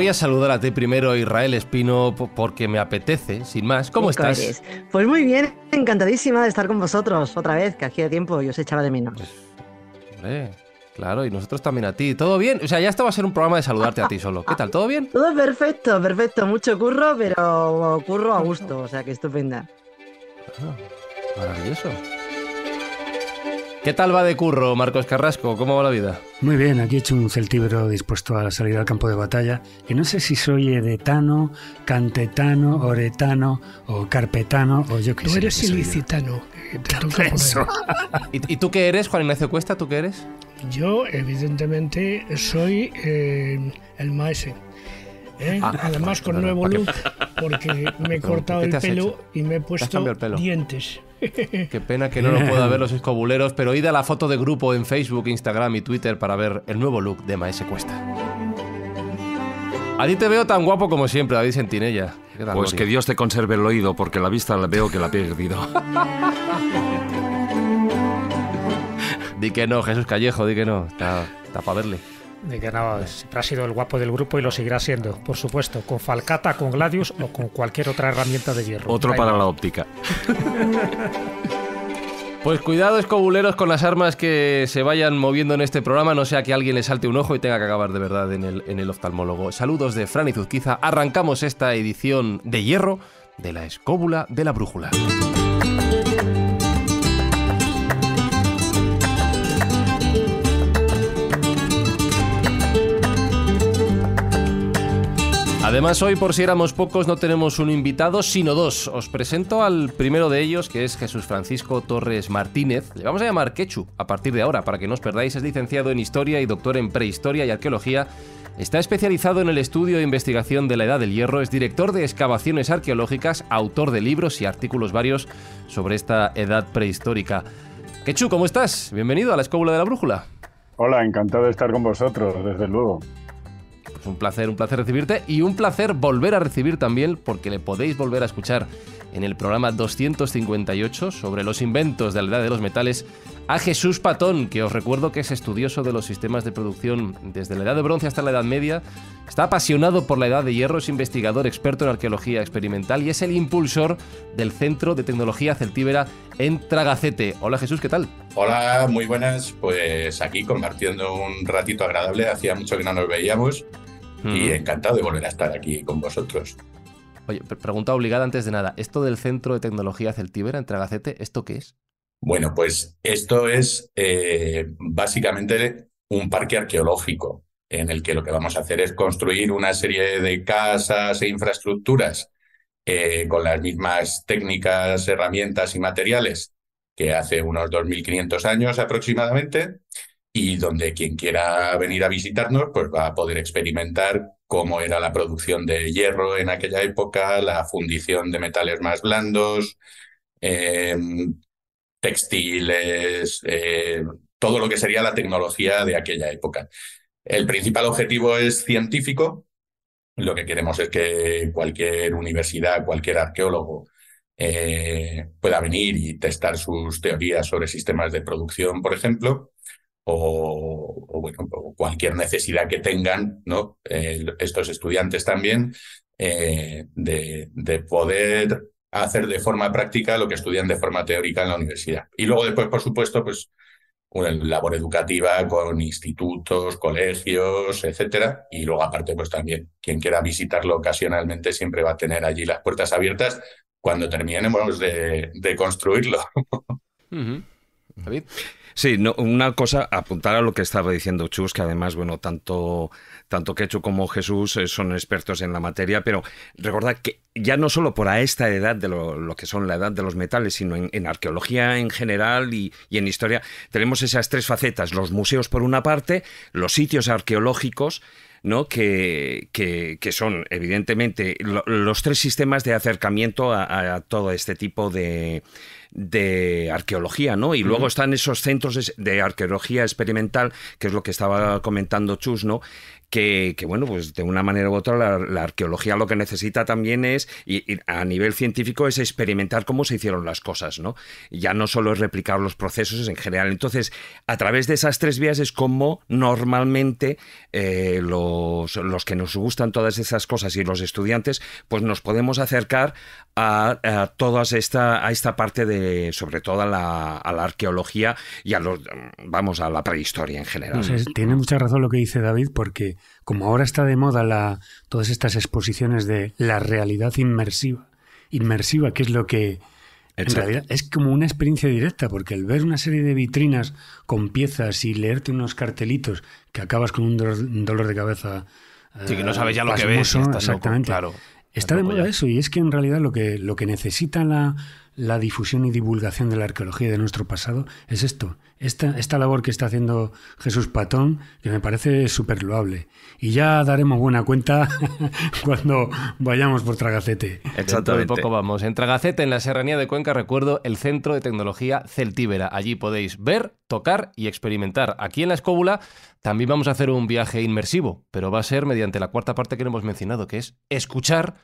Voy a saludar a ti primero, Israel Espino, porque me apetece, sin más. ¿Cómo estás? Pues muy bien, encantadísima de estar con vosotros otra vez, que hacía tiempo yo os echaba de menos. Pues, hombre, claro, y nosotros también a ti. ¿Todo bien? O sea, ya esto va a ser un programa de saludarte a ti solo. ¿Qué tal? ¿Todo bien? Todo perfecto, perfecto. Mucho curro, pero curro a gusto, o sea que estupenda. Ah, maravilloso. ¿Qué tal va de curro, Marcos Carrasco? ¿Cómo va la vida? Muy bien, aquí he hecho un celtíbero dispuesto a salir al campo de batalla. Y no sé si soy edetano, cantetano, oretano o carpetano o yo qué sé. Tú eres ilicitano. Eh, ¿Y, ¿Y tú qué eres, Juan Ignacio Cuesta? ¿Tú qué eres? Yo, evidentemente, soy eh, el maese. ¿Eh? Ah, Además con nuevo look, porque me he cortado el pelo y me he puesto dientes. Qué pena que no lo pueda ver los escobuleros, pero id a la foto de grupo en Facebook, Instagram y Twitter para ver el nuevo look de Maese Cuesta. A ti te veo tan guapo como siempre, David Sentinella. Pues que Dios te conserve el oído, porque la vista la veo que la he perdido. di que no, Jesús Callejo, di que no. está para verle. De que no, siempre ha sido el guapo del grupo y lo seguirá siendo, por supuesto, con Falcata, con Gladius o con cualquier otra herramienta de hierro. Otro para la óptica. Pues cuidado, escobuleros, con las armas que se vayan moviendo en este programa, no sea que alguien le salte un ojo y tenga que acabar de verdad en el, en el oftalmólogo. Saludos de Fran y Zuzquiza. Arrancamos esta edición de hierro de la escóbula de la brújula. Además, hoy, por si éramos pocos, no tenemos un invitado, sino dos. Os presento al primero de ellos, que es Jesús Francisco Torres Martínez. Le vamos a llamar Quechu a partir de ahora, para que no os perdáis. Es licenciado en Historia y doctor en Prehistoria y Arqueología. Está especializado en el estudio e investigación de la Edad del Hierro, es director de excavaciones arqueológicas, autor de libros y artículos varios sobre esta edad prehistórica. Quechu, ¿cómo estás? Bienvenido a la Escóbula de la Brújula. Hola, encantado de estar con vosotros, desde luego. Pues un placer, un placer recibirte y un placer volver a recibir también, porque le podéis volver a escuchar en el programa 258 sobre los inventos de la edad de los metales a Jesús Patón, que os recuerdo que es estudioso de los sistemas de producción desde la Edad de Bronce hasta la Edad Media, está apasionado por la Edad de Hierro, es investigador experto en arqueología experimental y es el impulsor del Centro de Tecnología Celtíbera en Tragacete. Hola Jesús, ¿qué tal? Hola, muy buenas. Pues aquí compartiendo un ratito agradable, hacía mucho que no nos veíamos y mm. encantado de volver a estar aquí con vosotros. Oye, pregunta obligada antes de nada, ¿esto del Centro de Tecnología Celtíbera en Tragacete, ¿esto qué es? Bueno, pues esto es eh, básicamente un parque arqueológico en el que lo que vamos a hacer es construir una serie de casas e infraestructuras eh, con las mismas técnicas, herramientas y materiales que hace unos 2.500 años aproximadamente y donde quien quiera venir a visitarnos pues va a poder experimentar cómo era la producción de hierro en aquella época, la fundición de metales más blandos, em, textiles, eh, todo lo que sería la tecnología de aquella época. El principal objetivo es científico. Lo que queremos es que cualquier universidad, cualquier arqueólogo eh, pueda venir y testar sus teorías sobre sistemas de producción, por ejemplo, o, cualquier necesidad que tengan ¿no? Eh, estos estudiantes también de, poder hacer de forma práctica lo que estudian de forma teórica en la universidad. Y luego después, por supuesto, pues una labor educativa con institutos, colegios, etcétera. Y luego, aparte, pues también quien quiera visitarlo ocasionalmente siempre va a tener allí las puertas abiertas cuando terminemos pues, de, de construirlo. David. Sí, una cosa, apuntar a lo que estaba diciendo Chus, que además, bueno, tanto, tanto como Jesús eh, son expertos en la materia, pero recordad que ya no solo por a esta edad de lo, que son la edad de los metales, sino en, arqueología en general y, en historia, tenemos esas tres facetas, los museos por una parte, los sitios arqueológicos, ¿no? Que, que, son evidentemente los tres sistemas de acercamiento a todo este tipo de, de arqueología, ¿no? Y luego están esos centros de arqueología experimental, que es lo que estaba comentando Chus, ¿no? que, bueno, pues de una manera u otra la, arqueología lo que necesita también es, y, a nivel científico, es experimentar cómo se hicieron las cosas, ¿no? Ya no solo es replicar los procesos en general. Entonces, a través de esas tres vías es como normalmente eh, los, los, que nos gustan todas esas cosas y los estudiantes, pues nos podemos acercar a, toda todas esta, a esta parte de, sobre todo a la, la arqueología y a los, vamos, a la prehistoria en general. tiene mucha razón lo que dice David, porque como ahora está de moda la, todas estas exposiciones de la realidad inmersiva, inmersiva, que es lo que es como una experiencia directa, porque el ver una serie de vitrinas con piezas y leerte unos cartelitos que acabas con un dolor, de cabeza. que no eh, sabes ya lo que ves. Exactamente. claro. Está de moda eso, y es que en realidad lo que, lo que necesita la, la difusión y divulgación de la arqueología de nuestro pasado es esto, esta, esta labor que está haciendo Jesús Patón, que me parece súper loable. Y ya daremos buena cuenta cuando vayamos por Tragacete. Exactamente. De poco vamos. En Tragacete, en la Serranía de Cuenca, recuerdo el Centro de Tecnología Celtíbera. Allí podéis ver, tocar y experimentar. Aquí en la Escóbula también vamos a hacer un viaje inmersivo, pero va a ser mediante la cuarta parte que hemos mencionado, que es escuchar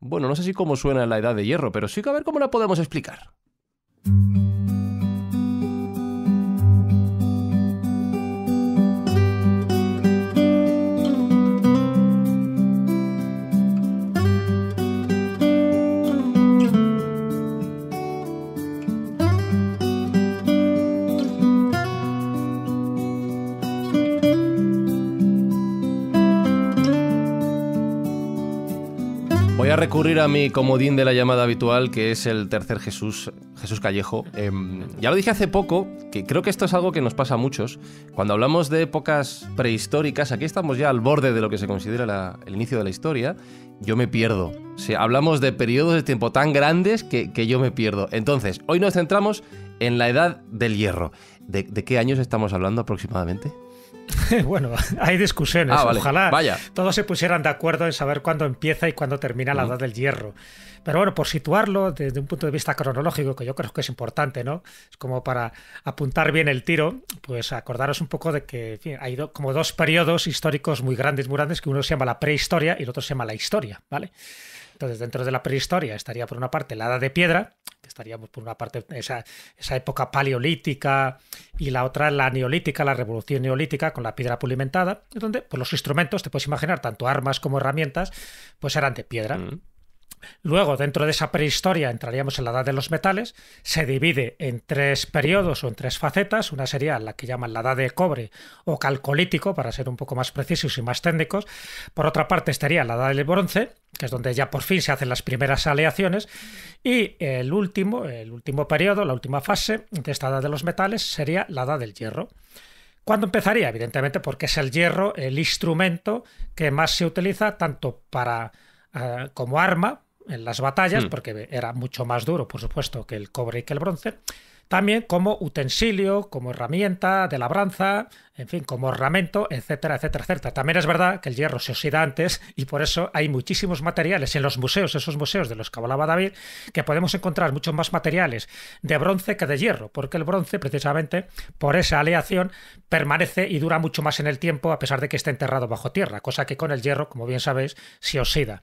bueno, no sé si cómo suena la edad de hierro, pero sí que a ver cómo la podemos explicar. recurrir a mi comodín de la llamada habitual, que es el tercer Jesús, Jesús Callejo. Em, ya lo dije hace poco, que creo que esto es algo que nos pasa a muchos. Cuando hablamos de épocas prehistóricas, aquí estamos ya al borde de lo que se considera el inicio de la historia, yo me pierdo. Si hablamos de periodos de tiempo tan grandes que, yo me pierdo. Entonces, hoy nos centramos en la edad del hierro. de qué años estamos hablando aproximadamente? bueno, hay discusiones. Ah, ojalá Vaya. todos se pusieran de acuerdo en saber cuándo empieza y cuándo termina la edad del hierro. Pero bueno, por situarlo desde un punto de vista cronológico, que yo creo que es importante, ¿no? Es como para apuntar bien el tiro, pues acordaros un poco de que hay como dos periodos históricos muy grandes, muy grandes, que uno se llama la prehistoria y el otro se llama la historia, ¿vale? Entonces, dentro de la prehistoria estaría por una parte la edad de piedra, estaríamos por una parte esa, época paleolítica y la otra la neolítica, la revolución neolítica con la piedra pulimentada, donde pues, los instrumentos, te puedes imaginar, tanto armas como herramientas, pues eran de piedra. Mm. Luego, dentro de esa prehistoria, entraríamos en la edad de los metales, se divide en tres periodos o en tres facetas. Una sería la que llaman la edad de cobre o calcolítico, para ser un poco más precisos y más técnicos. Por otra parte, estaría la edad del bronce, que es donde ya por fin se hacen las primeras aleaciones. Y el último, el último periodo, la última fase de esta edad de los metales sería la edad del hierro. ¿Cuándo empezaría? Evidentemente porque es el hierro el instrumento que más se utiliza tanto para, eh, como arma en las batallas, hmm. porque era mucho más duro, por supuesto, que el cobre y que el bronce. También como utensilio, como herramienta de labranza, en fin, como ornamento, etcétera, etcétera, etcétera. También es verdad que el hierro se oxida antes y por eso hay muchísimos materiales en los museos, esos museos de los que hablaba David, que podemos encontrar muchos más materiales de bronce que de hierro, porque el bronce, precisamente por esa aleación, permanece y dura mucho más en el tiempo a pesar de que esté enterrado bajo tierra, cosa que con el hierro, como bien sabéis, se oxida.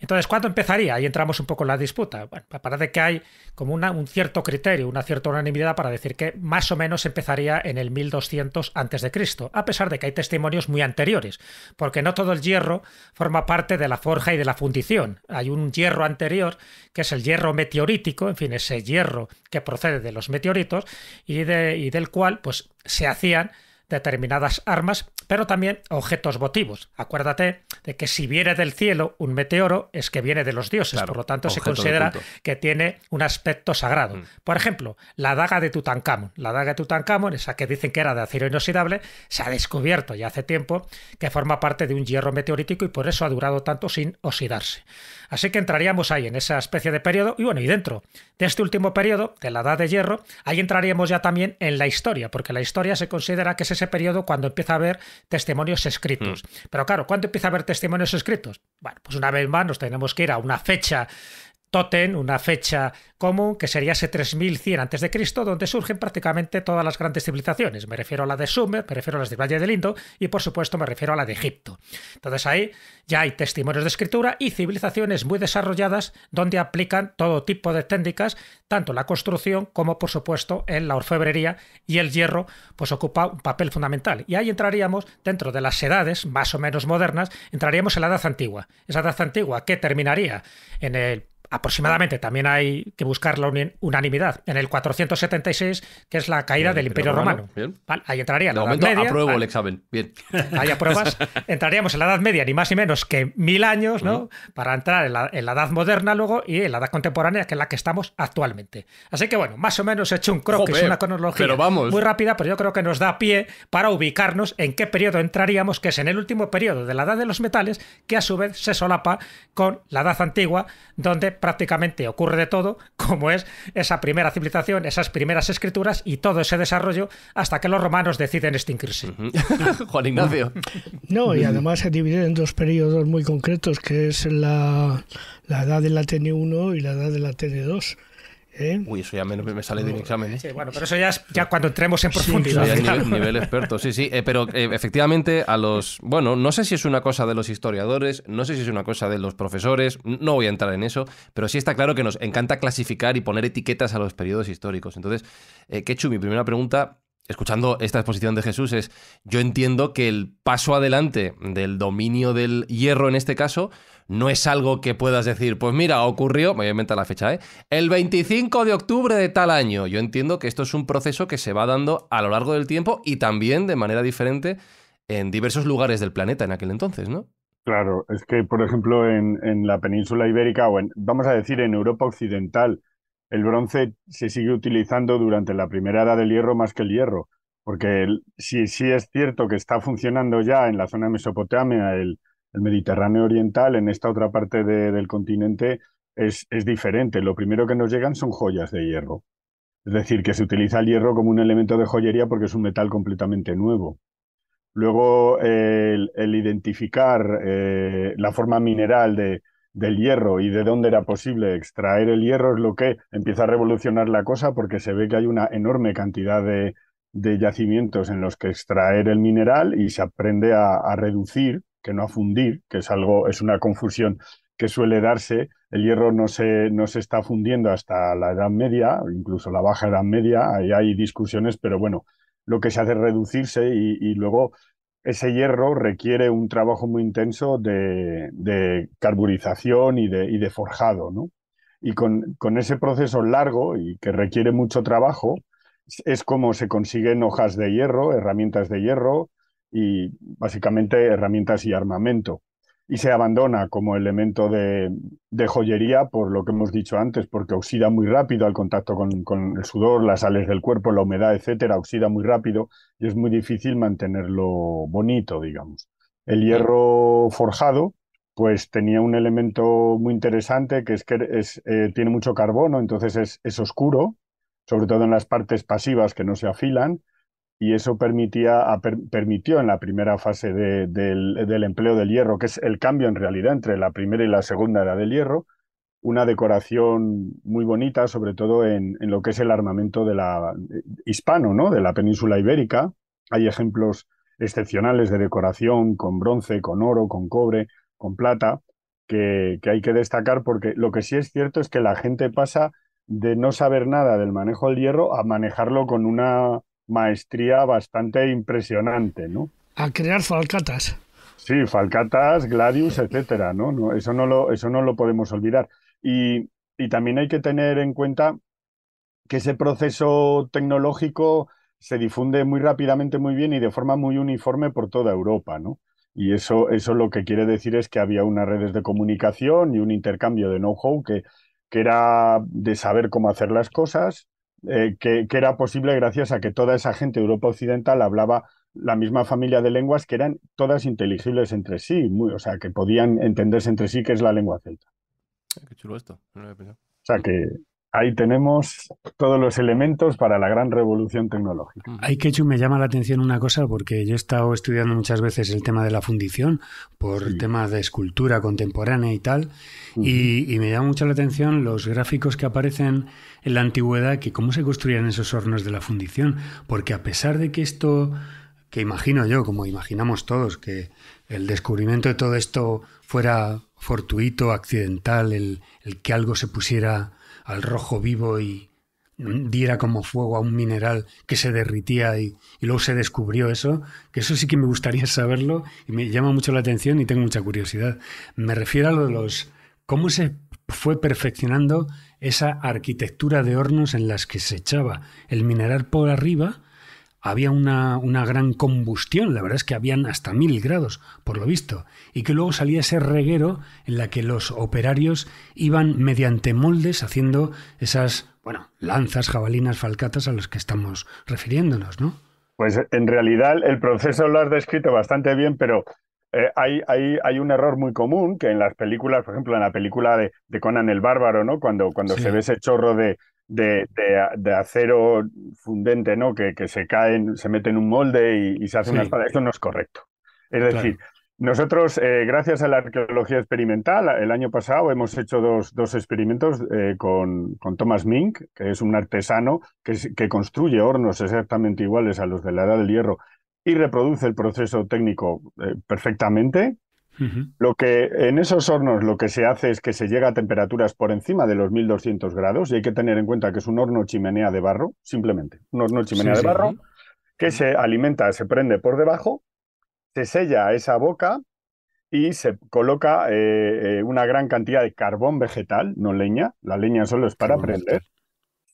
Entonces, ¿cuándo empezaría? Ahí entramos un poco en la disputa. Bueno, parece que hay como un cierto criterio, una cierta unanimidad para decir que más o menos empezaría en el 1200 a.C., a pesar de que hay testimonios muy anteriores, porque no todo el hierro forma parte de la forja y de la fundición. Hay un hierro anterior, que es el hierro meteorítico, en fin, ese hierro que procede de los meteoritos y, y del cual pues, se hacían determinadas armas, pero también objetos votivos. Acuérdate de que si viene del cielo un meteoro es que viene de los dioses, por lo tanto se considera que tiene un aspecto sagrado. Mm. Por ejemplo, la daga de Tutankamón. La daga de Tutankamón, esa que dicen que era de acero inoxidable, se ha descubierto ya hace tiempo que forma parte de un hierro meteorítico y por eso ha durado tanto sin oxidarse. Así que entraríamos ahí en esa especie de periodo y bueno, y dentro de este último periodo, de la Edad de Hierro, ahí entraríamos ya también en la historia, porque la historia se considera que es ese periodo cuando empieza a haber testimonios escritos. Mm. Pero claro, ¿cuándo empieza a haber testimonios escritos? Bueno, pues una vez más nos tenemos que ir a una fecha Toten, una fecha común que sería ese 3100 a.C., donde surgen prácticamente todas las grandes civilizaciones. Me refiero a la de Sumer, me refiero a las de Valle del Indo y, por supuesto, me refiero a la de Egipto. Entonces ahí ya hay testimonios de escritura y civilizaciones muy desarrolladas donde aplican todo tipo de técnicas, tanto la construcción como, por supuesto, en la orfebrería y el hierro, pues ocupa un papel fundamental. Y ahí entraríamos dentro de las edades más o menos modernas, entraríamos en la Edad Antigua. Esa Edad Antigua que terminaría en el aproximadamente, también hay que buscar la unanimidad, en el 476, que es la caída del Imperio Romano. ahí entraría en la Edad Media. apruebo el examen. Bien. Ahí apruebas. Entraríamos en la Edad Media, ni más ni menos que mil años, ¿no? Para entrar en la, Edad Moderna luego y en la Edad Contemporánea, que es la que estamos actualmente. Así que bueno, más o menos he hecho un croquis, una cronología muy rápida, pero yo creo que nos da pie para ubicarnos en qué periodo entraríamos, que es en el último periodo de la Edad de los Metales, que a su vez se solapa con la Edad Antigua, donde prácticamente ocurre de todo, como es esa primera civilización, esas primeras escrituras y todo ese desarrollo hasta que los romanos deciden extinguirse. Juan Ignacio. No, y además se divide en dos periodos muy concretos, que es la, la edad de la TN1 y la edad de la TN2. ¿Eh? Uy, eso ya me, sale de un examen. ¿eh? bueno, pero eso ya es ya cuando entremos en profundidad. Sí, nivel, experto, sí, sí. Eh, pero efectivamente, a los. Bueno, no sé si es una cosa de los historiadores, no sé si es una cosa de los profesores, no voy a entrar en eso, pero sí está claro que nos encanta clasificar y poner etiquetas a los periodos históricos. Entonces, Kechu, mi primera pregunta. Escuchando esta exposición de Jesús es, yo entiendo que el paso adelante del dominio del hierro en este caso no es algo que puedas decir, pues mira, ocurrió, me voy a inventar la fecha, ¿eh? El 25 de octubre de tal año. Yo entiendo que esto es un proceso que se va dando a lo largo del tiempo y también de manera diferente en diversos lugares del planeta en aquel entonces, ¿no? Claro, es que, por ejemplo, en, la península ibérica o vamos a decir, en Europa occidental, el bronce se sigue utilizando durante la primera edad del hierro más que el hierro, porque si, es cierto que está funcionando ya en la zona mesopotámica Mesopotamia el, el Mediterráneo Oriental, en esta otra parte del continente, es, diferente. Lo primero que nos llegan son joyas de hierro. Es decir, que se utiliza el hierro como un elemento de joyería porque es un metal completamente nuevo. Luego, el, identificar eh, la forma mineral del hierro y de dónde era posible extraer el hierro es lo que empieza a revolucionar la cosa porque se ve que hay una enorme cantidad de, yacimientos en los que extraer el mineral y se aprende a, a reducir que no a fundir, que es algo, es una confusión que suele darse. El hierro no se, no se está fundiendo hasta la Edad Media, incluso la Baja Edad Media, ahí hay discusiones, pero bueno, lo que se hace es reducirse y, luego ese hierro requiere un trabajo muy intenso de, de carburización y de, forjado, Y con, con, ese proceso largo y que requiere mucho trabajo, es como se consiguen hojas de hierro, herramientas de hierro, y básicamente herramientas y armamento. Y se abandona como elemento de, joyería por lo que hemos dicho antes, porque oxida muy rápido al contacto con, el sudor, las sales del cuerpo, la humedad, etcétera, oxida muy rápido y es muy difícil mantenerlo bonito, digamos. El hierro forjado, pues tenía un elemento muy interesante que es que eh, tiene mucho carbono, entonces es, es oscuro, sobre todo en las partes pasivas que no se afilan, y eso permitía, permitió en la primera fase del, empleo del hierro, que es el cambio en realidad entre la primera y la segunda era del hierro, una decoración muy bonita, sobre todo en, lo que es el armamento de la, eh, hispano, ¿no? de la península ibérica. Hay ejemplos excepcionales de decoración con bronce, con oro, con cobre, con plata, que hay que destacar porque lo que sí es cierto es que la gente pasa de no saber nada del manejo del hierro a manejarlo con una maestría bastante impresionante, ¿no? A crear falcatas. Sí, falcatas, gladius, etcétera, ¿no? eso, no lo, eso no lo podemos olvidar. Y, y también hay que tener en cuenta que ese proceso tecnológico se difunde muy rápidamente, muy bien y de forma muy uniforme por toda Europa, ¿no? Y eso, eso lo que quiere decir es que había unas redes de comunicación y un intercambio de know-how que, que era de saber cómo hacer las cosas, eh, que, era posible gracias a que toda esa gente de Europa Occidental hablaba la misma familia de lenguas que eran todas inteligibles entre sí, muy, o sea, que podían entenderse entre sí, que es la lengua celta. Ah, qué chulo esto, O sea, que, Ahí tenemos todos los elementos para la gran revolución tecnológica. Hay que hecho me llama la atención una cosa porque yo he estado estudiando muchas veces el tema de la fundición por temas de escultura contemporánea y tal, y, me llama mucho la atención los gráficos que aparecen en la antigüedad, que cómo se construían esos hornos de la fundición, porque a pesar de que esto, que imagino yo, como imaginamos todos, que el descubrimiento de todo esto fuera fortuito, accidental, el que algo se pusiera al rojo vivo y mm. diera como fuego a un mineral que se derritía y, luego se descubrió eso, que eso sí que me gustaría saberlo y me llama mucho la atención y tengo mucha curiosidad. Me refiero a lo de los cómo se fue perfeccionando esa arquitectura de hornos en las que se echaba el mineral por arriba había una, una, gran combustión, la verdad es que habían hasta mil grados, por lo visto, y que luego salía ese reguero en la que los operarios iban mediante moldes haciendo esas, bueno, lanzas, jabalinas, falcatas a los que estamos refiriéndonos, ¿no? Pues en realidad el proceso lo has descrito bastante bien, pero eh, hay, un error muy común que en las películas, por ejemplo, en la película de, de Conan el Bárbaro, ¿no? Cuando, cuando se ve ese chorro de, de, de, acero fundente, ¿no? Que, se caen, se mete en un molde y, se hace una espada. Eso no es correcto. Es decir, nosotros, eh, gracias a la arqueología experimental, el año pasado hemos hecho dos, dos experimentos eh, con, Thomas Mink, que es un artesano que, construye hornos exactamente iguales a los de la Edad del Hierro y reproduce el proceso técnico eh, perfectamente lo que en esos hornos lo que se hace es que se llega a temperaturas por encima de los 1200 grados y hay que tener en cuenta que es un horno chimenea de barro, simplemente, un horno chimenea de barro que se alimenta, se prende por debajo, se sella esa boca y se coloca eh, eh, una gran cantidad de carbón vegetal, no leña, la leña solo es para prender.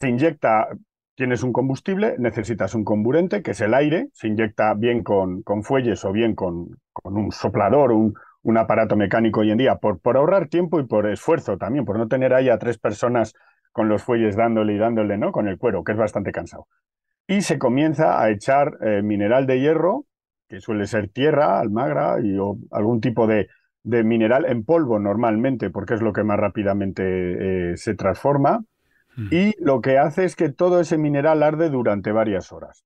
Se inyecta, tienes un combustible, necesitas un comburente, que es el aire, se inyecta bien con, con fuelles o bien con, con un soplador, un, un aparato mecánico hoy en día, por, ahorrar tiempo y por esfuerzo también, por no tener ahí a tres personas con los fuelles dándole y dándole, ¿no? Con el cuero, que es bastante cansado. Y se comienza a echar eh, mineral de hierro, que suele ser tierra, almagra y o algún tipo de, mineral en polvo normalmente, porque es lo que más rápidamente eh, se transforma. Mm. Y lo que hace es que todo ese mineral arde durante varias horas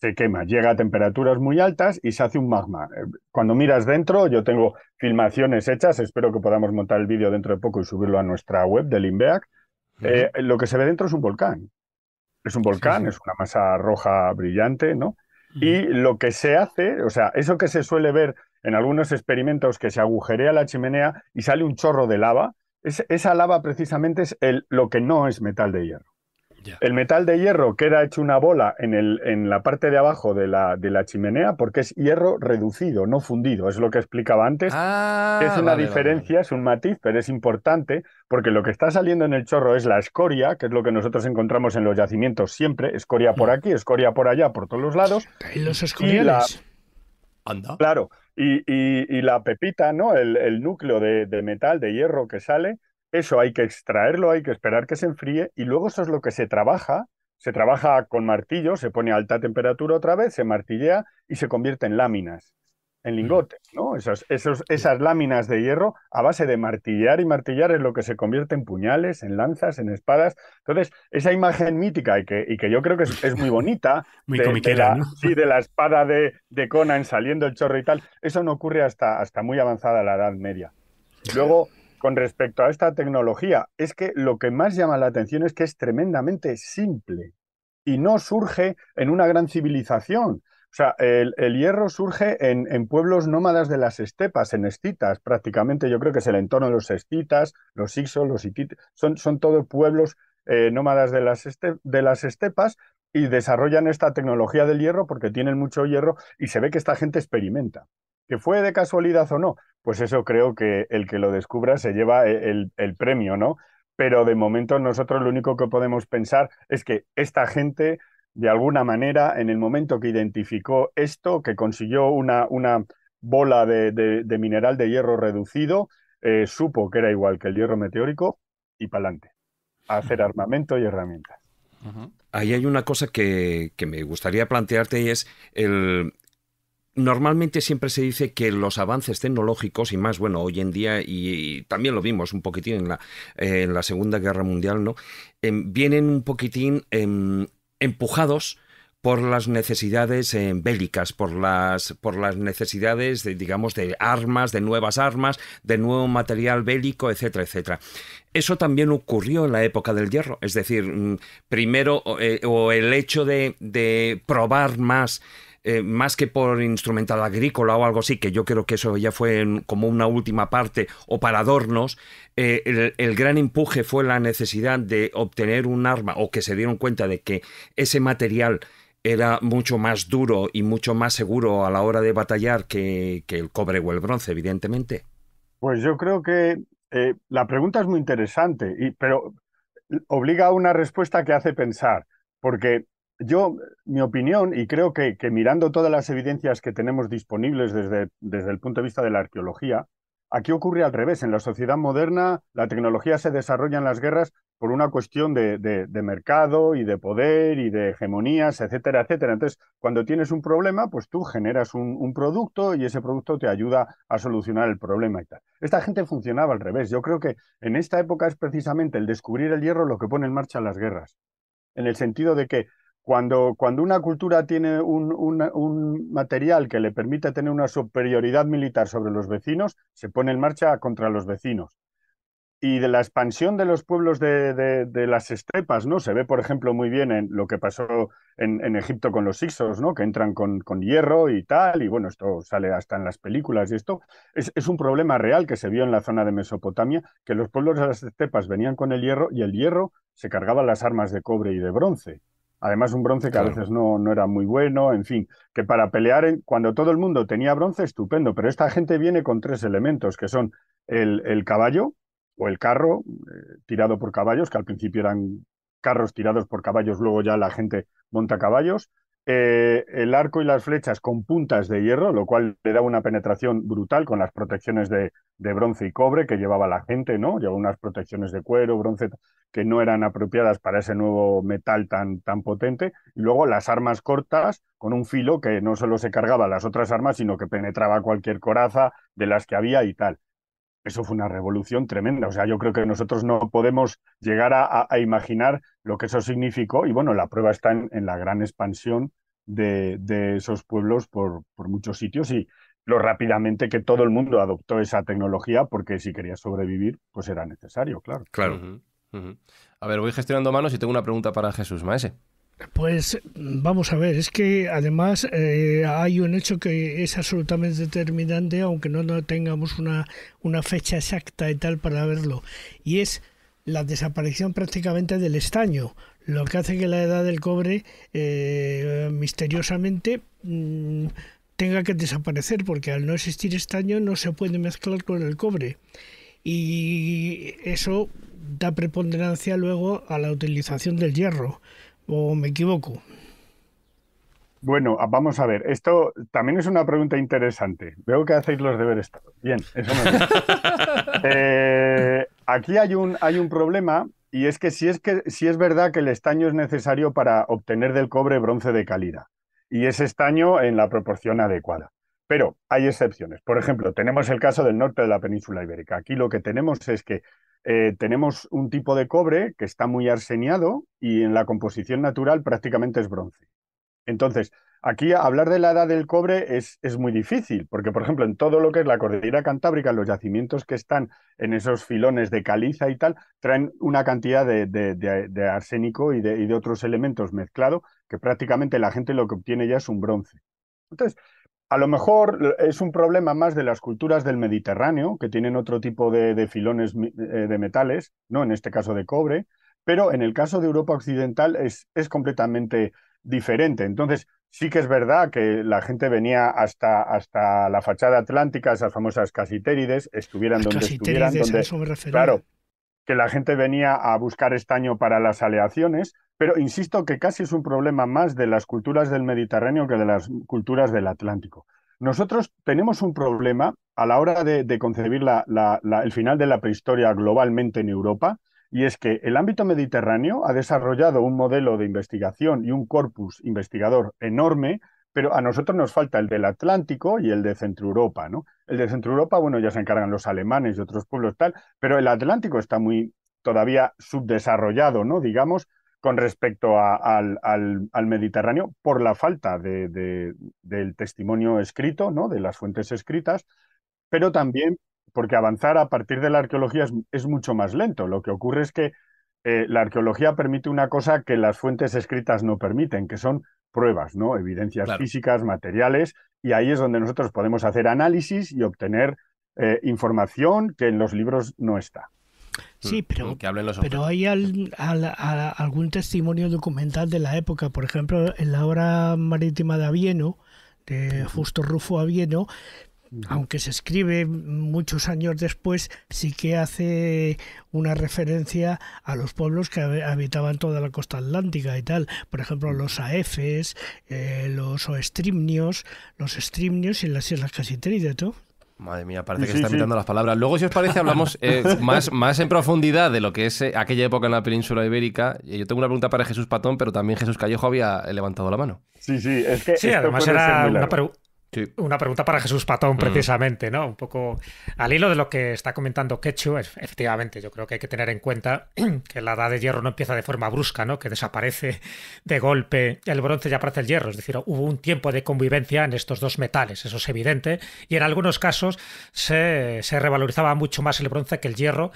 se quema, llega a temperaturas muy altas y se hace un magma. Eh, cuando miras dentro, yo tengo filmaciones hechas, espero que podamos montar el vídeo dentro de poco y subirlo a nuestra web del INVEAC. Eh, lo que se ve dentro es un volcán. Es un volcán, es una masa roja brillante, ¿no? Y lo que se hace, o sea, eso que se suele ver en algunos experimentos que se agujerea la chimenea y sale un chorro de lava, esa lava precisamente es lo que no es metal de hierro. El metal de hierro queda hecho una bola en, la parte de abajo de la, chimenea porque es hierro reducido, no fundido. Es lo que explicaba antes. Ah, es una diferencia, es un matiz, pero es importante porque lo que está saliendo en el chorro es la escoria, que es lo que nosotros encontramos en los yacimientos siempre. Escoria por mm. aquí, escoria por allá, por todos los lados. ¿Y los escoriales? Anda. Claro. Y, la pepita, ¿no? El, núcleo de, de metal, de hierro que sale eso hay que extraerlo, hay que esperar que se enfríe y luego eso es lo que se trabaja. Se trabaja con martillo, se pone a alta temperatura otra vez, se martillea y se convierte en láminas, en lingotes, ¿no? Esos, esas láminas de hierro a base de martillar y martillar es lo que se convierte en puñales, en lanzas, en espadas. Entonces, esa imagen mítica y que, y que yo creo que es, muy bonita, de, la, espada de, Conan saliendo el chorro y tal, eso no ocurre hasta, hasta muy avanzada la Edad Media. Luego con respecto a esta tecnología, es que lo que más llama la atención es que es tremendamente simple y no surge en una gran civilización. O sea, el, hierro surge en, pueblos nómadas de las estepas, en escitas, prácticamente. Yo creo que es el entorno de los escitas, los ixos, los hititas. Son, son todos pueblos eh, nómadas de las, este, de las estepas y desarrollan esta tecnología del hierro porque tienen mucho hierro y se ve que esta gente experimenta. ¿Que fue de casualidad o no? Pues eso creo que el que lo descubra se lleva eh, el, premio, ¿no? Pero de momento nosotros lo único que podemos pensar es que esta gente, de alguna manera, en el momento que identificó esto, que consiguió una, una bola de, mineral de hierro reducido, eh, supo que era igual que el hierro meteórico y pa'lante. adelante. hacer armamento y herramientas. Ahí hay una cosa que, que me gustaría plantearte y es el, Normalmente siempre se dice que los avances tecnológicos, y más bueno, hoy en día, y, también lo vimos un poquitín en la, eh, en la Segunda Guerra Mundial, ¿no? Em, vienen un poquitín em, empujados por las necesidades em, bélicas, por las, por las necesidades, de, digamos, de armas, de nuevas armas, de nuevo material bélico, etcétera, etcétera. Eso también ocurrió en la época del hierro, es decir, mm, primero eh, o el hecho de, de probar más eh, más que por instrumental agrícola o algo así, que yo creo que eso ya fue como una última parte, o para adornos, eh, el, gran empuje fue la necesidad de obtener un arma o que se dieron cuenta de que ese material era mucho más duro y mucho más seguro a la hora de batallar que, el cobre o el bronce, evidentemente. Pues yo creo que eh, la pregunta es muy interesante, y, pero obliga a una respuesta que hace pensar, porque yo, mi opinión, y creo que, mirando todas las evidencias que tenemos disponibles desde, desde el punto de vista de la arqueología, aquí ocurre al revés. En la sociedad moderna, la tecnología se desarrolla en las guerras por una cuestión de, mercado y de poder y de hegemonías, etcétera, etcétera. Entonces, cuando tienes un problema, pues tú generas un, un, producto y ese producto te ayuda a solucionar el problema y tal. Esta gente funcionaba al revés. Yo creo que en esta época es precisamente el descubrir el hierro lo que pone en marcha las guerras. En el sentido de que cuando, una cultura tiene un, material que le permite tener una superioridad militar sobre los vecinos, se pone en marcha contra los vecinos y de la expansión de los pueblos de, las estepas, ¿no? Se ve, por ejemplo, muy bien en lo que pasó en, Egipto con los Sixos, ¿no? Que entran con, hierro y tal, y bueno, esto sale hasta en las películas y esto es, es, un problema real que se vio en la zona de Mesopotamia, que los pueblos de las estepas venían con el hierro y el hierro se cargaba las armas de cobre y de bronce. Además, un bronce que a veces no, no, era muy bueno, en fin, que para pelear, cuando todo el mundo tenía bronce, estupendo, pero esta gente viene con tres elementos, que son el, el caballo o el carro eh, tirado por caballos, que al principio eran carros tirados por caballos, luego ya la gente monta caballos, eh, el arco y las flechas con puntas de hierro, lo cual le daba una penetración brutal con las protecciones de, bronce y cobre que llevaba la gente, ¿no? Llevaba unas protecciones de cuero, bronce, que no eran apropiadas para ese nuevo metal tan, tan potente. Y luego las armas cortas con un filo que no solo se cargaba las otras armas, sino que penetraba cualquier coraza de las que había y tal eso fue una revolución tremenda. O sea, yo creo que nosotros no podemos llegar a, imaginar lo que eso significó. Y bueno, la prueba está en, la gran expansión de, esos pueblos por, muchos sitios y lo rápidamente que todo el mundo adoptó esa tecnología porque si quería sobrevivir, pues era necesario, claro. Claro. A ver, voy gestionando manos y tengo una pregunta para Jesús Maese. Pues vamos a ver, es que además eh, hay un hecho que es absolutamente determinante, aunque no, no tengamos una, fecha exacta y tal para verlo, y es la desaparición prácticamente del estaño, lo que hace que la edad del cobre eh, misteriosamente mm, tenga que desaparecer, porque al no existir estaño no se puede mezclar con el cobre. Y eso da preponderancia luego a la utilización del hierro. ¿O me equivoco? Bueno, ah, vamos a ver. Esto también es una pregunta interesante. Veo que hacéis los deberes. Bien, eso me eh, Aquí hay un, hay un problema y es que si es, que si es verdad que el estaño es necesario para obtener del cobre bronce de calidad y ese estaño en la proporción adecuada. Pero hay excepciones. Por ejemplo, tenemos el caso del norte de la península ibérica. Aquí lo que tenemos es que eh, tenemos un tipo de cobre que está muy arseniado y en la composición natural prácticamente es bronce. Entonces, aquí hablar de la edad del cobre es, muy difícil, porque, por ejemplo, en todo lo que es la cordillera cantábrica, los yacimientos que están en esos filones de caliza y tal, traen una cantidad de, arsénico y de, otros elementos mezclado que prácticamente la gente lo que obtiene ya es un bronce. Entonces, a lo mejor es un problema más de las culturas del Mediterráneo, que tienen otro tipo de, filones eh, de metales, ¿no? en este caso de cobre, pero en el caso de Europa Occidental es, es completamente diferente. Entonces, sí que es verdad que la gente venía hasta, hasta la fachada atlántica, esas famosas casiterides, estuvieran donde estuvieran. claro, que la gente venía a buscar estaño para las aleaciones, pero insisto que casi es un problema más de las culturas del Mediterráneo que de las culturas del Atlántico. Nosotros tenemos un problema a la hora de, concebir el final de la prehistoria globalmente en Europa, y es que el ámbito mediterráneo ha desarrollado un modelo de investigación y un corpus investigador enorme, pero a nosotros nos falta el del Atlántico y el de Centro Europa, ¿no? El de Centro Europa, bueno, ya se encargan los alemanes y otros pueblos tal, pero el Atlántico está muy todavía subdesarrollado, ¿no? Digamos, con respecto al, Mediterráneo por la falta del testimonio escrito, ¿no? de las fuentes escritas, pero también porque avanzar a partir de la arqueología es, mucho más lento. Lo que ocurre es que eh, la arqueología permite una cosa que las fuentes escritas no permiten, que son pruebas, ¿no? evidencias físicas, materiales, y ahí es donde nosotros podemos hacer análisis y obtener eh, información que en los libros no está. Sí, mm, pero, mm, pero hay algún testimonio documental de la época. Por ejemplo, en la obra marítima de Avieno, de Justo Rufo Avieno, aunque se escribe muchos años después, sí que hace una referencia a los pueblos que habitaban toda la costa atlántica y tal. Por ejemplo, los aefes, eh, los oestrimnios, los estrimnios y las islas casi ¿no? Madre mía, parece que está mirando las palabras. Luego, si os parece, hablamos eh, más, más en profundidad de lo que es eh, aquella época en la península ibérica. Eh, yo tengo una pregunta para Jesús Patón, pero también Jesús Callejo había levantado la mano. Sí, sí, es que. Sí, además era una, una pregunta para Jesús Patón, mm. precisamente, ¿no? Un poco al hilo de lo que está comentando Quechu, efectivamente, yo creo que hay que tener en cuenta que la edad de hierro no empieza de forma brusca, ¿no? Que desaparece de golpe el bronce y aparece el hierro. Es decir, hubo un tiempo de convivencia en estos dos metales, eso es evidente, y en algunos casos se, revalorizaba mucho más el bronce que el hierro,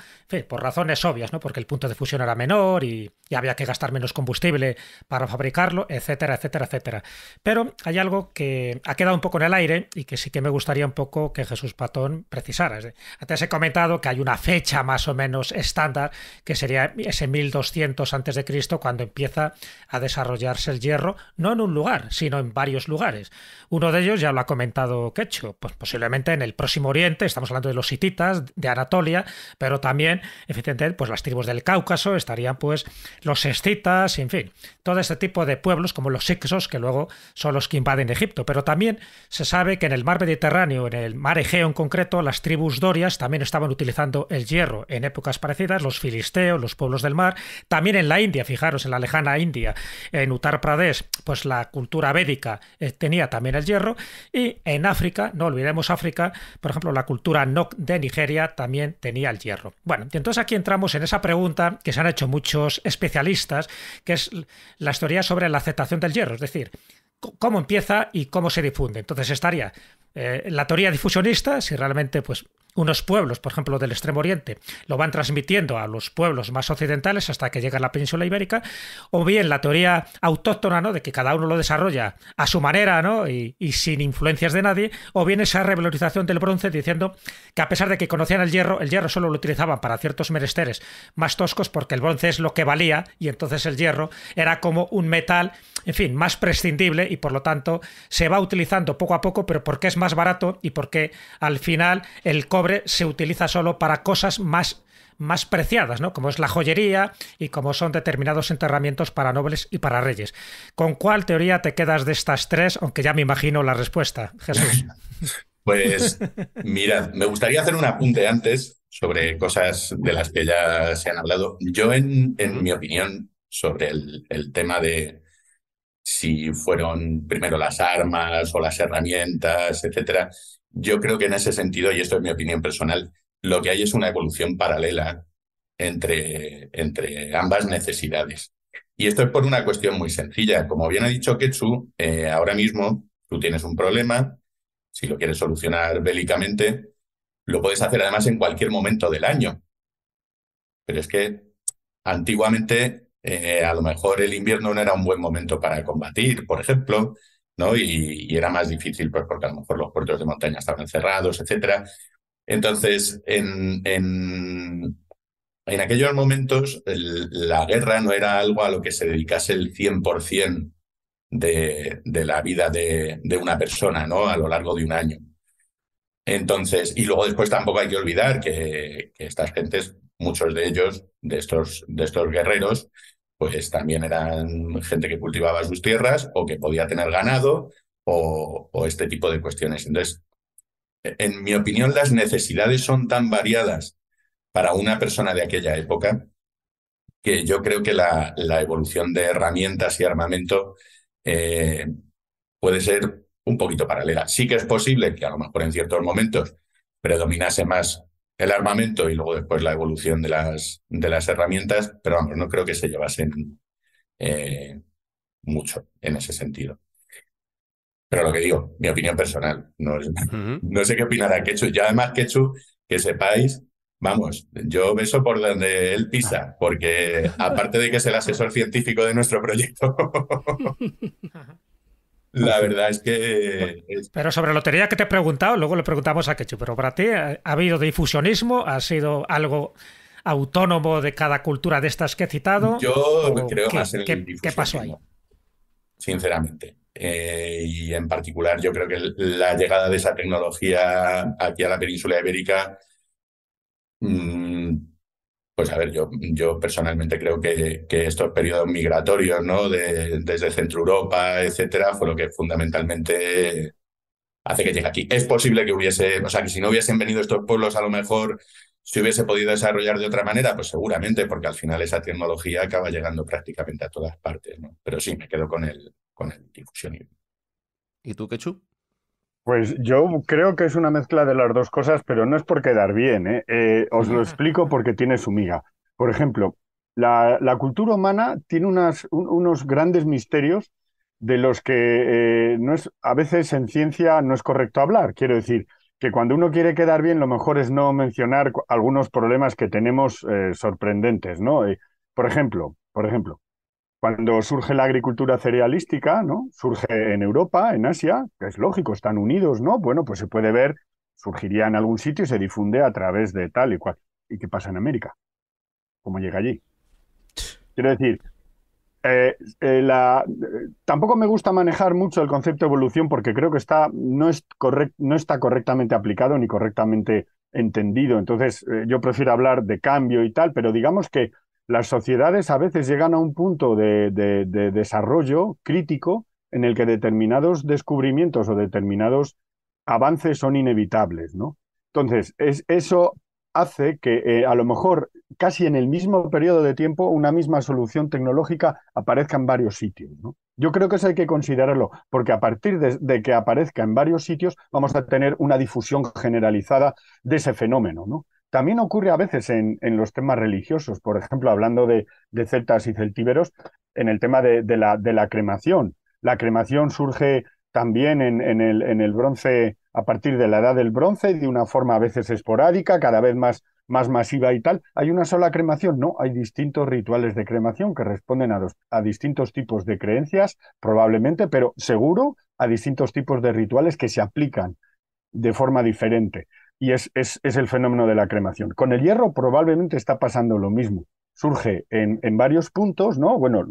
por razones obvias, ¿no? Porque el punto de fusión era menor y, y había que gastar menos combustible para fabricarlo, etcétera, etcétera, etcétera. Pero hay algo que ha quedado un poco en el aire y que sí que me gustaría un poco que Jesús Patón precisara. Antes he comentado que hay una fecha más o menos estándar, que sería ese 1200 a.C., cuando empieza a desarrollarse el hierro, no en un lugar, sino en varios lugares. Uno de ellos ya lo ha comentado Quecho, pues posiblemente en el Próximo Oriente, estamos hablando de los hititas, de Anatolia, pero también, eficiente, pues las tribus del Cáucaso, estarían pues los escitas, en fin, todo este tipo de pueblos como los sixos, que luego son los que invaden Egipto, pero también se sabe que en el mar Mediterráneo, en el mar Egeo en concreto, las tribus dorias también estaban utilizando el hierro en épocas parecidas, los filisteos, los pueblos del mar, también en la India, fijaros, en la lejana India, en Uttar Pradesh, pues la cultura védica eh, tenía también el hierro, y en África, no olvidemos África, por ejemplo, la cultura Nok de Nigeria también tenía el hierro. Bueno, entonces aquí entramos en esa pregunta que se han hecho muchos especialistas, que es la historia sobre la aceptación del hierro, es decir, cómo empieza y cómo se difunde. Entonces estaría eh, la teoría difusionista, si realmente pues, unos pueblos, por ejemplo, del Extremo Oriente, lo van transmitiendo a los pueblos más occidentales hasta que llega a la península ibérica, o bien la teoría autóctona, ¿no? De que cada uno lo desarrolla a su manera, ¿no? Y, sin influencias de nadie, o bien esa revalorización del bronce diciendo que a pesar de que conocían el hierro, el hierro solo lo utilizaban para ciertos menesteres más toscos porque el bronce es lo que valía y entonces el hierro era como un metal, en fin, más prescindible y por lo tanto se va utilizando poco a poco, pero porque es más barato y porque al final el cobre se utiliza solo para cosas más más preciadas, ¿no? Como es la joyería y como son determinados enterramientos para nobles y para reyes. ¿Con cuál teoría te quedas de estas tres? Aunque ya me imagino la respuesta, Jesús. Pues mira, me gustaría hacer un apunte antes sobre cosas de las que ya se han hablado. Yo, en, mi opinión, sobre el, el tema de si fueron primero las armas o las herramientas, etcétera, yo creo que en ese sentido, y esto es mi opinión personal, lo que hay es una evolución paralela entre, entre ambas necesidades. Y esto es por una cuestión muy sencilla. Como bien ha dicho Ketsu, eh, ahora mismo tú tienes un problema, si lo quieres solucionar bélicamente, lo puedes hacer además en cualquier momento del año. Pero es que antiguamente eh, a lo mejor el invierno no era un buen momento para combatir, por ejemplo, y, era más difícil, pues porque a lo mejor los puertos de montaña estaban cerrados, etcétera. Entonces, en, en, en aquellos momentos, la guerra no era algo a lo que se dedicase el 100% de, de la vida de, una persona, ¿no? A lo largo de un año. Entonces, y luego después tampoco hay que olvidar que, que estas gentes, muchos de ellos, de estos, de estos guerreros, pues también eran gente que cultivaba sus tierras o que podía tener ganado o, este tipo de cuestiones. Entonces, en mi opinión, las necesidades son tan variadas para una persona de aquella época que yo creo que la, evolución de herramientas y armamento eh, puede ser un poquito paralela. Sí que es posible que a lo mejor en ciertos momentos predominase más el armamento y luego después la evolución de las, de las herramientas, pero vamos, no creo que se llevasen eh, mucho en ese sentido. Pero lo que digo, mi opinión personal, no, no sé qué opinará Quechu. ya además, Quechu, que sepáis, vamos, yo beso por donde él pisa, ah. porque aparte de que es el asesor científico de nuestro proyecto, La pues verdad es que. Pues, pero sobre lotería que te he preguntado, luego le preguntamos a Ketchup. pero para ti, ¿ha habido difusionismo? ¿Ha sido algo autónomo de cada cultura de estas que he citado? Yo creo más en el pasó ahí? Sinceramente. Eh, y en particular, yo creo que la llegada de esa tecnología aquí a la península ibérica. Mmm, pues a ver, yo, yo personalmente creo que, estos periodos migratorios, ¿no? De, desde Centro Europa, etcétera, fue lo que fundamentalmente hace que llegue aquí. Es posible que hubiese, o sea, que si no hubiesen venido estos pueblos, a lo mejor se hubiese podido desarrollar de otra manera, pues seguramente, porque al final esa tecnología acaba llegando prácticamente a todas partes, ¿no? Pero sí, me quedo con el, con el difusionismo. ¿Y tú, Quechu? Pues yo creo que es una mezcla de las dos cosas, pero no es por quedar bien. ¿eh? eh os lo explico porque tiene su miga. Por ejemplo, la, cultura humana tiene unas, unos grandes misterios de los que eh, no es, a veces en ciencia no es correcto hablar. Quiero decir que cuando uno quiere quedar bien, lo mejor es no mencionar algunos problemas que tenemos eh, sorprendentes, ¿no? por ejemplo, por ejemplo, cuando surge la agricultura cerealística, ¿no? Surge en Europa, en Asia, que es lógico, están unidos, ¿no? Bueno, pues se puede ver, surgiría en algún sitio y se difunde a través de tal y cual. ¿Y qué pasa en América? ¿Cómo llega allí? Quiero decir, eh, eh, la, tampoco me gusta manejar mucho el concepto de evolución porque creo que está, no, es no está correctamente aplicado ni correctamente entendido. Entonces, eh, yo prefiero hablar de cambio y tal, pero digamos que las sociedades a veces llegan a un punto de, desarrollo crítico en el que determinados descubrimientos o determinados avances son inevitables, ¿no? Entonces, eso hace que eh, a lo mejor casi en el mismo periodo de tiempo una misma solución tecnológica aparezca en varios sitios. Yo creo que eso hay que considerarlo, porque a partir de, de, que aparezca en varios sitios vamos a tener una difusión generalizada de ese fenómeno. ¿no? También ocurre a veces en, los temas religiosos, por ejemplo, hablando de, celtas y celtíberos, en el tema de, la, cremación. La cremación surge también en, el, bronce, a partir de la edad del bronce, de una forma a veces esporádica, cada vez más, masiva y tal. ¿Hay una sola cremación? No, hay distintos rituales de cremación que responden a distintos tipos de creencias, probablemente, pero seguro a distintos tipos de rituales que se aplican de forma diferente y es, el fenómeno de la cremación. Con el hierro probablemente está pasando lo mismo. Surge en, varios puntos, ¿no? Bueno,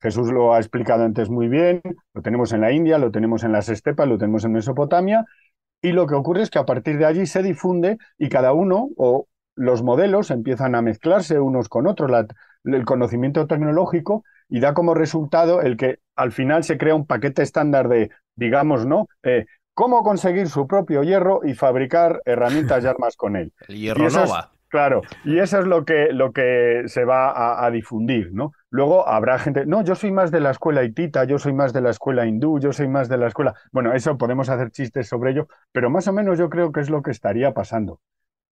Jesús lo ha explicado antes muy bien, lo tenemos en la India, lo tenemos en las estepas, lo tenemos en Mesopotamia, y lo que ocurre es que a partir de allí se difunde y cada uno o los modelos empiezan a mezclarse unos con otros, la, el conocimiento tecnológico, y da como resultado el que al final se crea un paquete estándar de, digamos, ¿no? Eh, cómo conseguir su propio hierro y fabricar herramientas y armas con él. El hierro nova. claro, y eso es lo que, lo que se va a, a, difundir, ¿no? Luego habrá gente, no, yo soy más de la escuela hitita, yo soy más de la escuela hindú, yo soy más de la escuela... Bueno, eso podemos hacer chistes sobre ello, pero más o menos yo creo que es lo que estaría pasando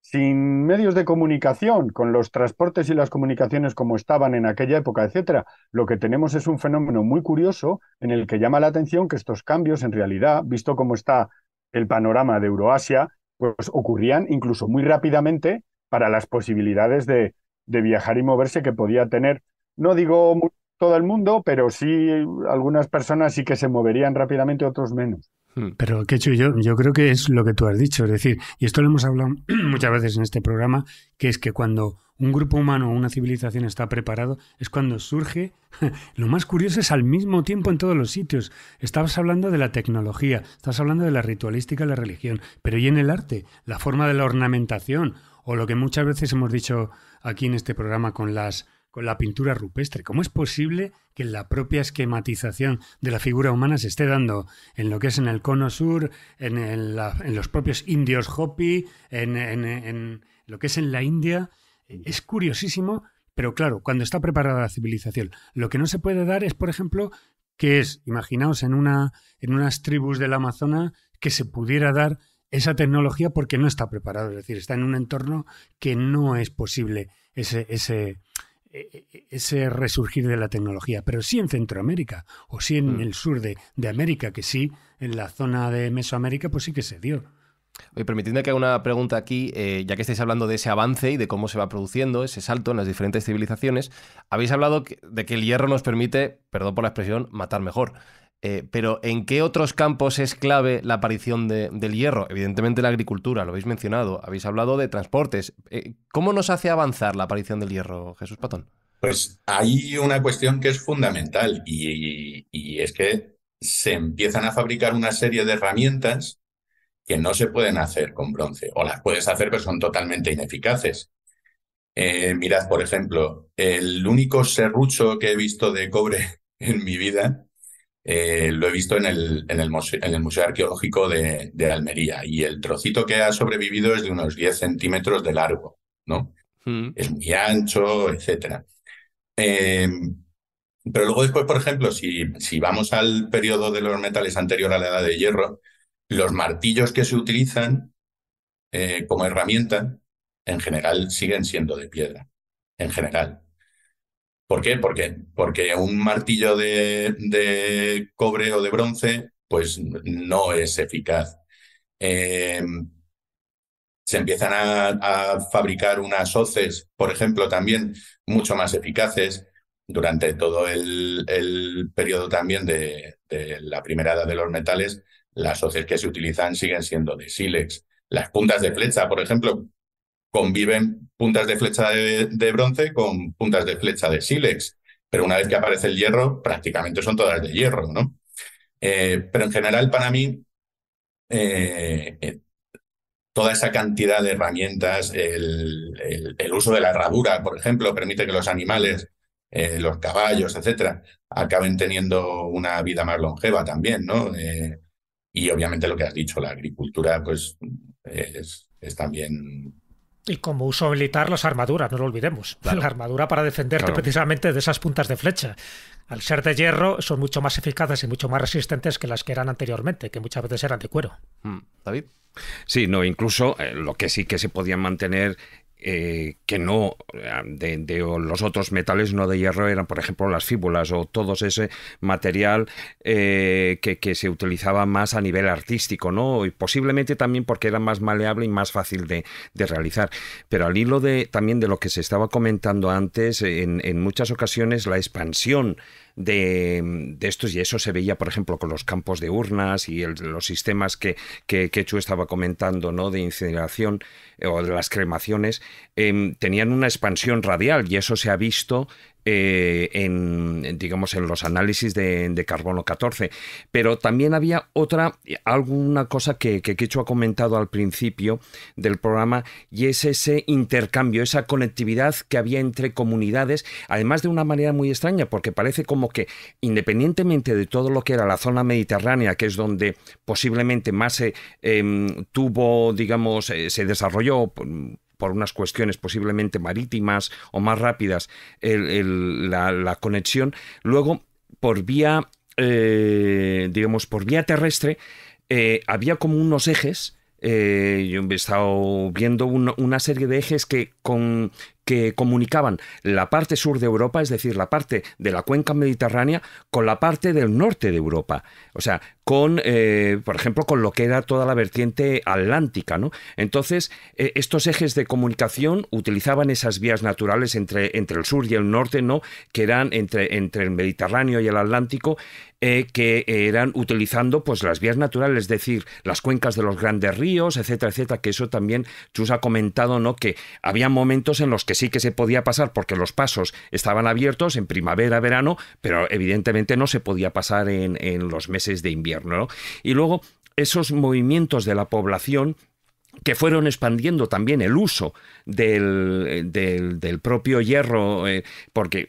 sin medios de comunicación, con los transportes y las comunicaciones como estaban en aquella época, etcétera, lo que tenemos es un fenómeno muy curioso en el que llama la atención que estos cambios, en realidad, visto cómo está el panorama de Euroasia, pues ocurrían incluso muy rápidamente para las posibilidades de, de viajar y moverse que podía tener, no digo todo el mundo, pero sí algunas personas sí que se moverían rápidamente, otros menos. Hmm. Pero, hecho yo, yo creo que es lo que tú has dicho. Es decir, y esto lo hemos hablado muchas veces en este programa, que es que cuando un grupo humano o una civilización está preparado, es cuando surge. Lo más curioso es al mismo tiempo en todos los sitios. Estabas hablando de la tecnología, estás hablando de la ritualística, la religión, pero ¿y en el arte? La forma de la ornamentación, o lo que muchas veces hemos dicho aquí en este programa con las con la pintura rupestre. ¿Cómo es posible que la propia esquematización de la figura humana se esté dando en lo que es en el cono sur, en, los propios indios Hopi, en, lo que es en la India? Es curiosísimo, pero claro, cuando está preparada la civilización, lo que no se puede dar es, por ejemplo, que es, imaginaos, en, una, en unas tribus del Amazonas que se pudiera dar esa tecnología porque no está preparado, es decir, está en un entorno que no es posible ese, e, e, e, ese resurgir de la tecnología, pero sí en Centroamérica o sí en mm. el sur de, América, que sí, en la zona de Mesoamérica, pues sí que se dio. Oye, permitidme que haga una pregunta aquí, eh, ya que estáis hablando de ese avance y de cómo se va produciendo ese salto en las diferentes civilizaciones, habéis hablado de que el hierro nos permite, perdón por la expresión, matar mejor. Eh, pero ¿en qué otros campos es clave la aparición del hierro? Evidentemente la agricultura, lo habéis mencionado, habéis hablado de transportes. Eh, ¿Cómo nos hace avanzar la aparición del hierro, Jesús Patón? Pues hay una cuestión que es fundamental y, es que se empiezan a fabricar una serie de herramientas que no se pueden hacer con bronce, o las puedes hacer pero son totalmente ineficaces. Eh, mirad, por ejemplo, el único serrucho que he visto de cobre en mi vida eh, lo he visto en el, en el, museo, Arqueológico de, Almería y el trocito que ha sobrevivido es de unos 10 centímetros de largo, ¿no? Mm. Es muy ancho, etc. Eh, pero luego después, por ejemplo, si, si vamos al periodo de los metales anterior a la edad de hierro, los martillos que se utilizan eh, como herramienta, en general, siguen siendo de piedra, en general. ¿Por qué? Porque, porque un martillo de, cobre o de bronce pues no es eficaz. Em, se empiezan a, fabricar unas hoces, por ejemplo, también mucho más eficaces durante todo el, periodo también de, de, la primera edad de los metales. Las hoces que se utilizan siguen siendo de sílex. Las puntas de flecha, por ejemplo, conviven puntas de flecha de, bronce con puntas de flecha de sílex, pero una vez que aparece el hierro, prácticamente son todas de hierro, ¿no? Eh, pero en general, para mí, eh, toda esa cantidad de herramientas, el, uso de la herradura, por ejemplo, permite que los animales, eh, los caballos, etcétera, acaben teniendo una vida más longeva también, ¿no? y obviamente lo que has dicho, la agricultura, pues es, es también y como uso militar, las armaduras, no lo olvidemos. La armadura para defenderte precisamente de esas puntas de flecha. Al ser de hierro, son mucho más eficaces y mucho más resistentes que las que eran anteriormente, que muchas veces eran de cuero. Mm, David. Sí, no, incluso eh, lo que sí que se podían mantener eh, que no, eh, de, los otros metales no de hierro eran, por ejemplo, las fíbulas o todo ese material eh, que, se utilizaba más a nivel artístico, ¿no? Y posiblemente también porque era más maleable y más fácil de, realizar. Pero al hilo de, también de lo que se estaba comentando antes, en, en muchas ocasiones la expansión Mm, de, estos y eso se veía, por ejemplo, con los campos de urnas y los sistemas que, que, estaba comentando, ¿no? De incineración eh, o de las cremaciones, em, tenían una expansión radial y eso se ha visto eh, en, digamos, en los análisis de, carbono 14. Pero también había otra, alguna cosa que, que ha comentado al principio del programa y es ese intercambio, esa conectividad que había entre comunidades, además de una manera muy extraña, porque parece como que independientemente de todo lo que era la zona mediterránea, que es donde posiblemente más se em, tuvo, digamos, eh, se desarrolló por unas cuestiones posiblemente marítimas o más rápidas la, conexión, luego por vía eh, digamos, por vía terrestre, eh, había como unos ejes. Eh, yo he estado viendo una serie de ejes que, con, que comunicaban la parte sur de Europa, es decir, la parte de la cuenca mediterránea, con la parte del norte de Europa. O sea, con, eh, por ejemplo, con lo que era toda la vertiente atlántica. ¿no? Entonces, eh, estos ejes de comunicación utilizaban esas vías naturales entre, entre el sur y el norte, ¿no? que eran entre, entre el Mediterráneo y el Atlántico, eh, que eran utilizando pues, las vías naturales, es decir, las cuencas de los grandes ríos, etcétera, etcétera, que eso también Chus ha comentado, ¿no? que había momentos en los que sí que se podía pasar porque los pasos estaban abiertos en primavera, verano, pero evidentemente no se podía pasar en los meses de invierno. Y luego esos movimientos de la población que fueron expandiendo también el uso del, eh, propio hierro, eh, porque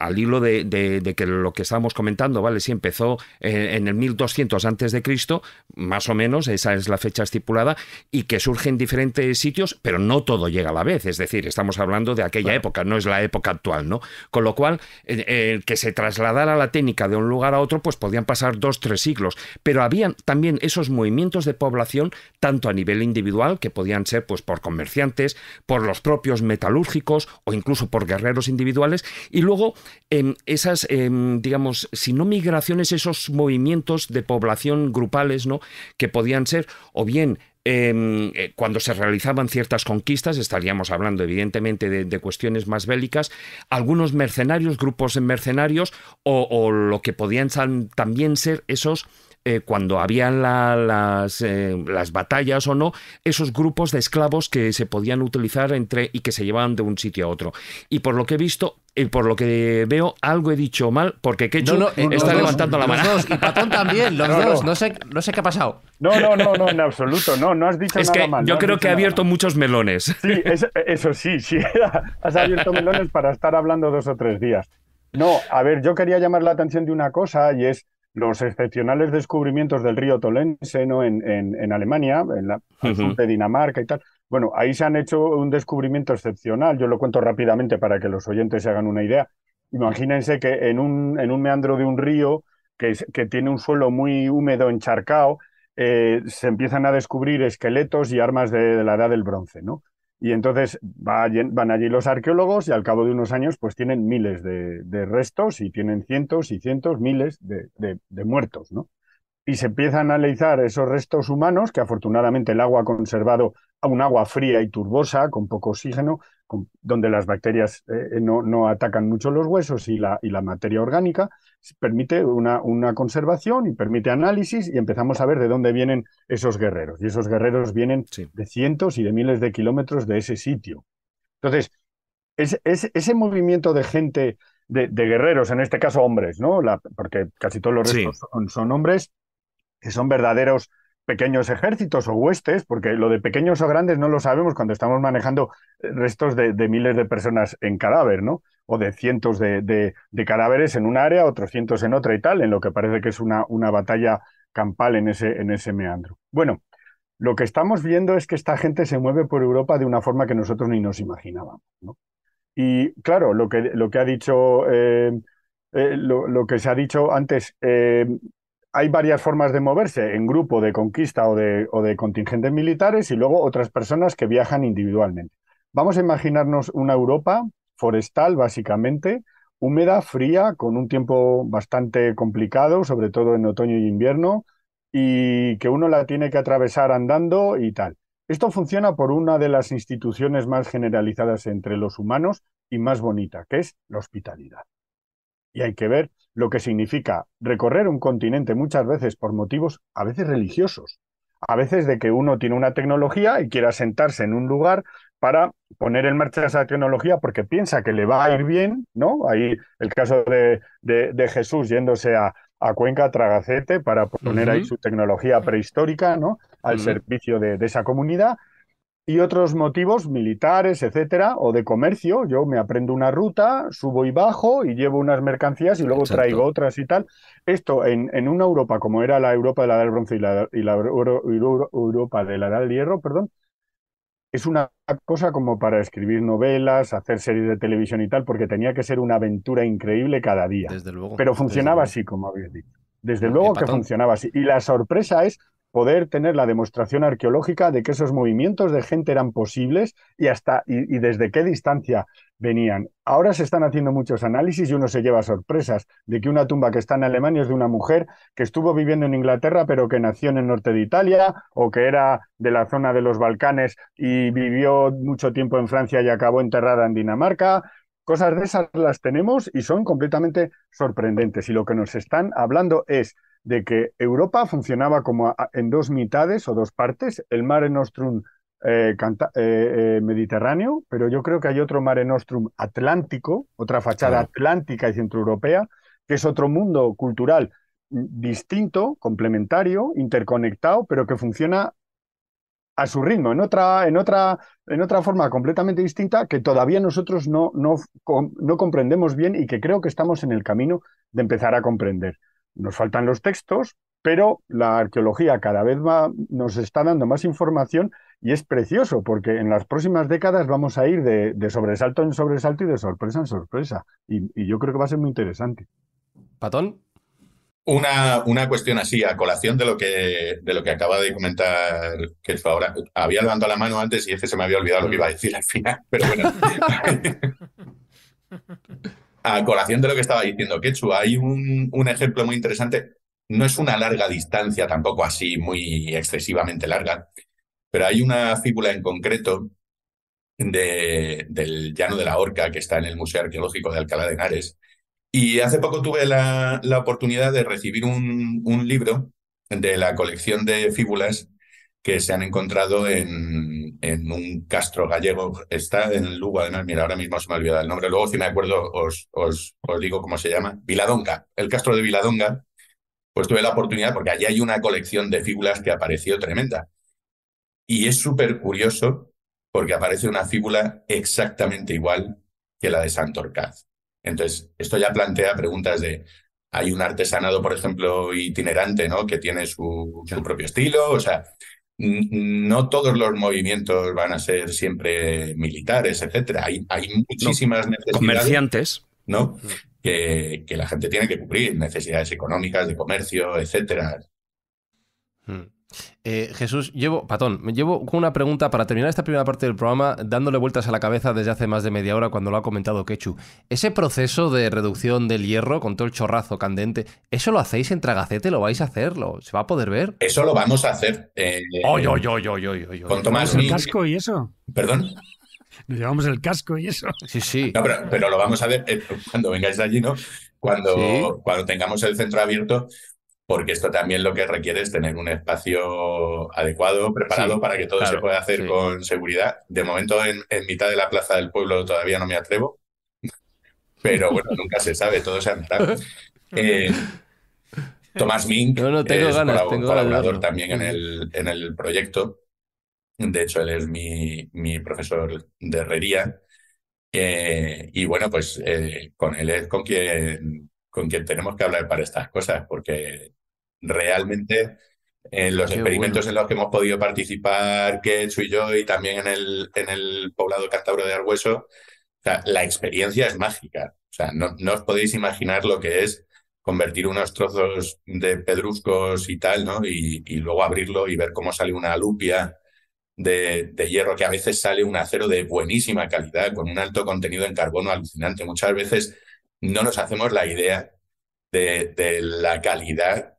al hilo de, que lo que estábamos comentando, ¿vale? Si empezó eh, en, el 1200 antes de Cristo, más o menos, esa es la fecha estipulada, y que surge en diferentes sitios, pero no todo llega a la vez. Es decir, estamos hablando de aquella época, no es la época actual, ¿no? Con lo cual, el, eh, eh, que se trasladara la técnica de un lugar a otro, pues podían pasar dos, tres siglos. Pero habían también esos movimientos de población, tanto a nivel individual, que podían ser pues por comerciantes, por los propios metalúrgicos o incluso por guerreros individuales, y luego esas, em, digamos, si no migraciones, esos movimientos de población grupales, ¿no? Que podían ser o bien em, eh, cuando se realizaban ciertas conquistas, estaríamos hablando evidentemente de, cuestiones más bélicas, algunos mercenarios, grupos de mercenarios, o, lo que podían también ser esos eh, cuando habían las, eh, las, batallas o no, esos grupos de esclavos que se podían utilizar entre y que se llevaban de un sitio a otro. Y por lo que he visto, y por lo que veo, algo he dicho mal, porque qué no, está levantando la mano. y Patón también, los dos. No. sé, no sé qué ha pasado. No, no, no, no, en absoluto. No, no has dicho es que Yo creo que ha abierto muchos melones. Sí, eso sí, sí. has abierto melones para estar hablando dos o tres días. No, a ver, yo quería llamar la atención de una cosa y es los excepcionales descubrimientos del río Tolense ¿no? en, en, Alemania, en la, sur de Dinamarca y tal. Bueno, ahí se han hecho un descubrimiento excepcional. Yo lo cuento rápidamente para que los oyentes se hagan una idea. Imagínense que en un, en un meandro de un río que, que tiene un suelo muy húmedo, encharcado, eh, se empiezan a descubrir esqueletos y armas de, la edad del bronce, ¿no? Y entonces van allí los arqueólogos y al cabo de unos años pues tienen miles de, restos y tienen cientos y cientos, miles de, de, muertos, Y se empiezan a analizar esos restos humanos que afortunadamente el agua ha conservado a un agua fría y turbosa, con poco oxígeno, donde las bacterias eh, eh, no, atacan mucho los huesos y la, y la materia orgánica, permite una, una, conservación y permite análisis y empezamos a ver de dónde vienen esos guerreros. Y esos guerreros vienen de cientos y de miles de kilómetros de ese sitio. Entonces, es, ese movimiento de gente, de, guerreros, en este caso hombres, ¿no? porque casi todos los restos son hombres, que son verdaderos pequeños ejércitos o huestes, porque lo de pequeños o grandes no lo sabemos cuando estamos manejando eh, restos de, miles de personas en cadáver, ¿no? O de cientos de, cadáveres en un área, otros cientos en otra y tal, en lo que parece que es una, una batalla campal en ese, en ese meandro. Bueno, lo que estamos viendo es que esta gente se mueve por Europa de una forma que nosotros ni nos imaginábamos, Y claro, lo que, lo que ha dicho... Eh, eh, lo, que se ha dicho antes, hay varias formas de moverse, en grupo, de conquista o de, contingentes militares y luego otras personas que viajan individualmente. Vamos a imaginarnos una Europa forestal, básicamente, húmeda, fría, con un tiempo bastante complicado, sobre todo en otoño y invierno, y que uno la tiene que atravesar andando y tal. Esto funciona por una de las instituciones más generalizadas entre los humanos y más bonita, que es la hospitalidad. Y hay que ver lo que significa recorrer un continente muchas veces por motivos a veces religiosos, a veces de que uno tiene una tecnología y quiera sentarse en un lugar para poner en marcha esa tecnología porque piensa que le va a ir bien, ¿no? Ahí el caso de, Jesús yéndose a, a Cuenca Tragacete para poner ahí su tecnología prehistórica, ¿no? Al servicio de, esa comunidad y otros motivos militares, etcétera, o de comercio. Yo me aprendo una ruta, subo y bajo y llevo unas mercancías y luego traigo otras y tal. Esto en, una Europa como era la Europa de la Edad del Bronce y la, Europa de la Edad del Hierro, perdón, es una cosa como para escribir novelas, hacer series de televisión y tal, porque tenía que ser una aventura increíble cada día. Desde luego. Pero funcionaba así, como habéis dicho. Desde luego que funcionaba así. Y la sorpresa es poder tener la demostración arqueológica de que esos movimientos de gente eran posibles y hasta y, desde qué distancia venían. Ahora se están haciendo muchos análisis y uno se lleva sorpresas de que una tumba que está en Alemania es de una mujer que estuvo viviendo en Inglaterra pero que nació en el norte de Italia o que era de la zona de los Balcanes y vivió mucho tiempo en Francia y acabó enterrada en Dinamarca. Cosas de esas las tenemos y son completamente sorprendentes y lo que nos están hablando es de que Europa funcionaba como en dos mitades o dos partes, el Mare Nostrum eh, eh, eh, Mediterráneo, pero yo creo que hay otro Mare Nostrum Atlántico, otra fachada atlántica y centroeuropea, que es otro mundo cultural mm, distinto, complementario, interconectado, pero que funciona a su ritmo, en otra, en otra, en otra forma completamente distinta que todavía nosotros no, no, no comprendemos bien y que creo que estamos en el camino de empezar a comprender. Nos faltan los textos, pero la arqueología cada vez va nos está dando más información y es precioso porque en las próximas décadas vamos a ir de, sobresalto en sobresalto y de sorpresa en sorpresa. Y, yo creo que va a ser muy interesante. Patón. Una, una, cuestión así, a colación de lo que, de lo que acaba de comentar que ahora había levantado la mano antes y es se me había olvidado lo que iba a decir al final, pero bueno. a colación de lo que estaba diciendo Quechua, hay un, un ejemplo muy interesante. No es una larga distancia, tampoco así muy excesivamente larga, pero hay una fíbula en concreto de, del Llano de la Horca que está en el Museo Arqueológico de Alcalá de Henares. Y hace poco tuve la, oportunidad de recibir un, un libro de la colección de fíbulas que se han encontrado en, un castro gallego. Está en Lugo, además, mira, ahora mismo se me ha el nombre. Luego, si me acuerdo, os, digo cómo se llama. Viladonga. El castro de Viladonga, pues tuve la oportunidad, porque allí hay una colección de fíbulas que apareció tremenda. Y es súper curioso porque aparece una fíbula exactamente igual que la de Santorcaz. Entonces, esto ya plantea preguntas de, hay un artesanado, por ejemplo, itinerante, ¿no? Que tiene su, su propio estilo, o sea, Mm, no todos los movimientos van a ser siempre militares, etcétera. Hay, hay muchísimas necesidades. Comerciantes. ¿no? Que, la gente tiene que cubrir, necesidades económicas, de comercio, etcétera. Mm. Eh, Jesús, llevo, patón, me llevo una pregunta para terminar esta primera parte del programa dándole vueltas a la cabeza desde hace más de media hora cuando lo ha comentado Quechu. Ese proceso de reducción del hierro con todo el chorrazo candente, ¿eso lo hacéis en Tragacete? ¿Lo vais a hacerlo? ¿Se va a poder ver? Eso lo vamos a hacer. Eh, oy, oy, eh, con Tomás ¿El casco y eso? ¿Perdón? Nos llevamos el casco y eso. Sí, sí. pero, lo vamos a ver eh, cuando vengáis de allí, ¿no? Cuando, cuando tengamos el centro abierto, porque esto también lo que requiere es tener un espacio adecuado, preparado para que todo se pueda hacer con seguridad. De momento en, mitad de la plaza del pueblo todavía no me atrevo, pero bueno, nunca se sabe, todo se ha Eh, Tomás Mink es colaborador también en el, en el proyecto. De hecho, él es mi, profesor de herrería. Eh, y bueno, pues eh, con él es con quien con quien tenemos que hablar para estas cosas, porque realmente en los experimentos en los que hemos podido participar, Ketsu y yo, y también en el, en el poblado cántabro de Argueso, la experiencia es mágica. O sea, no, os podéis imaginar lo que es convertir unos trozos de pedruscos y tal, ¿no? Y, luego abrirlo y ver cómo sale una lupia de, hierro, que a veces sale un acero de buenísima calidad, con un alto contenido en carbono alucinante. Muchas veces no nos hacemos la idea de, de la calidad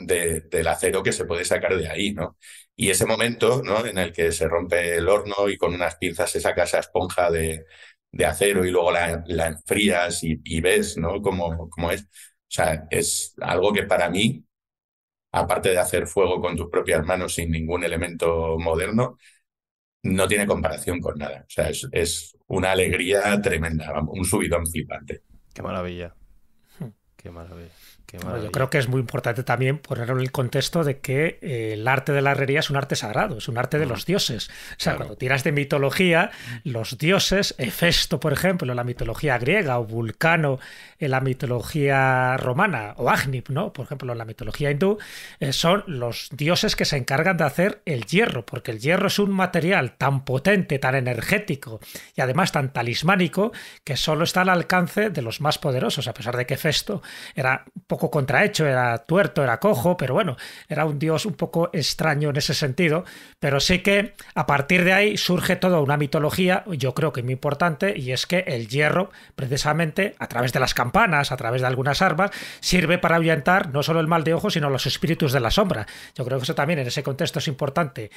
del acero que se puede sacar de ahí, ¿no? Y ese momento, ¿no? En el que se rompe el horno y con unas pinzas se saca esa esponja de, acero y luego la, enfrías y, ves, ¿no? Cómo, es. O sea, es algo que para mí, aparte de hacer fuego con tus propias manos sin ningún elemento moderno, no tiene comparación con nada. O sea, es, es una alegría tremenda, un subidón flipante. Qué maravilla. Qué maravilla yo creo que es muy importante también ponerlo en el contexto de que eh, el arte de la herrería es un arte sagrado, es un arte de los dioses. O sea, cuando tiras de mitología, los dioses, Hefesto, por ejemplo, en la mitología griega, o Vulcano en eh, la mitología romana, o Agnip, ¿no? Por ejemplo, en la mitología hindú, eh, son los dioses que se encargan de hacer el hierro, porque el hierro es un material tan potente, tan energético y además tan talismánico que solo está al alcance de los más poderosos, a pesar de que Hefesto era contrahecho, era tuerto, era cojo, pero bueno, era un dios un poco extraño en ese sentido. Pero sí que a partir de ahí surge toda una mitología, yo creo que muy importante, y es que el hierro, precisamente a través de las campanas, a través de algunas armas, sirve para ahuyentar no solo el mal de ojo, sino los espíritus de la sombra. Yo creo que eso también en ese contexto es importante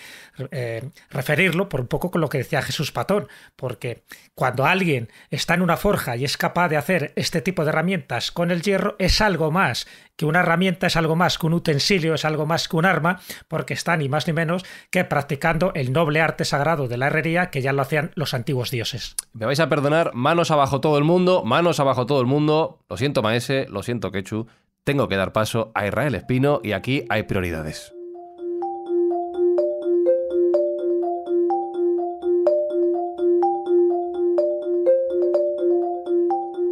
eh, referirlo por un poco con lo que decía Jesús Patón, porque cuando alguien está en una forja y es capaz de hacer este tipo de herramientas con el hierro, es algo más que una herramienta, es algo más que un utensilio, es algo más que un arma, porque está ni más ni menos que practicando el noble arte sagrado de la herrería que ya lo hacían los antiguos dioses. Me vais a perdonar, manos abajo todo el mundo, manos abajo todo el mundo. Lo siento, Maese, lo siento, Quechu. Tengo que dar paso a Israel Espino y aquí hay prioridades.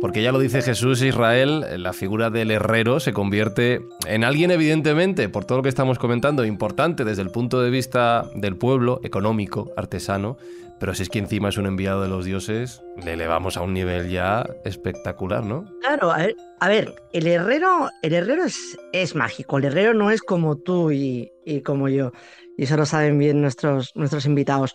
Porque ya lo dice Jesús Israel, la figura del herrero se convierte en alguien evidentemente, por todo lo que estamos comentando, importante desde el punto de vista del pueblo, económico, artesano, pero si es que encima es un enviado de los dioses, le elevamos a un nivel ya espectacular, ¿no? Claro, a ver, el herrero, el herrero es, mágico, el herrero no es como tú y, como yo, y eso lo saben bien nuestros, nuestros invitados,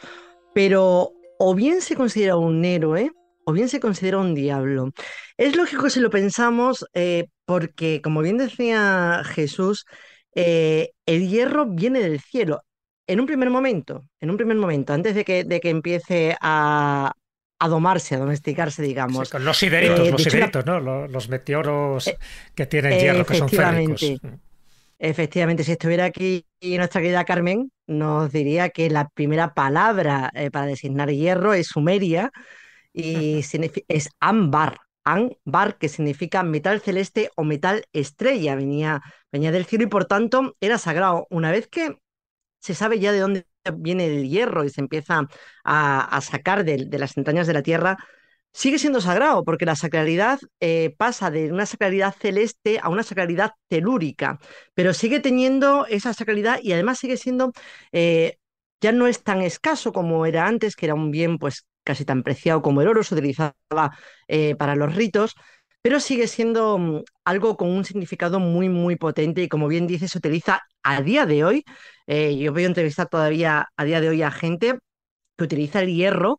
pero o bien se considera un héroe, o bien se considera un diablo. Es lógico si lo pensamos eh, porque, como bien decía Jesús, eh, el hierro viene del cielo. En un primer momento, en un primer momento, antes de que, de que empiece a, a domarse, a domesticarse, digamos. los sideritos, eh, los sideritos, ¿no? Los, meteoros que tienen hierro, que son férricos. Mm. Efectivamente, si estuviera aquí nuestra querida Carmen, nos diría que la primera palabra para designar hierro es sumeria, y es ámbar, ámbar, que significa metal celeste o metal estrella, venía, venía del cielo y por tanto era sagrado. Una vez que se sabe ya de dónde viene el hierro y se empieza a, sacar de, las entrañas de la tierra, sigue siendo sagrado, porque la sacralidad eh, pasa de una sacralidad celeste a una sacralidad telúrica, pero sigue teniendo esa sacralidad y además sigue siendo... Eh, ya no es tan escaso como era antes, que era un bien pues casi tan preciado como el oro, se utilizaba eh, para los ritos, pero sigue siendo mm, algo con un significado muy, muy potente y como bien dice, se utiliza a día de hoy. Eh, yo voy a entrevistar todavía a día de hoy a gente que utiliza el hierro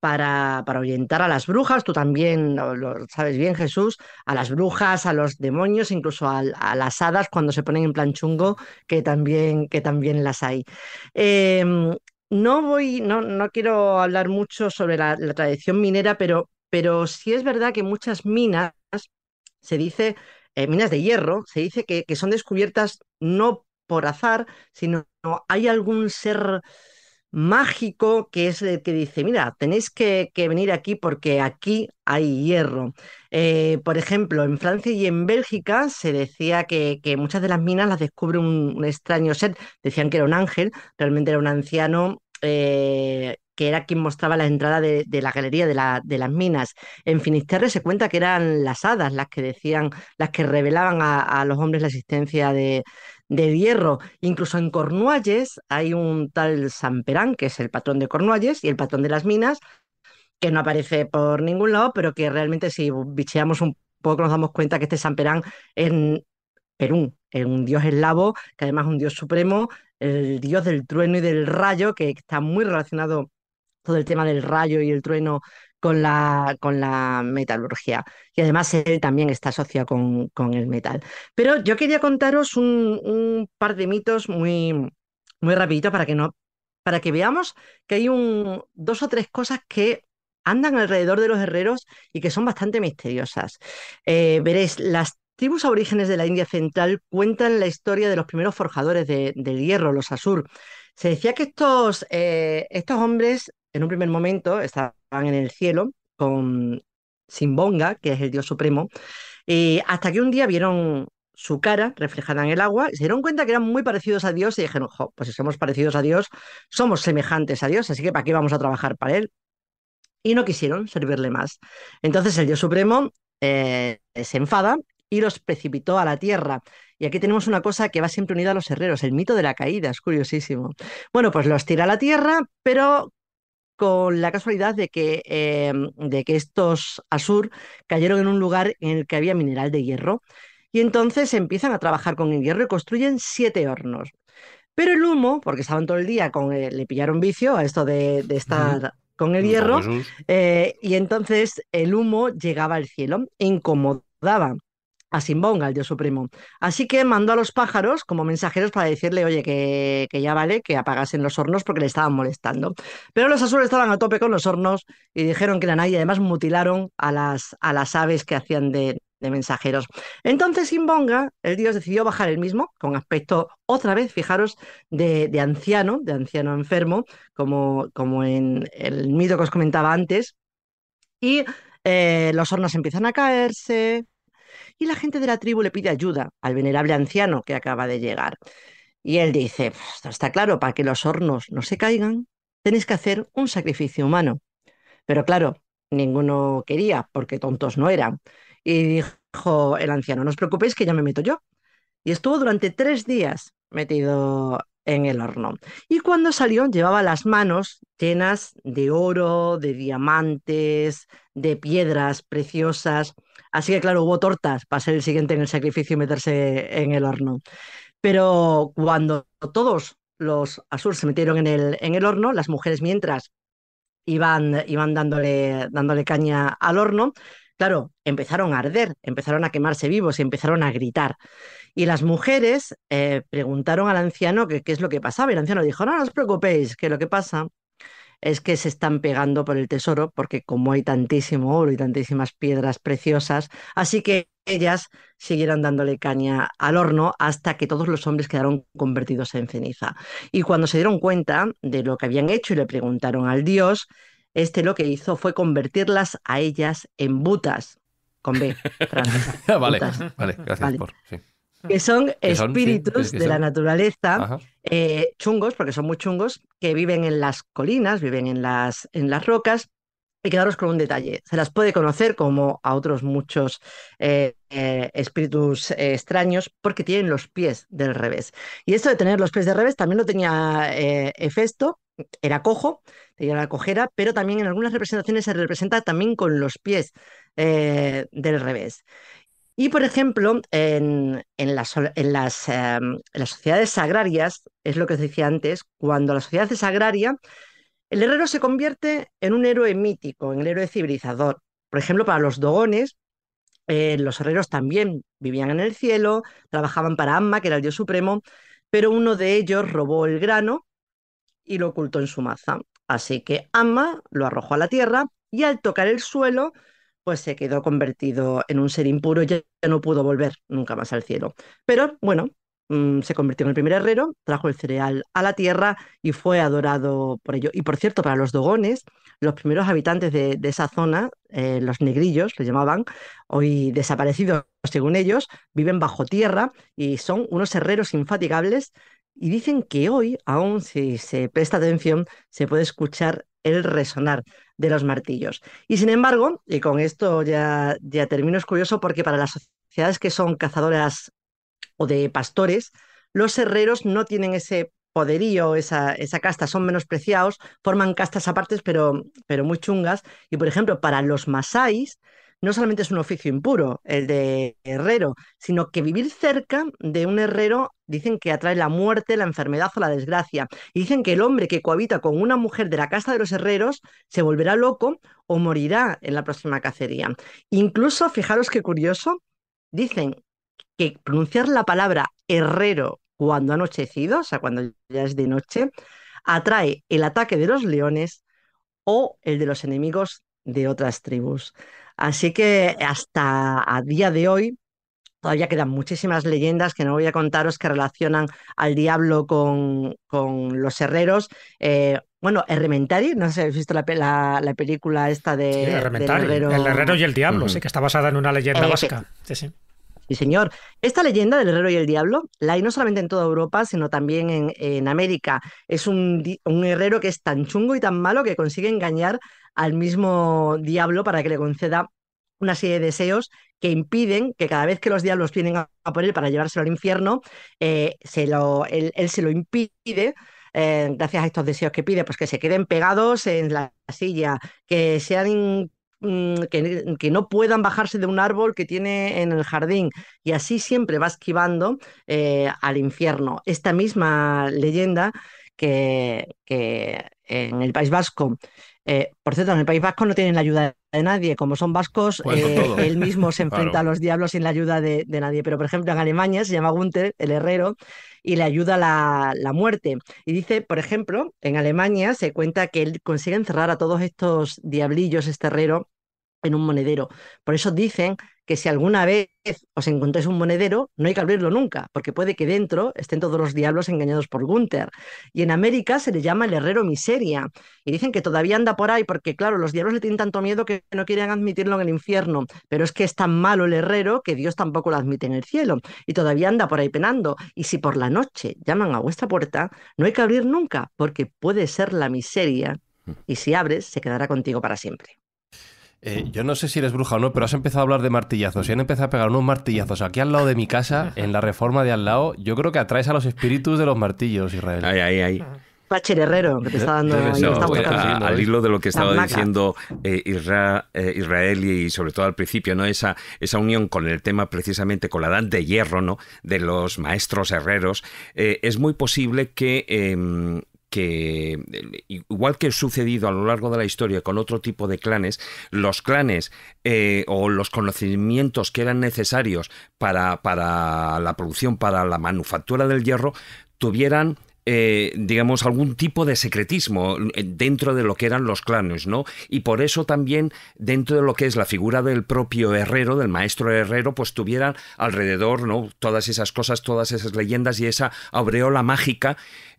para, para, orientar a las brujas, tú también lo, sabes bien, Jesús, a las brujas, a los demonios, incluso a, las hadas cuando se ponen en plan chungo, que también, que también las hay. Em, no voy, no, no quiero hablar mucho sobre la, tradición minera, pero, pero sí es verdad que muchas minas, se dice, eh, minas de hierro, se dice que, que, son descubiertas no por azar, sino hay algún ser mágico que es el que dice, mira, tenéis que, venir aquí porque aquí hay hierro. Eh, por ejemplo, en Francia y en Bélgica se decía que, muchas de las minas las descubre un, extraño ser, decían que era un ángel, realmente era un anciano. Eh, que era quien mostraba la entrada de, la galería de, las minas. En Finisterre se cuenta que eran las hadas las que decían, las que revelaban a los hombres la existencia de, de hierro. Incluso en Cornualles hay un tal Samperán, que es el patrón de Cornualles y el patrón de las minas, que no aparece por ningún lado, pero que realmente si bicheamos un poco nos damos cuenta que este Samperán en Perú, es un dios eslavo, que además es un dios supremo, el dios del trueno y del rayo, que está muy relacionado todo el tema del rayo y el trueno con la, con la metalurgia. Y además él también está asociado con, el metal. Pero yo quería contaros un, par de mitos muy, muy rapidito para que, no, para que veamos que hay un, dos o tres cosas que andan alrededor de los herreros y que son bastante misteriosas. Eh, veréis, las tribus aborígenes de la India Central cuentan la historia de los primeros forjadores del hierro, los Asur. Se decía que estos, eh, estos hombres, en un primer momento, estaban en el cielo con Simbonga, que es el dios supremo, Y hasta que un día vieron su cara reflejada en el agua y se dieron cuenta que eran muy parecidos a Dios y dijeron, ojo, pues si somos parecidos a Dios, somos semejantes a Dios, así que ¿para qué vamos a trabajar para Él? Y no quisieron servirle más. Entonces el Dios Supremo eh, se enfada y los precipitó a la tierra. Y aquí tenemos una cosa que va siempre unida a los herreros, el mito de la caída, es curiosísimo. Bueno, pues los tira a la tierra, pero con la casualidad de que, em, de que estos azur cayeron en un lugar en el que había mineral de hierro. Y entonces empiezan a trabajar con el hierro y construyen siete hornos. Pero el humo, porque estaban todo el día con le pillaron vicio a esto de, estar con el hierro, eh, y entonces el humo llegaba al cielo, incomodaba a Simbonga, el dios supremo. Así que mandó a los pájaros como mensajeros para decirle, oye, que, ya vale, que apagasen los hornos porque le estaban molestando. Pero los azules estaban a tope con los hornos y dijeron que la nadie. además mutilaron a las, a las aves que hacían de, de mensajeros. Entonces Simbonga, el dios, decidió bajar el mismo, con aspecto, otra vez, fijaros, de, de anciano, de anciano enfermo, como, como en el mito que os comentaba antes. Y eh, los hornos empiezan a caerse, y la gente de la tribu le pide ayuda al venerable anciano que acaba de llegar. Y él dice, está claro, para que los hornos no se caigan, tenéis que hacer un sacrificio humano. Pero claro, ninguno quería, porque tontos no eran. Y dijo el anciano, no os preocupéis que ya me meto yo. Y estuvo durante tres días metido en el horno. Y cuando salió llevaba las manos llenas de oro, de diamantes, de piedras preciosas. Así que claro, hubo tortas para ser el siguiente en el sacrificio y meterse en el horno. Pero cuando todos los Asur se metieron en el, en el horno, las mujeres mientras iban, iban dándole, dándole caña al horno, claro, empezaron a arder, empezaron a quemarse vivos y empezaron a gritar. Y las mujeres eh, preguntaron al anciano qué es lo que pasaba. el anciano dijo, no, no os preocupéis, que lo que pasa es que se están pegando por el tesoro, porque como hay tantísimo oro y tantísimas piedras preciosas, así que ellas siguieron dándole caña al horno hasta que todos los hombres quedaron convertidos en ceniza. Y cuando se dieron cuenta de lo que habían hecho y le preguntaron al dios, este lo que hizo fue convertirlas a ellas en butas, con B. Ah, vale, gracias por que son espíritus de la naturaleza, eh, chungos, porque son muy chungos, que viven en las colinas, viven en las, en las rocas. Y quedaros con un detalle, se las puede conocer como a otros muchos eh, eh, espíritus extraños porque tienen los pies del revés. Y esto de tener los pies del revés también lo tenía Hefesto, era cojo, tenía la cojera, pero también en algunas representaciones se representa también con los pies del revés. Y, por ejemplo, en, em, las, sociedades agrarias, es lo que os decía antes, cuando la sociedad es agraria, el herrero se convierte en un héroe mítico, en el héroe civilizador. Por ejemplo, para los dogones, eh, los herreros también vivían en el cielo, trabajaban para Amma, que era el dios supremo, pero uno de ellos robó el grano y lo ocultó en su maza. Así que Amma lo arrojó a la tierra y al tocar el suelo pues se quedó convertido en un ser impuro, y ya no pudo volver nunca más al cielo. Pero bueno, mm, se convirtió en el primer herrero, trajo el cereal a la tierra y fue adorado por ello. Y por cierto, para los dogones, los primeros habitantes de, esa zona, eh, los negrillos, le llamaban, hoy desaparecidos según ellos, viven bajo tierra y son unos herreros infatigables. Y dicen que hoy, aún si se presta atención, se puede escuchar el resonar de los martillos. Y sin embargo, y con esto ya, ya termino, es curioso porque para las sociedades que son cazadoras o de pastores, los herreros no tienen ese poderío, esa, casta, son menospreciados, forman castas apartes, pero, pero muy chungas. Y por ejemplo, para los masáis, no solamente es un oficio impuro, el de herrero, sino que vivir cerca de un herrero dicen que atrae la muerte, la enfermedad o la desgracia. Y dicen que el hombre que cohabita con una mujer de la casa de los herreros se volverá loco o morirá en la próxima cacería. Incluso, fijaros qué curioso, dicen que pronunciar la palabra herrero cuando anochecido, o sea, cuando ya es de noche, atrae el ataque de los leones o el de los enemigos de otras tribus. Así que hasta a día de hoy todavía quedan muchísimas leyendas que no voy a contaros que relacionan al diablo con, los herreros. Eh, bueno, Hermentari, no sé si habéis visto la, la, película esta de... El herrero y el diablo, sí, que está basada en una leyenda básica. vasca. sí. Sí, señor. Esta leyenda del herrero y el diablo la hay no solamente en toda Europa, sino también en, América. Es un, un, herrero que es tan chungo y tan malo que consigue engañar al mismo diablo para que le conceda una serie de deseos que impiden que cada vez que los diablos vienen a, por él para llevárselo al infierno, eh, se lo, él, se lo impide eh, gracias a estos deseos que pide, pues que se queden pegados en la silla, que sean Mm, que, no puedan bajarse de un árbol que tiene en el jardín. Y así siempre va esquivando eh, al infierno. Esta misma leyenda que, en el País Vasco eh, por cierto, en el País Vasco no tienen la ayuda de nadie. Como son vascos, eh, él mismo se enfrenta a los diablos sin la ayuda de, nadie. Pero, por ejemplo, en Alemania se llama Gunther, el herrero, y le ayuda la, la, muerte. Y dice, por ejemplo, en Alemania se cuenta que él consigue encerrar a todos estos diablillos, este herrero, en un monedero. Por eso dicen que si alguna vez os encontráis un monedero, no hay que abrirlo nunca, porque puede que dentro estén todos los diablos engañados por Gunther. Y en América se le llama el herrero miseria. Y dicen que todavía anda por ahí, porque claro, los diablos le tienen tanto miedo que no quieren admitirlo en el infierno. Pero es que es tan malo el herrero que Dios tampoco lo admite en el cielo. Y todavía anda por ahí penando. Y si por la noche llaman a vuestra puerta, no hay que abrir nunca, porque puede ser la miseria. Mm. Y si abres, se quedará contigo para siempre. Eh, yo no sé si eres bruja o no, pero has empezado a hablar de martillazos y han empezado a pegar unos martillazos aquí al lado de mi casa, en la reforma de al lado. Yo creo que atraes a los espíritus de los martillos, Israel. Ahí, ahí, ahí. Pacher Herrero, que te está dando. al hilo de lo que estaba diciendo eh, eh, Israel y, sobre todo al principio, ¿no? Esa, esa unión con el tema precisamente con la edad de hierro, ¿no? De los maestros herreros, es muy posible que em, que, igual que ha sucedido a lo largo de la historia con otro tipo de clanes, los clanes eh, o los conocimientos que eran necesarios para, para la producción, para la manufactura del hierro, tuvieran eh, digamos, algún tipo de secretismo eh, dentro de lo que eran los clanes, ¿no? Y por eso también dentro de lo que es la figura del propio herrero, del maestro herrero, pues tuvieran alrededor, ¿no? Todas esas cosas, todas esas leyendas y esa aureola mágica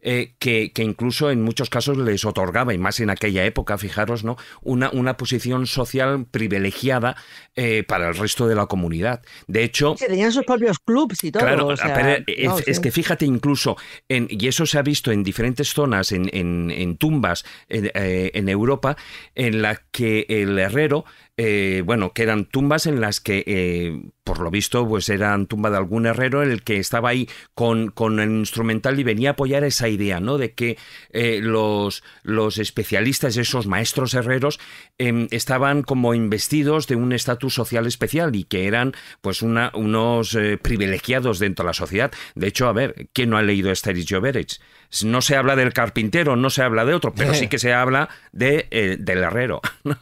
eh, que, incluso en muchos casos les otorgaba, y más en aquella época, fijaros, ¿no? una, una posición social privilegiada eh, para el resto de la comunidad. De hecho... tenían sus propios clubs y todo. es, que fíjate incluso, y eso se ha visto en diferentes zonas, en, tumbas eh, en, Europa, en la que el herrero eh, bueno, que eran tumbas en las que, eh, por lo visto, pues eran tumba de algún herrero el que estaba ahí con, con el instrumental y venía a apoyar esa idea, ¿no? De que eh, los, los especialistas, esos maestros herreros, em, estaban como investidos de un estatus social especial y que eran, pues, una, unos privilegiados dentro de la sociedad. De hecho, a ver, ¿quién no ha leído Steris Joverich? No se habla del carpintero, no se habla de otro, pero sí que se habla de, del herrero, ¿no?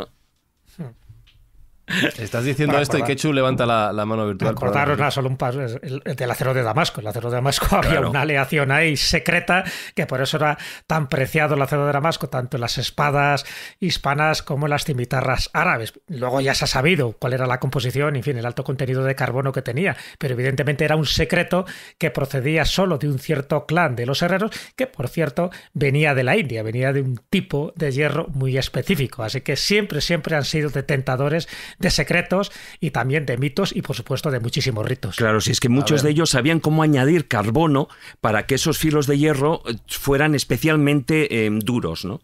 Estás diciendo esto y y Chu levanta la, mano virtual. Acordaros era solo un paso, el, del acero de Damasco. El acero de Damasco había una aleación ahí secreta que por eso era tan preciado el acero de Damasco, tanto en las espadas hispanas como en las cimitarras árabes. Luego ya se ha sabido cuál era la composición, en fin, el alto contenido de carbono que tenía, pero evidentemente era un secreto que procedía solo de un cierto clan de los herreros, que por cierto venía de la India, venía de un tipo de hierro muy específico. Así que siempre, siempre han sido detentadores de secretos y también de mitos y por supuesto de muchísimos ritos. Claro, si es que muchos de ellos sabían cómo añadir carbono para que esos filos de hierro eh, fueran especialmente eh, duros, ¿no?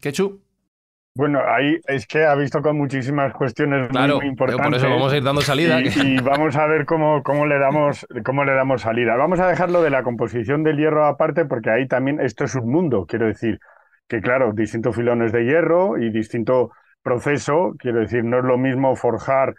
¿Qué, Bueno, ahí es que ha visto con muchísimas cuestiones muy, importantes. Por eso vamos a ir dando salida. Y, vamos a ver cómo, cómo, le damos, cómo le damos salida. Vamos a dejarlo de la composición del hierro aparte, porque ahí también esto es un mundo, quiero decir, que claro, distintos filones de hierro y distinto proceso, quiero decir, no es lo mismo forjar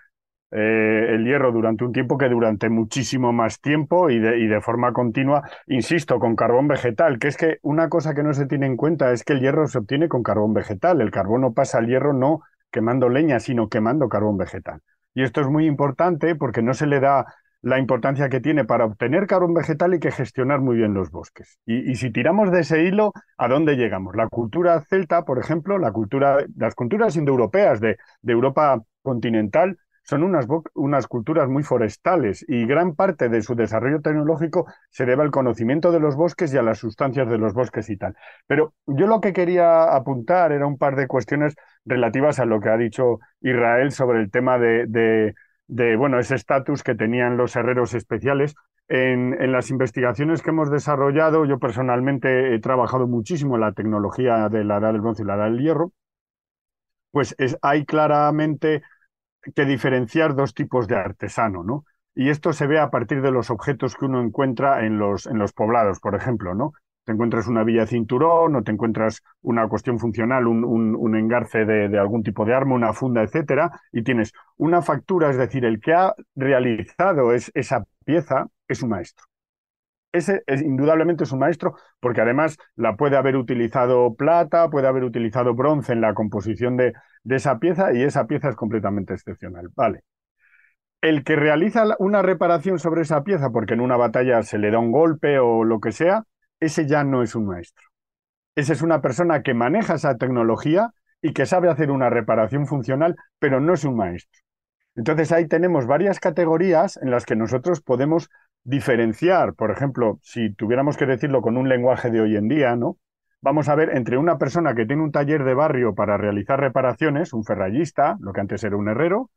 eh, el hierro durante un tiempo que durante muchísimo más tiempo y de, y de, forma continua, insisto, con carbón vegetal, que es que una cosa que no se tiene en cuenta es que el hierro se obtiene con carbón vegetal, el carbono pasa al hierro no quemando leña, sino quemando carbón vegetal. Y esto es muy importante porque no se le da la importancia que tiene para obtener carbón vegetal y que gestionar muy bien los bosques. Y, si tiramos de ese hilo, ¿a dónde llegamos? La cultura celta, por ejemplo, la cultura, las culturas indoeuropeas de, de Europa continental son unas, unas culturas muy forestales y gran parte de su desarrollo tecnológico se debe al conocimiento de los bosques y a las sustancias de los bosques y tal. Pero yo lo que quería apuntar era un par de cuestiones relativas a lo que ha dicho Israel sobre el tema de de bueno, ese estatus que tenían los herreros especiales. En, las investigaciones que hemos desarrollado, yo personalmente he trabajado muchísimo en la tecnología de la edad del bronce y la edad del hierro, pues es, hay claramente que diferenciar dos tipos de artesano, ¿no? Y esto se ve a partir de los objetos que uno encuentra en los, en los poblados, por ejemplo, ¿no? te encuentras una villa de cinturón o te encuentras una cuestión funcional, un, engarce de, algún tipo de arma, una funda, etcétera, y tienes una factura, es decir, el que ha realizado esa pieza es un maestro. Ese es, indudablemente es un maestro porque además la puede haber utilizado plata, puede haber utilizado bronce en la composición de, de esa pieza y esa pieza es completamente excepcional. Vale, el que realiza una reparación sobre esa pieza porque en una batalla se le da un golpe o lo que sea, ese ya no es un maestro. Ese es una persona que maneja esa tecnología y que sabe hacer una reparación funcional, pero no es un maestro. Entonces ahí tenemos varias categorías en las que nosotros podemos diferenciar, por ejemplo, si tuviéramos que decirlo con un lenguaje de hoy en día, ¿no? Vamos a ver entre una persona que tiene un taller de barrio para realizar reparaciones, un ferrallista, lo que antes era un herrero,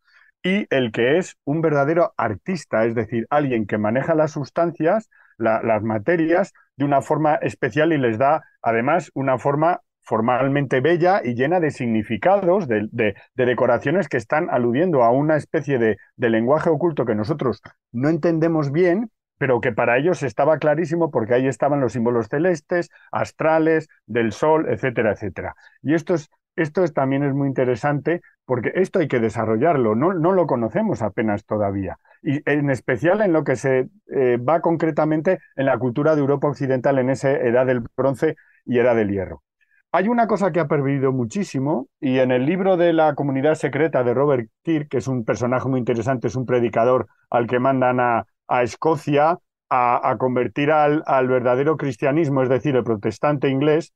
y el que es un verdadero artista, es decir, alguien que maneja las sustancias, las materias, de una forma especial y les da además una forma formalmente bella y llena de significados, de, decoraciones que están aludiendo a una especie de, de lenguaje oculto que nosotros no entendemos bien, pero que para ellos estaba clarísimo porque ahí estaban los símbolos celestes, astrales, del sol, etcétera, etcétera. Y esto es esto también es muy interesante porque esto hay que desarrollarlo, no, lo conocemos apenas todavía. Y en especial en lo que se eh, va concretamente en la cultura de Europa Occidental en esa edad del bronce y edad del hierro. Hay una cosa que ha perdido muchísimo y en el libro de la comunidad secreta de Robert Kirk, que es un personaje muy interesante, es un predicador al que mandan a, Escocia a, convertir al verdadero cristianismo, es decir, el protestante inglés,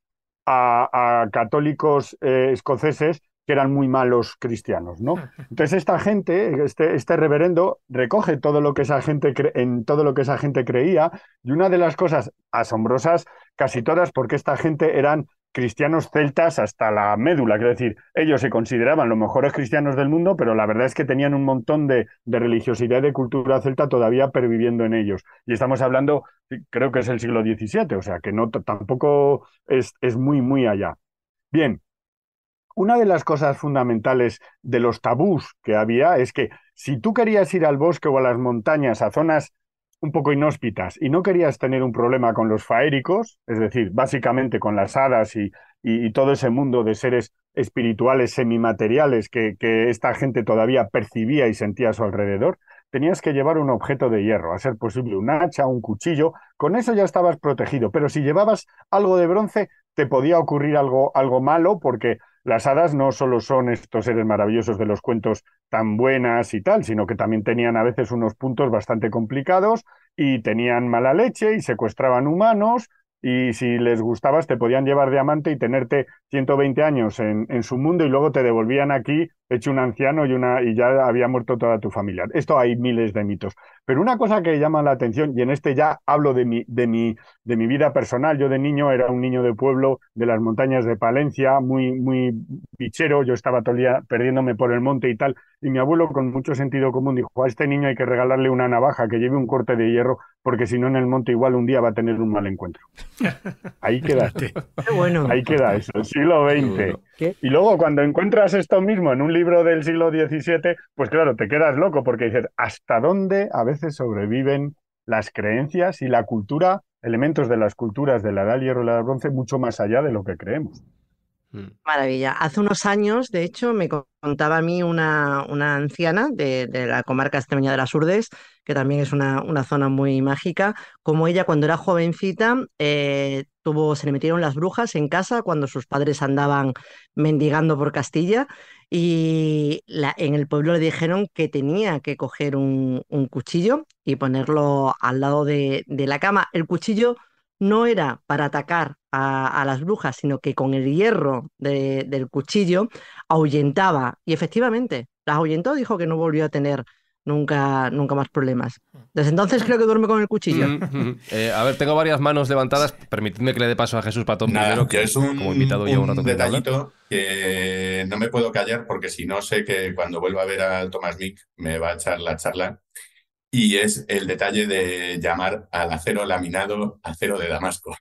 a, católicos eh, escoceses que eran muy malos cristianos, ¿no? Entonces esta gente, este, este reverendo recoge todo lo que esa gente en todo lo que esa gente creía y una de las cosas asombrosas, casi todas, porque esta gente eran cristianos celtas hasta la médula. es decir, ellos se consideraban los mejores cristianos del mundo, pero la verdad es que tenían un montón de, religiosidad y de cultura celta todavía perviviendo en ellos. Y estamos hablando, creo que es el siglo XVII, o sea que no tampoco es, es muy, muy allá. Bien, una de las cosas fundamentales de los tabús que había es que si tú querías ir al bosque o a las montañas, a zonas un poco inhóspitas y no querías tener un problema con los faéricos, es decir, básicamente con las hadas y, todo ese mundo de seres espirituales semimateriales que, que esta gente todavía percibía y sentía a su alrededor, tenías que llevar un objeto de hierro, a ser posible un hacha, un cuchillo, con eso ya estabas protegido, pero si llevabas algo de bronce te podía ocurrir algo, algo malo porque las hadas no solo son estos seres maravillosos de los cuentos tan buenas y tal, sino que también tenían a veces unos puntos bastante complicados y tenían mala leche y secuestraban humanos y si les gustabas te podían llevar diamante y tenerte 120 años en, en, su mundo y luego te devolvían aquí hecho un anciano y, una, y ya había muerto toda tu familia. Esto hay miles de mitos. Pero una cosa que llama la atención, y en este ya hablo de mi, de mi, de mi vida personal, yo de niño era un niño de pueblo de las montañas de Palencia, muy, muy yo estaba todo el día perdiéndome por el monte y tal, y mi abuelo con mucho sentido común dijo, a este niño hay que regalarle una navaja que lleve un corte de hierro porque si no en el monte igual un día va a tener un mal encuentro. Ahí queda. bueno. Ahí queda eso, el siglo XX. Y luego cuando encuentras esto mismo en un libro del siglo XVII, pues claro, te quedas loco porque dices, ¿hasta dónde a veces sobreviven las creencias y la cultura, elementos de las culturas de la edad hierro y la edad bronce, mucho más allá de lo que creemos? Mm. Maravilla. Hace unos años, de hecho, me contaba a mí una, anciana de, la comarca extremeña de las Urdes, que también es una, zona muy mágica, como ella cuando era jovencita eh, tuvo, se le metieron las brujas en casa cuando sus padres andaban mendigando por Castilla y en el pueblo le dijeron que tenía que coger un, cuchillo y ponerlo al lado de la cama. El cuchillo no era para atacar a, las brujas, sino que con el hierro del cuchillo ahuyentaba. Y efectivamente, las ahuyentó, dijo que no volvió a tener nunca, nunca más problemas. Desde entonces creo que duerme con el cuchillo. Mm, mm, mm. Eh, a ver, tengo varias manos levantadas. Permitidme que le dé paso a Jesús Patón que es un, detallito que, no me puedo callar porque si no sé que cuando vuelva a ver a Tomás Mick me va a echar la charla. Y es el detalle de llamar al acero laminado acero de Damasco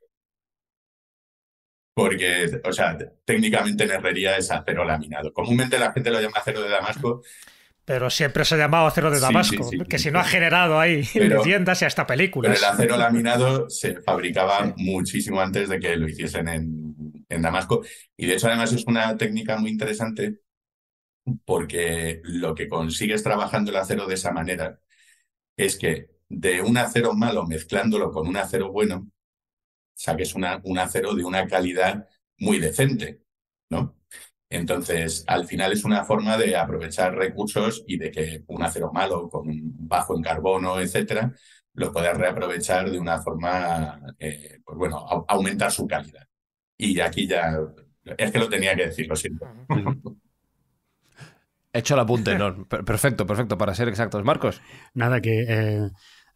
porque, o sea, técnicamente en herrería es acero laminado. Comúnmente la gente lo llama acero de Damasco. Pero siempre se ha llamado acero de Damasco, que si no ha generado ahí leyendas y hasta películas. Pero el acero laminado se fabricaba muchísimo antes de que lo hiciesen en, en Damasco. Y de hecho, además, es una técnica muy interesante porque lo que consigues trabajando el acero de esa manera es que de un acero malo mezclándolo con un acero bueno, que es un acero de una calidad muy decente, ¿no? Entonces, al final es una forma de aprovechar recursos y de que un acero malo con bajo en carbono, etcétera, lo pueda reaprovechar de una forma, eh, pues bueno, aumentar su calidad. Y aquí ya, es que lo tenía que decir, lo siento. hecho el apunte, ¿no? Perfecto, perfecto, para ser exactos. Marcos. Nada, que eh,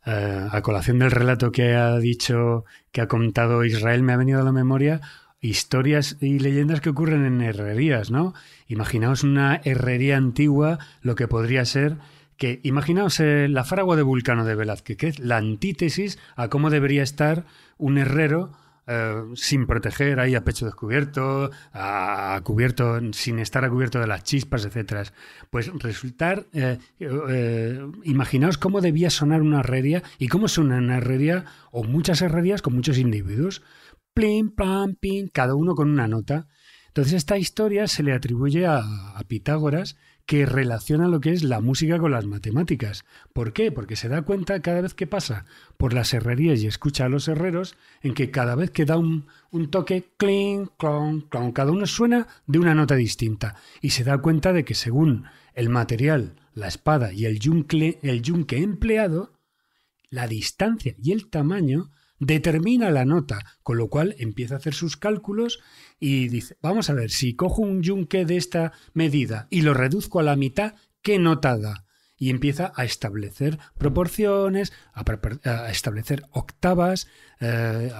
eh, a colación del relato que ha dicho, que ha contado Israel, me ha venido a la memoria historias y leyendas que ocurren en herrerías, ¿no? Imaginaos una herrería antigua, lo que podría ser que imaginaos eh, la fragua de Vulcano de Velázquez, que es la antítesis a cómo debería estar un herrero eh, sin proteger, ahí a pecho descubierto, a, cubierto, sin estar a cubierto de las chispas, etc. Pues resultar, eh, eh, imaginaos cómo debía sonar una herrería y cómo suena una herrería o muchas herrerías con muchos individuos. Plim, plam, pin, cada uno con una nota. Entonces esta historia se le atribuye a Pitágoras que relaciona lo que es la música con las matemáticas. ¿Por qué? Porque se da cuenta cada vez que pasa por las herrerías y escucha a los herreros, en que cada vez que da un, toque, clink, clon, clon, cada uno suena de una nota distinta. Y se da cuenta de que según el material, la espada y el yunque, el yunque empleado, la distancia y el tamaño determina la nota, con lo cual empieza a hacer sus cálculos y dice, vamos a ver, si cojo un yunque de esta medida y lo reduzco a la mitad, ¿qué nota da? Y empieza a establecer proporciones, a, establecer octavas, eh,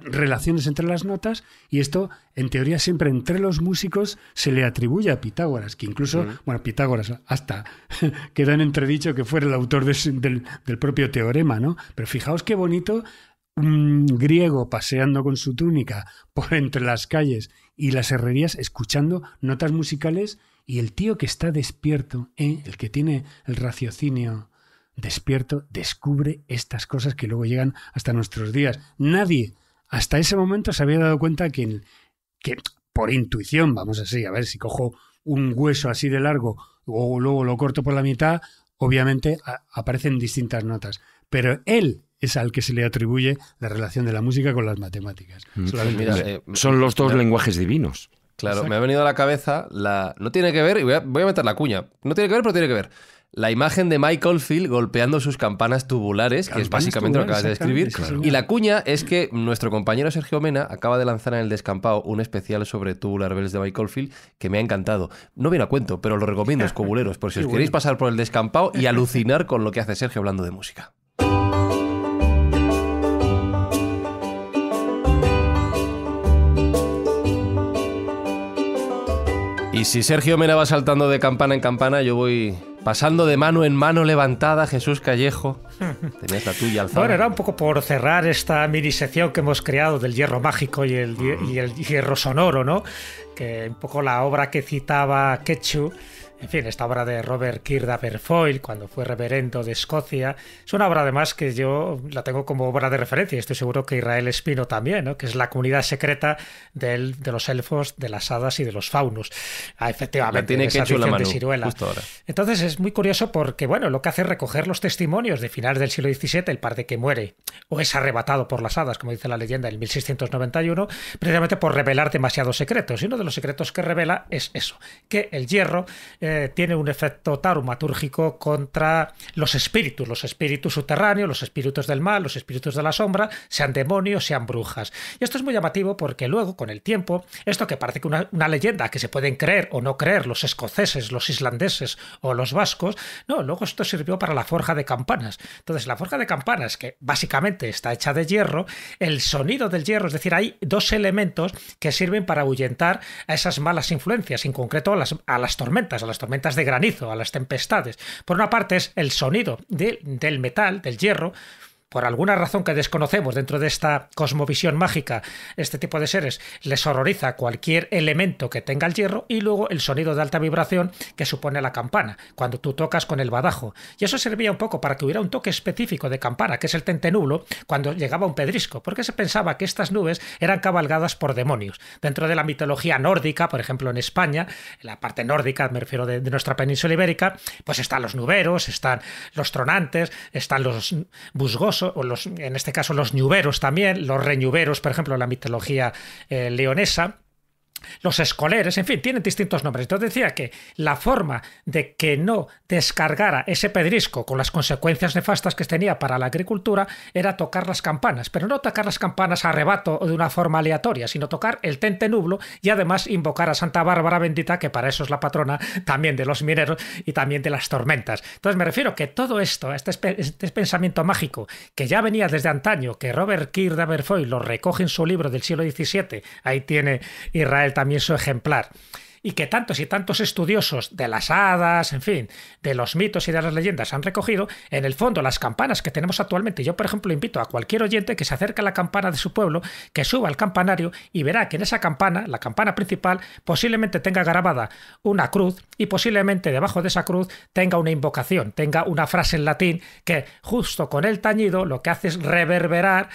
relaciones entre las notas, y esto, en teoría, siempre entre los músicos se le atribuye a Pitágoras, que incluso, bueno, Pitágoras hasta queda en entredicho que fuera el autor del, del propio teorema, ¿no? Pero fijaos qué bonito un griego paseando con su túnica por entre las calles y las herrerías, escuchando notas musicales, y el tío que está despierto, ¿eh? el que tiene el raciocinio despierto, descubre estas cosas que luego llegan hasta nuestros días. Nadie hasta ese momento se había dado cuenta que, por intuición, vamos así, a ver si cojo un hueso así de largo o luego lo corto por la mitad, obviamente aparecen distintas notas. Pero él es al que se le atribuye la relación de la música con las matemáticas. Mm. Eh, son los dos lenguajes divinos. Claro, me ha venido a la cabeza la. No tiene que ver, y voy a, meter la cuña. No tiene que ver, pero tiene que ver. La imagen de Michael Field golpeando sus campanas tubulares, que es básicamente lo que acabas de describir. Y la cuña es que nuestro compañero Sergio Mena acaba de lanzar en el Descampao un especial sobre Tubular Bells de Michael Field que me ha encantado. No viene a cuento, pero lo recomiendo, escobuleros, por si os queréis pasar por el Descampao y alucinar con lo que hace Sergio hablando de música. Y si Sergio Mena va saltando de campana en campana, yo voy pasando de mano en mano levantada, Jesús Callejo. Tenías la tuya alzada. Bueno, era un poco por cerrar esta mini sección que hemos creado del hierro mágico y el, mm. hierro sonoro, ¿no? Que un poco la obra que citaba Quechu. En fin, esta obra de Robert Foyle cuando fue reverendo de Escocia, es una obra además que yo la tengo como obra de referencia, estoy seguro que Israel Espino también, ¿no? que es la comunidad secreta de los elfos, de las hadas y de los faunos. Ah, efectivamente, tiene que la Entonces es muy curioso porque, bueno, lo que hace es recoger los testimonios de finales del siglo XVII, el par de que muere o es arrebatado por las hadas, como dice la leyenda, en 1691, precisamente por revelar demasiados secretos. Y uno de los secretos que revela es eso, que el hierro eh, tiene un efecto taumatúrgico contra los espíritus, los espíritus subterráneos, los espíritus del mal, los espíritus de la sombra, sean demonios, sean brujas. Y esto es muy llamativo porque luego, con el tiempo, esto que parece que una, leyenda que se pueden creer o no creer los escoceses, los islandeses o los vascos, no, luego esto sirvió para la forja de campanas. Entonces, la forja de campanas, que básicamente está hecha de hierro, el sonido del hierro, es decir, hay dos elementos que sirven para ahuyentar a esas malas influencias, en concreto a las, a las tormentas, a las tormentas de granizo, a las tempestades. Por una parte es el sonido del metal, del hierro, por alguna razón que desconocemos dentro de esta cosmovisión mágica, este tipo de seres les horroriza cualquier elemento que tenga el hierro y luego el sonido de alta vibración que supone la campana, cuando tú tocas con el badajo. Y eso servía un poco para que hubiera un toque específico de campana, que es el tentenublo, cuando llegaba un pedrisco, porque se pensaba que estas nubes eran cabalgadas por demonios. Dentro de la mitología nórdica, por ejemplo en España, en la parte nórdica, me refiero de, de nuestra península ibérica, pues están los nuberos, están los tronantes, están los busgos en este caso los ñuberos también, los reñuberos, por ejemplo, en la mitología eh, leonesa, los escoleres, en fin, tienen distintos nombres. Entonces decía que la forma de que no descargara ese pedrisco con las consecuencias nefastas que tenía para la agricultura era tocar las campanas, pero no tocar las campanas a rebato o de una forma aleatoria, sino tocar el tente nublo y además invocar a Santa Bárbara bendita, que para eso es la patrona también de los mineros y también de las tormentas. Entonces me refiero que todo esto, este, este pensamiento mágico que ya venía desde antaño, que Robert Kirk Aberfoy lo recoge en su libro del siglo XVII, ahí tiene Israel también su ejemplar. Y que tantos y tantos estudiosos de las hadas, en fin, de los mitos y de las leyendas han recogido, en el fondo las campanas que tenemos actualmente. Yo, por ejemplo, invito a cualquier oyente que se acerque a la campana de su pueblo, que suba al campanario y verá que en esa campana, la campana principal, posiblemente tenga grabada una cruz y posiblemente debajo de esa cruz tenga una invocación, tenga una frase en latín que justo con el tañido lo que hace es reverberar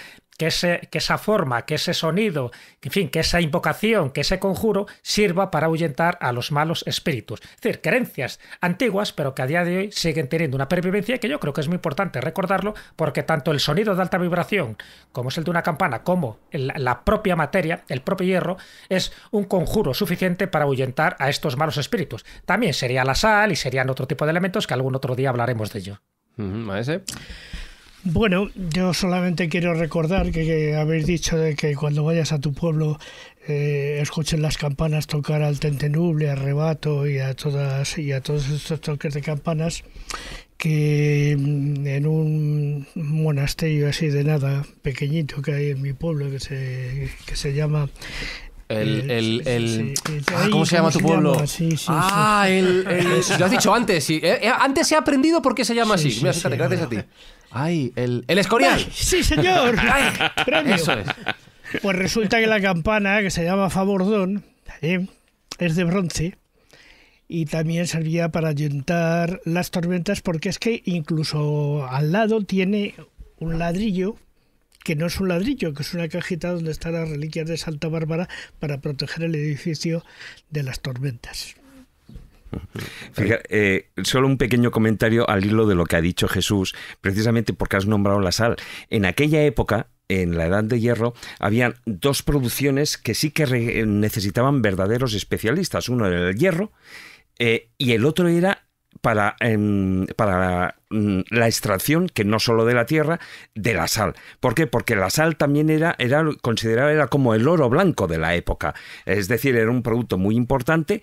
que, esa forma, que ese sonido, en fin, que esa invocación, que ese conjuro sirva para ahuyentar a los malos espíritus. Es decir, creencias antiguas, pero que a día de hoy siguen teniendo una pervivencia y que yo creo que es muy importante recordarlo, porque tanto el sonido de alta vibración, como es el de una campana, como la propia materia, el propio hierro, es un conjuro suficiente para ahuyentar a estos malos espíritus. También sería la sal y serían otro tipo de elementos que algún otro día hablaremos de ello. Bueno, yo solamente quiero recordar que, habéis dicho de que cuando vayas a tu pueblo eh, escuchen las campanas tocar al tentenuble, a rebato y a todas y a todos estos toques de campanas que en un monasterio así de nada pequeñito que hay en mi pueblo que se, que se llama el, eh, ah, ¿Cómo se llama tu pueblo? ah, el, Lo has dicho antes. y eh, antes he aprendido por qué se llama así. gracias a ti. ¡Ay! El, el escorial. sí, señor. Pues resulta que la campana, que se llama Favordón, ¿eh? es de bronce y también servía para ayuntar las tormentas porque es que incluso al lado tiene un ladrillo que no es un ladrillo, que es una cajita donde están las reliquias de Santa Bárbara para proteger el edificio de las tormentas. Fíjate, eh, solo un pequeño comentario al hilo de lo que ha dicho Jesús, precisamente porque has nombrado la sal. En aquella época, en la Edad de Hierro, había dos producciones que sí que necesitaban verdaderos especialistas. Uno era el hierro eh, y el otro era para, em, para mm, la, extracción, que no solo de la tierra, de la sal. ¿Por qué? Porque la sal también era, era considerada como el oro blanco de la época. Es decir, era un producto muy importante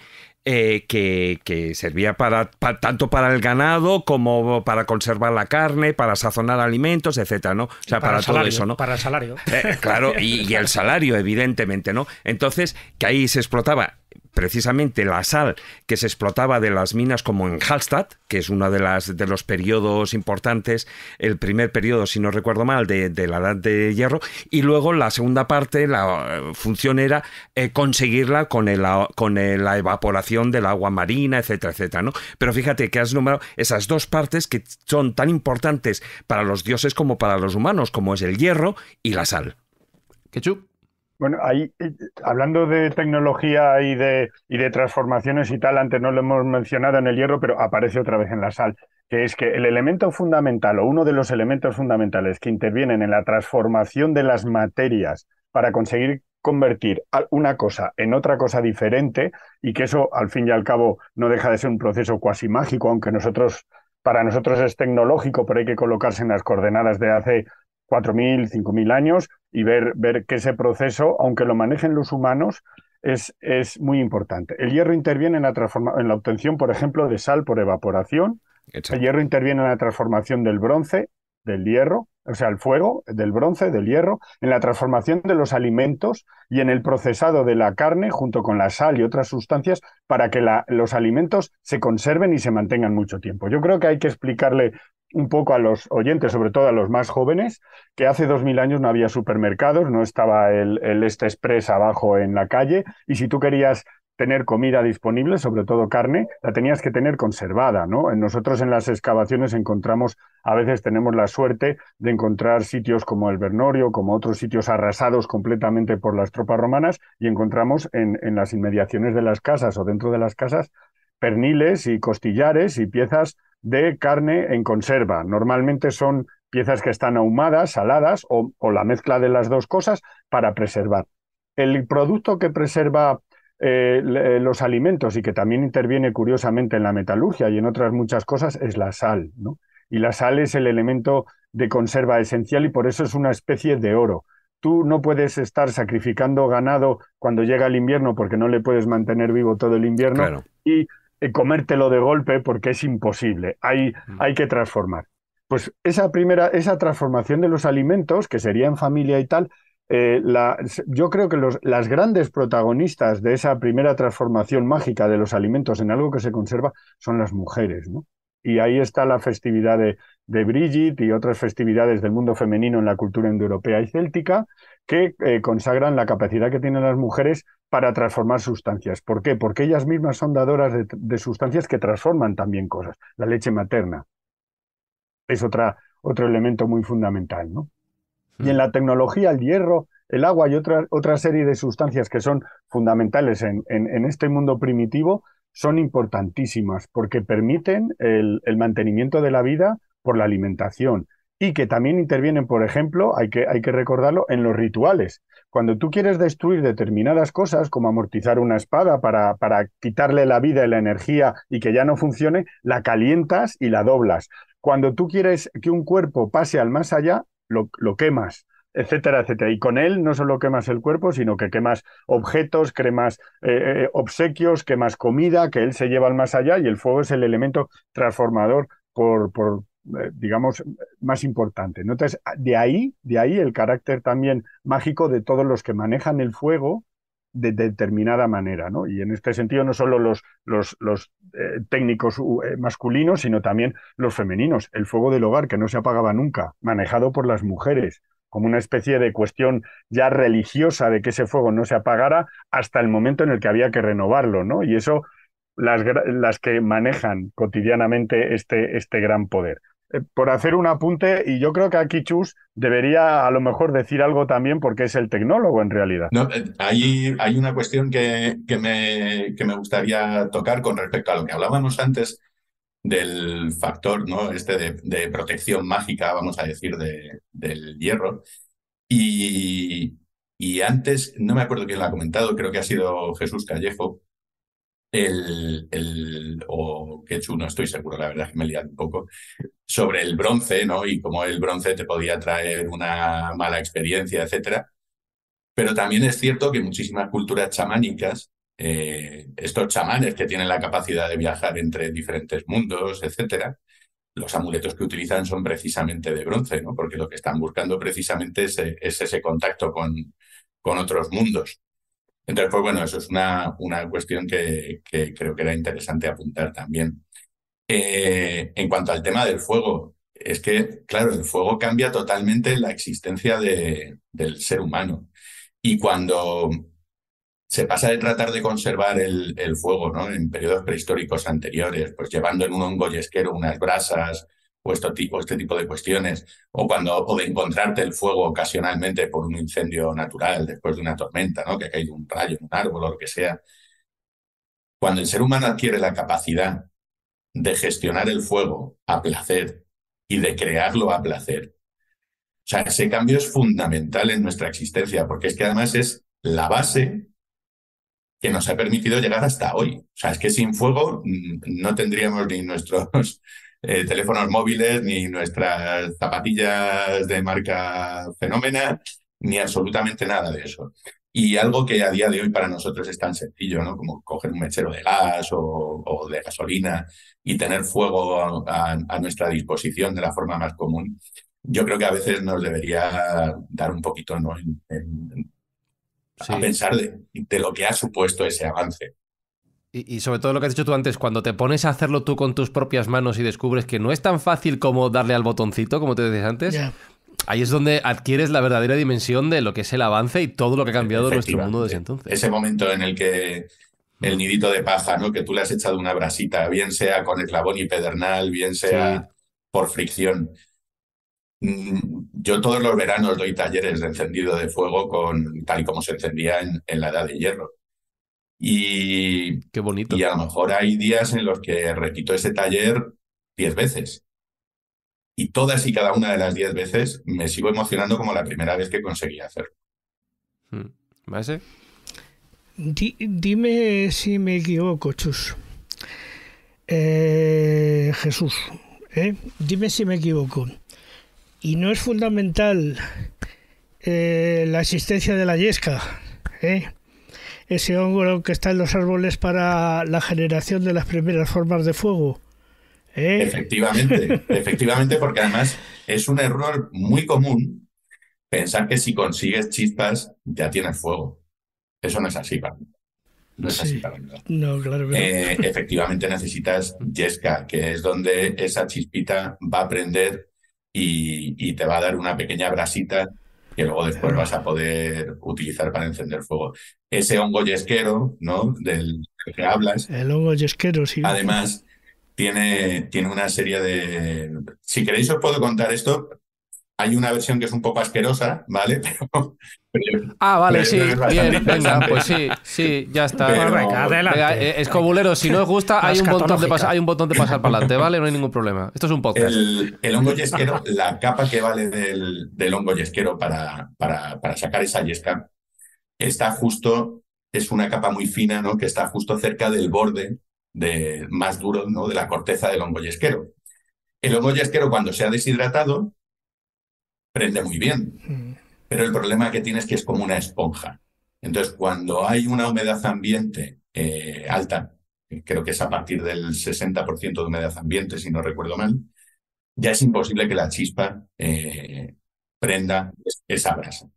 eh, que, servía para, tanto para el ganado como para conservar la carne, para sazonar alimentos, etcétera, ¿no? O sea, para, todo eso, ¿no? Para el salario. Eh, claro, y, y, el salario, evidentemente, ¿no? Entonces, que ahí se explotaba precisamente la sal que se explotaba de las minas como en Hallstatt, que es uno de, las, de los periodos importantes, el primer periodo, si no recuerdo mal, de, la Edad de Hierro, y luego la segunda parte, la eh, función era eh, conseguirla con, la evaporación del agua marina, etcétera, etcétera. ¿no? Pero fíjate que has nombrado esas dos partes que son tan importantes para los dioses como para los humanos, como es el hierro y la sal. Bueno, ahí, eh, hablando de tecnología y de, y de transformaciones y tal, antes no lo hemos mencionado en el hierro, pero aparece otra vez en la sal, que es que el elemento fundamental o uno de los elementos fundamentales que intervienen en la transformación de las materias para conseguir convertir una cosa en otra cosa diferente y que eso al fin y al cabo no deja de ser un proceso cuasi mágico, aunque nosotros para nosotros es tecnológico, pero hay que colocarse en las coordenadas de hace 4.000, 5.000 años y ver, ver que ese proceso, aunque lo manejen los humanos, es, es muy importante. El hierro interviene en la, en la obtención, por ejemplo, de sal por evaporación. El hierro interviene en la transformación del bronce, del hierro, o sea, el fuego, del bronce, del hierro, en la transformación de los alimentos y en el procesado de la carne junto con la sal y otras sustancias para que los alimentos se conserven y se mantengan mucho tiempo. Yo creo que hay que explicarle un poco a los oyentes, sobre todo a los más jóvenes, que hace dos años no había supermercados, no estaba el, el Este Express abajo en la calle y si tú querías tener comida disponible, sobre todo carne, la tenías que tener conservada, ¿no? Nosotros en las excavaciones encontramos, a veces tenemos la suerte de encontrar sitios como el Bernorio, como otros sitios arrasados completamente por las tropas romanas, y encontramos en, las inmediaciones de las casas o dentro de las casas perniles y costillares y piezas de carne en conserva. Normalmente son piezas que están ahumadas, saladas o, o la mezcla de las dos cosas para preservar. El producto que preserva eh, eh, los alimentos y que también interviene curiosamente en la metalurgia y en otras muchas cosas es la sal. Y la sal es el elemento de conserva esencial y por eso es una especie de oro. Tú no puedes estar sacrificando ganado cuando llega el invierno porque no le puedes mantener vivo todo el invierno y eh, comértelo de golpe porque es imposible. Hay, mm. hay que transformar. Pues esa primera, esa transformación de los alimentos, que sería en familia y tal, eh, yo creo que las grandes protagonistas de esa primera transformación mágica de los alimentos en algo que se conserva son las mujeres, ¿no? Y ahí está la festividad de, Brigitte y otras festividades del mundo femenino en la cultura indoeuropea y céltica que eh, consagran la capacidad que tienen las mujeres para transformar sustancias. ¿Por qué? Porque ellas mismas son dadoras de, sustancias que transforman también cosas. La leche materna es otra, otro elemento muy fundamental, ¿no? Y en mm. la tecnología, el hierro, el agua y otra, otra serie de sustancias que son fundamentales en, este mundo primitivo son importantísimas porque permiten el, mantenimiento de la vida por la alimentación y que también intervienen, por ejemplo, hay que, hay que recordarlo, en los rituales. Cuando tú quieres destruir determinadas cosas, como amortizar una espada para, para quitarle la vida y la energía y que ya no funcione, la calientas y la doblas. Cuando tú quieres que un cuerpo pase al más allá, lo, quemas, etcétera, etcétera. Y con él no solo quemas el cuerpo, sino que quemas objetos, quemas eh, eh, eh, obsequios, quemas comida, que él se lleva al más allá y el fuego es el elemento transformador por, por digamos, más importante. Entonces, de ahí, de ahí el carácter también mágico de todos los que manejan el fuego de determinada manera. ¿no? Y en este sentido, no solo los, los, eh, técnicos eh, masculinos, sino también los femeninos. El fuego del hogar, que no se apagaba nunca, manejado por las mujeres como una especie de cuestión ya religiosa de que ese fuego no se apagara hasta el momento en el que había que renovarlo, ¿no? Y eso las, que manejan cotidianamente este, este gran poder. Eh, por hacer un apunte, y yo creo que aquí Chus debería a lo mejor decir algo también porque es el tecnólogo en realidad. No, hay, eh, hay, una cuestión que, me, que, me, gustaría tocar con respecto a lo que hablábamos antes del factor ¿no? este de, protección mágica, vamos a decir, del hierro. Y, y antes, no me acuerdo quién lo ha comentado, creo que ha sido Jesús Callejo, el, el, o Quechu, no estoy seguro, la verdad que me he un poco, sobre el bronce, ¿no? Y cómo el bronce te podía traer una mala experiencia, etc. Pero también es cierto que muchísimas culturas chamánicas, eh, estos chamanes que tienen la capacidad de viajar entre diferentes mundos, etcétera, los amuletos que utilizan son precisamente de bronce, ¿no? Porque lo que están buscando precisamente es, eh, ese contacto con, con otros mundos. Entonces, pues bueno, eso es una, una cuestión que, creo que era interesante apuntar también. Eh, en cuanto al tema del fuego, es que, claro, el fuego cambia totalmente la existencia del ser humano. Y cuando se pasa de tratar de conservar el, fuego ¿no? en periodos prehistóricos anteriores, pues llevando en un hongo yesquero unas brasas, o, este tipo de cuestiones, o, cuando, o de encontrarte el fuego ocasionalmente por un incendio natural después de una tormenta, ¿no? que ha caído un rayo, un árbol o lo que sea. Cuando el ser humano adquiere la capacidad de gestionar el fuego a placer y de crearlo a placer, o sea, ese cambio es fundamental en nuestra existencia, porque es que además es la base que nos ha permitido llegar hasta hoy. O sea, es que sin fuego mm, no tendríamos ni nuestros eh, teléfonos móviles, ni nuestras zapatillas de marca Fenómena, ni absolutamente nada de eso. Y algo que a día de hoy para nosotros es tan sencillo, ¿no? Como coger un mechero de gas o, de gasolina y tener fuego a, nuestra disposición de la forma más común. Yo creo que a veces nos debería dar un poquito, ¿no? En, a pensar de, lo que ha supuesto ese avance. Y, sobre todo lo que has dicho tú antes, cuando te pones a hacerlo tú con tus propias manos y descubres que no es tan fácil como darle al botoncito, como te decías antes, ahí es donde adquieres la verdadera dimensión de lo que es el avance y todo lo que ha cambiado nuestro mundo desde entonces. Ese momento en el que el nidito de paja, ¿no? Que tú le has echado una brasita, bien sea con clavón y pedernal, bien sea por fricción. Mm, yo todos los veranos doy talleres de encendido de fuego con tal y como se encendía en la edad de hierro. Y, bonito. y a lo mejor hay días en los que repito ese taller diez veces. Y todas y cada una de las diez veces me sigo emocionando como la primera vez que conseguí hacerlo. Hmm. a ser. dime si me equivoco, Chus. Eh, Jesús, ¿eh? dime si me equivoco. Y no es fundamental eh, la existencia de la yesca, ¿eh? ese hongo que está en los árboles para la generación de las primeras formas de fuego. ¿eh? Efectivamente, efectivamente, porque además es un error muy común pensar que si consigues chispas ya tienes fuego. Eso no es así para mí. No es eh, efectivamente necesitas yesca, que es donde esa chispita va a prender y te va a dar una pequeña brasita que luego después vas a poder utilizar para encender fuego. Ese hongo yesquero, ¿no? Del, que hablas. El hongo yesquero, sí. Además, tiene, tiene una serie de... Si queréis os puedo contar esto, hay una versión que es un poco asquerosa, ¿vale? ah, vale, sí. Bien, venga, pues sí, sí, ya está. Es venga, si no os gusta, hay un, botón de pasar, para adelante, ¿vale? No hay ningún problema. Esto es un podcast. El, hongo yesquero, la capa que vale del, hongo yesquero para, para, para sacar esa yesca, está justo, es una capa muy fina, ¿no? Que está justo cerca del borde de, más duro ¿no? de la corteza del hongo yesquero. El hongo yesquero, cuando se ha deshidratado, prende muy bien. Mm. Pero el problema que tiene es que es como una esponja. Entonces, cuando hay una humedad ambiente eh, alta, creo que es a partir del 60% de humedad ambiente, si no recuerdo mal, ya es imposible que la chispa eh, prenda esa brasa.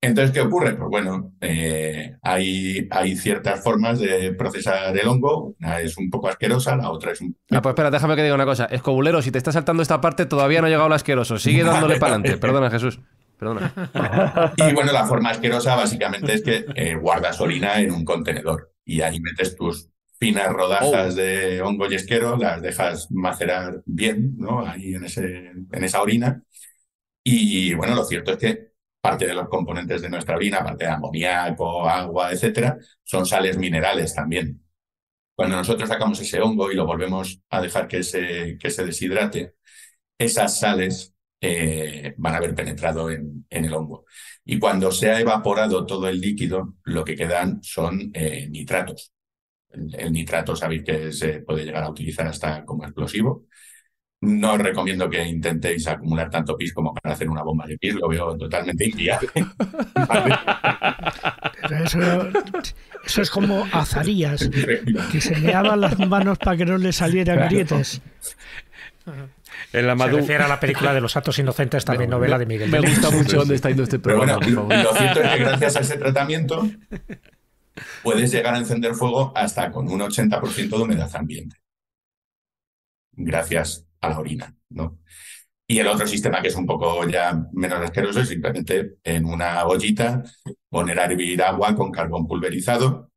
Entonces, ¿qué ocurre? Pues bueno, eh, hay, ciertas formas de procesar el hongo. Una es un poco asquerosa, la otra es un. Ah, pues espera, déjame que diga una cosa. Escobulero, si te está saltando esta parte, todavía no ha llegado el asqueroso. Sigue dándole para adelante. Perdona, Jesús. Perdona. y bueno, la forma asquerosa básicamente es que eh, guardas orina en un contenedor y ahí metes tus finas rodajas oh. de hongo yesquero, las dejas macerar bien, ¿no? Ahí en, ese, en esa orina. Y bueno, lo cierto es que parte de los componentes de nuestra orina, parte de amoníaco, agua, etcétera, son sales minerales también. Cuando nosotros sacamos ese hongo y lo volvemos a dejar que se, deshidrate, esas sales eh, van a haber penetrado en, el hongo. Y cuando se ha evaporado todo el líquido, lo que quedan son eh, nitratos. el, nitrato, sabéis que se puede llegar a utilizar hasta como explosivo. No os recomiendo que intentéis acumular tanto pis como para hacer una bomba de pis, lo veo totalmente inviable. eso, es como azarías, que se meaban las manos para que no le salieran En la Madu... Se la película de los actos inocentes, también novela de Miguel. Me gusta mucho dónde está yendo este programa. bueno, lo cierto es que gracias a ese tratamiento puedes llegar a encender fuego hasta con un 80% de humedad ambiente. Gracias a la orina, ¿no? Y el otro sistema que es un poco ya menos asqueroso es simplemente en una ollita poner a hervir agua con carbón pulverizado,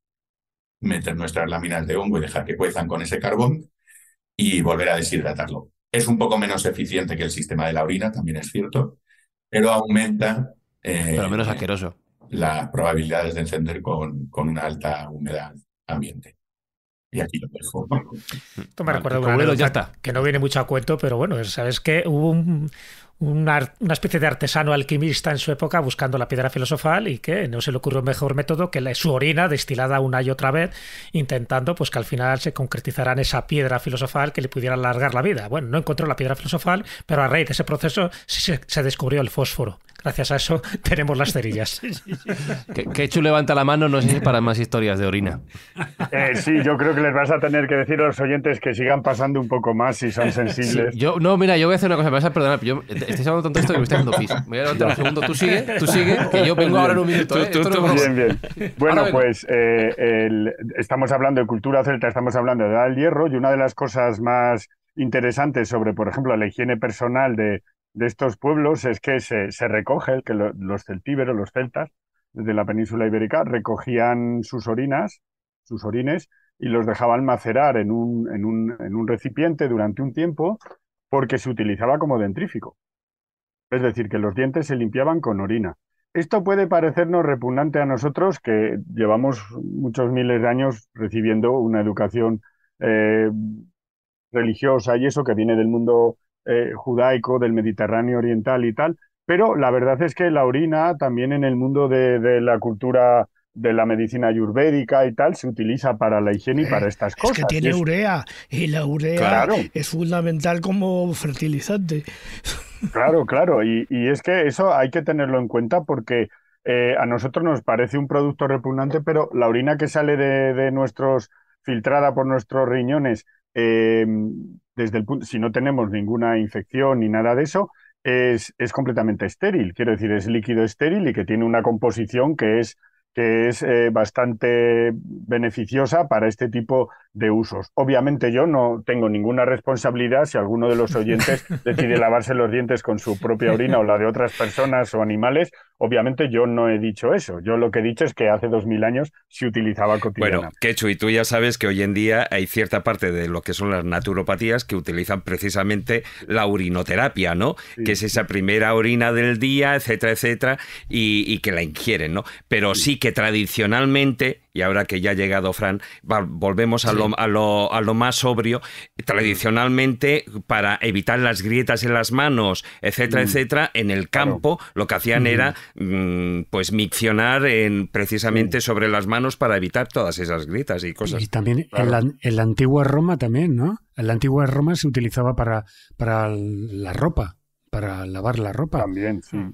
meter nuestras láminas de hongo y dejar que cuezan con ese carbón y volver a deshidratarlo. Es un poco menos eficiente que el sistema de la orina, también es cierto, pero aumenta... Eh, menos asqueroso. Las probabilidades de encender con, con una alta humedad ambiente. Y lo Esto me recuerda que no viene mucho a cuento, pero bueno, sabes que hubo una, especie de artesano alquimista en su época buscando la piedra filosofal y que no se le ocurrió un mejor método que la, su orina destilada una y otra vez, intentando pues que al final se concretizaran esa piedra filosofal que le pudiera alargar la vida. Bueno, no encontró la piedra filosofal, pero a raíz de ese proceso se descubrió el fósforo. Gracias a eso tenemos las cerillas. que, chulo, levanta la mano, no sé si para más historias de orina. Eh, sí, yo creo que les vas a tener que decir a los oyentes que sigan pasando un poco más si son sensibles. yo, no, mira, yo voy a hacer una cosa, me vas a perdonar, yo eh, estoy hablando tanto esto que me estoy dando piso. voy a levantar un segundo, tú sigue, tú sigue, que yo vengo ahora en un minuto. Eh, bien, bien. Bueno, pues estamos hablando de cultura celta, estamos hablando de edad del hierro y una de las cosas más interesantes sobre, por ejemplo, la higiene personal de de estos pueblos es que se, recoge que los celtíberos, los celtas de la península ibérica recogían sus orinas, sus orines, y los dejaban macerar en un, en un, en un recipiente durante un tiempo porque se utilizaba como dentrífico. Es decir, que los dientes se limpiaban con orina. Esto puede parecernos repugnante a nosotros que llevamos muchos miles de años recibiendo una educación eh, religiosa y eso que viene del mundo eh, judaico del Mediterráneo Oriental y tal, pero la verdad es que la orina también en el mundo de, la cultura de la medicina ayurvédica y tal se utiliza para la higiene y para eh, estas cosas. Es que tiene urea y la urea es fundamental como fertilizante. Claro, claro, y, es que eso hay que tenerlo en cuenta porque eh, a nosotros nos parece un producto repugnante, pero la orina que sale de, nuestros, filtrada por nuestros riñones, si no tenemos ninguna infección ni nada de eso, es, completamente estéril. Quiero decir, es líquido estéril y que tiene una composición que es eh, bastante beneficiosa para este tipo de usos. Obviamente yo no tengo ninguna responsabilidad si alguno de los oyentes decide lavarse los dientes con su propia orina o la de otras personas o animales, Obviamente yo no he dicho eso. Yo lo que he dicho es que hace 2000 años se utilizaba cotidiana. Bueno, Quechu, y tú ya sabes que hoy en día hay cierta parte de lo que son las naturopatías que utilizan precisamente la urinoterapia, ¿no? Que es esa primera orina del día, etcétera, etcétera, y, que la ingieren, ¿no? Pero sí que tradicionalmente y ahora que ya ha llegado Fran, volvemos a, lo, más sobrio. Tradicionalmente, para evitar las grietas en las manos, etcétera, mm. etcétera, en el campo lo que hacían era mm. Mm, pues miccionar en, precisamente sobre las manos para evitar todas esas grietas y cosas. Y también en, la, en, la, antigua Roma también, ¿no? En la antigua Roma se utilizaba para, para la ropa para lavar la ropa. También, sí. Mm.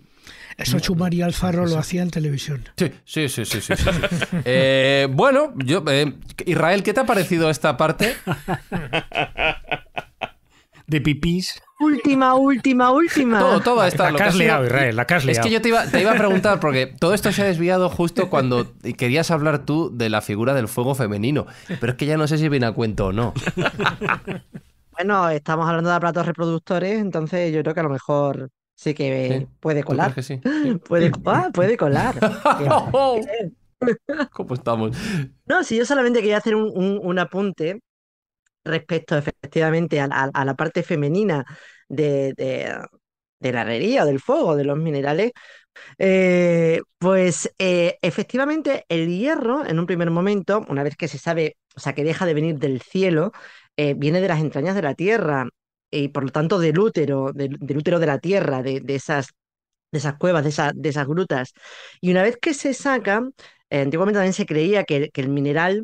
Eso Chumari Alfaro lo hacía en televisión. Sí, sí, sí, sí. sí, eh, bueno, yo, eh, Israel, ¿qué te ha parecido esta parte? De pipís. Última, última, última. esta. La, has liado, Israel, la Es que yo te iba, te iba, a preguntar, porque todo esto se ha desviado justo cuando querías hablar tú de la figura del fuego femenino. Pero es que ya no sé si viene a cuento o no. Bueno, estamos hablando de platos reproductores, entonces yo creo que a lo mejor sí que ah, puede colar. sí? puede, puede colar. ¿Cómo estamos? No, si yo solamente quería hacer un, apunte respecto efectivamente a, la parte femenina de, la herrería, o del fuego, de los minerales, eh, pues eh, efectivamente el hierro en un primer momento, una vez que se sabe, o sea, que deja de venir del cielo, eh, viene de las entrañas de la tierra y por lo tanto del útero, del, útero de la tierra, de, esas, de esas cuevas, de, de esas grutas. Y una vez que se saca, eh, antiguamente también se creía que, el mineral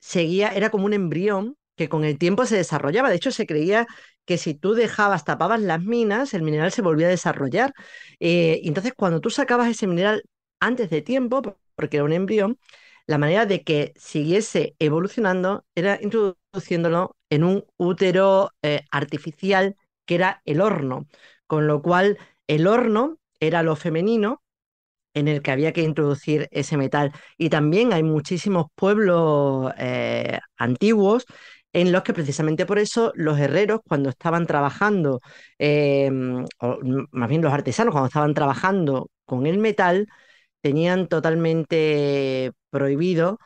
seguía, era como un embrión que con el tiempo se desarrollaba. De hecho, se creía que si tú dejabas, tapabas las minas, el mineral se volvía a desarrollar. Eh, y entonces, cuando tú sacabas ese mineral antes de tiempo, porque era un embrión, la manera de que siguiese evolucionando era introducir en un útero eh, artificial que era el horno, con lo cual el horno era lo femenino en el que había que introducir ese metal. Y también hay muchísimos pueblos eh, antiguos en los que precisamente por eso los herreros cuando estaban trabajando, em, o más bien los artesanos cuando estaban trabajando con el metal, tenían totalmente prohibido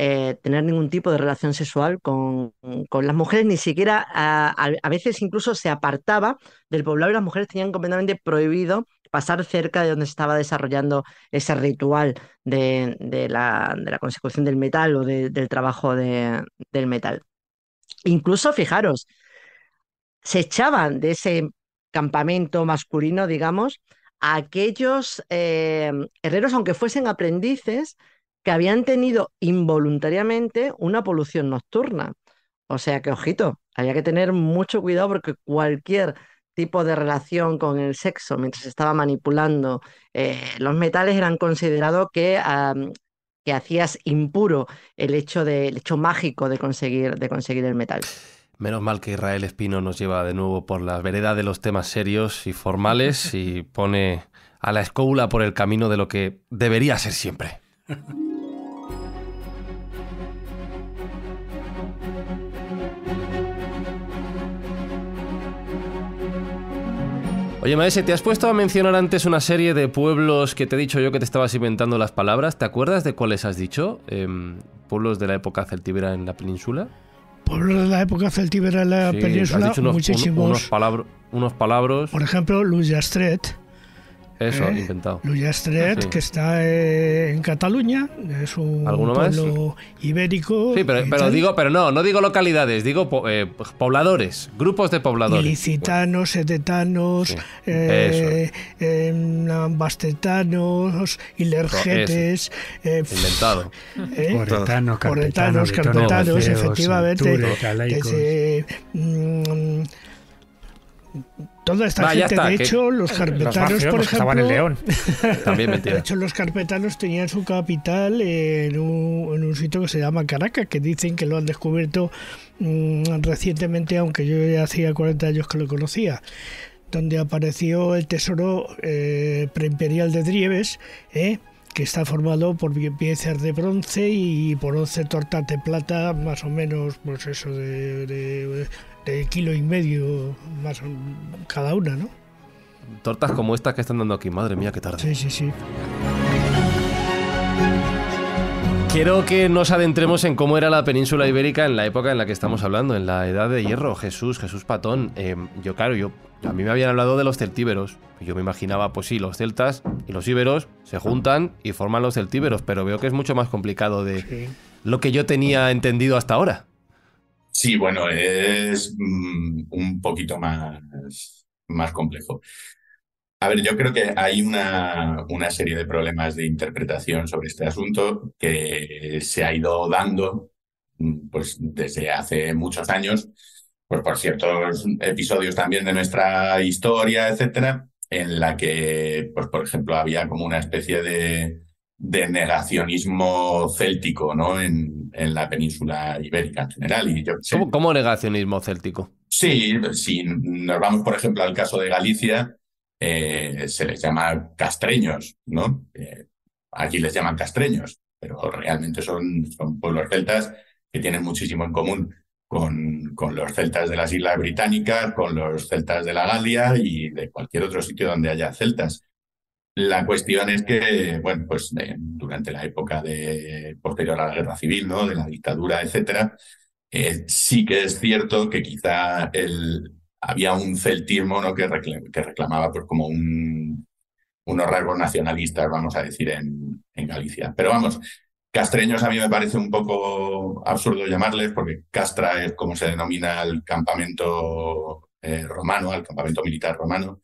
eh, tener ningún tipo de relación sexual con, las mujeres, ni siquiera a, veces incluso se apartaba del poblado y las mujeres tenían completamente prohibido pasar cerca de donde se estaba desarrollando ese ritual de, la, consecución del metal o del trabajo del metal. Incluso, fijaros, se echaban de ese campamento masculino, digamos, aquellos eh, herreros, aunque fuesen aprendices, que habían tenido involuntariamente una polución nocturna. O sea que, ojito, había que tener mucho cuidado porque cualquier tipo de relación con el sexo mientras se estaba manipulando. Eh, los metales eran considerados que, que, hacías impuro el hecho, de, hecho mágico de conseguir, de conseguir el metal. Menos mal que Israel Espino nos lleva de nuevo por la vereda de los temas serios y formales y pone a la escóbula por el camino de lo que debería ser siempre. Oye, Maese, te has puesto a mencionar antes una serie de pueblos que te he dicho yo que te estabas inventando las palabras. ¿Te acuerdas de cuáles has dicho? Em, ¿Pueblos de la época celtíbera en la península? Pueblos de la época celtíbera en la península, unos, muchísimos. Por ejemplo, Lujastret. Eso, ¿Eh? inventado. Llastret, sí. que está eh, en Cataluña, es un pueblo ibérico. Sí, pero, digo, pero no, no digo localidades, digo eh, pobladores, grupos de pobladores. Ilicitanos, etetanos, em, bastetanos, ilergetes. inventado. Corretanos, corretanos, carpetanos, efectivamente. Toda esta gente, de hecho, los carpetanos, por ejemplo, en León. De hecho, los carpetanos tenían su capital en un, en un sitio que se llama Caracas, que dicen que lo han descubierto mm, recientemente, aunque yo ya hacía 40 años que lo conocía donde apareció el tesoro eh, preimperial de Drieves, eh, que está formado por piezas de bronce y por 11 tortas de plata, más o menos, pues eso, de, kilo y medio más cada una, ¿no? Tortas como estas que están dando aquí, madre mía, qué tarde. Sí, sí, sí. Quiero que nos adentremos en cómo era la península ibérica en la época en la que estamos hablando, en la Edad de Hierro. Jesús, Jesús Patón. Em, yo, claro, yo, a mí me habían hablado de los celtíberos. Yo me imaginaba, pues sí, los celtas y los íberos se juntan y forman los celtíberos, pero veo que es mucho más complicado de lo que yo tenía entendido hasta ahora. Sí, bueno, es mm, un poquito más, más complejo. A ver, yo creo que hay una, una, serie de problemas de interpretación sobre este asunto que se ha ido dando mm, pues, desde hace muchos años, pues por ciertos episodios también de nuestra historia, etcétera, en la que, pues, por ejemplo, había como una especie de, de negacionismo céltico ¿no? En, en, la península ibérica en general. Y yo, ¿Cómo, negacionismo céltico? Sí, si nos vamos, por ejemplo, al caso de Galicia, eh, se les llama castreños, ¿no? Eh, aquí les llaman castreños, pero realmente son, son pueblos celtas que tienen muchísimo en común con, con los celtas de las Islas Británicas, con los celtas de la Galia y de cualquier otro sitio donde haya celtas. La cuestión es que, bueno, pues eh, durante la época de, posterior a la guerra civil, ¿no? De la dictadura, etcétera, eh, sí que es cierto que quizá el, había un celtismo ¿no? que, reclamaba, pues, como un, unos rasgos nacionalistas, vamos a decir, en, en Galicia. Pero vamos, castreños a mí me parece un poco absurdo llamarles, porque castra es como se denomina el campamento eh, romano, al campamento militar romano,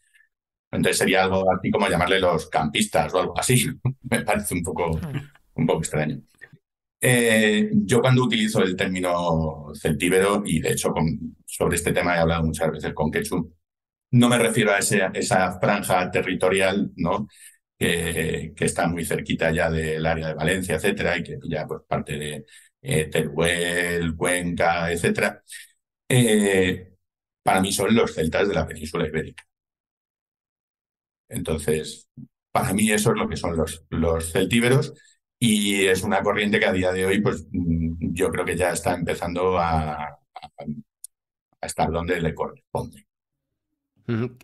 entonces sería algo así como llamarle los campistas o algo así. Me parece un poco, un poco extraño. Eh, yo cuando utilizo el término celtíbero, y de hecho sobre este tema he hablado muchas veces con quechu no me refiero a esa franja territorial, ¿no? Que, que, está muy cerquita ya del área de Valencia, etcétera, y que ya pues parte de eh, Teruel, Cuenca, etcétera, eh, para mí son los celtas de la península ibérica. Entonces, para mí eso es lo que son los, los celtíberos y es una corriente que a día de hoy, pues mm, yo creo que ya está empezando a, estar donde le corresponde.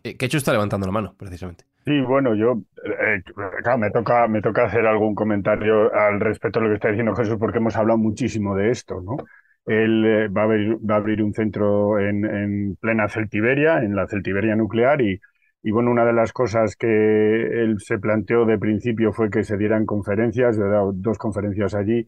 hecho está levantando la mano, precisamente. Sí, bueno, yo eh, eh, claro, me toca, me toca hacer algún comentario al respecto de lo que está diciendo Jesús, porque hemos hablado muchísimo de esto, ¿no? Él eh, va, a abrir, va a abrir un centro en plena Celtiberia, en la Celtiberia nuclear, y y bueno, una de las cosas que él se planteó de principio fue que se dieran conferencias, yo he dado dos conferencias allí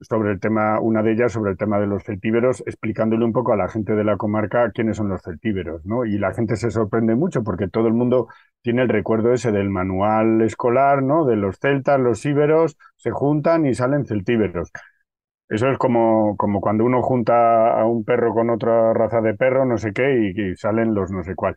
sobre el tema, una de ellas sobre el tema de los celtíberos, explicándole un poco a la gente de la comarca quiénes son los celtíberos, ¿no? Y la gente se sorprende mucho porque todo el mundo tiene el recuerdo ese del manual escolar, ¿no? De los celtas, los íberos, se juntan y salen celtíberos. Eso es como, como cuando uno junta a un perro con otra raza de perro, no sé qué, y salen los no sé cuál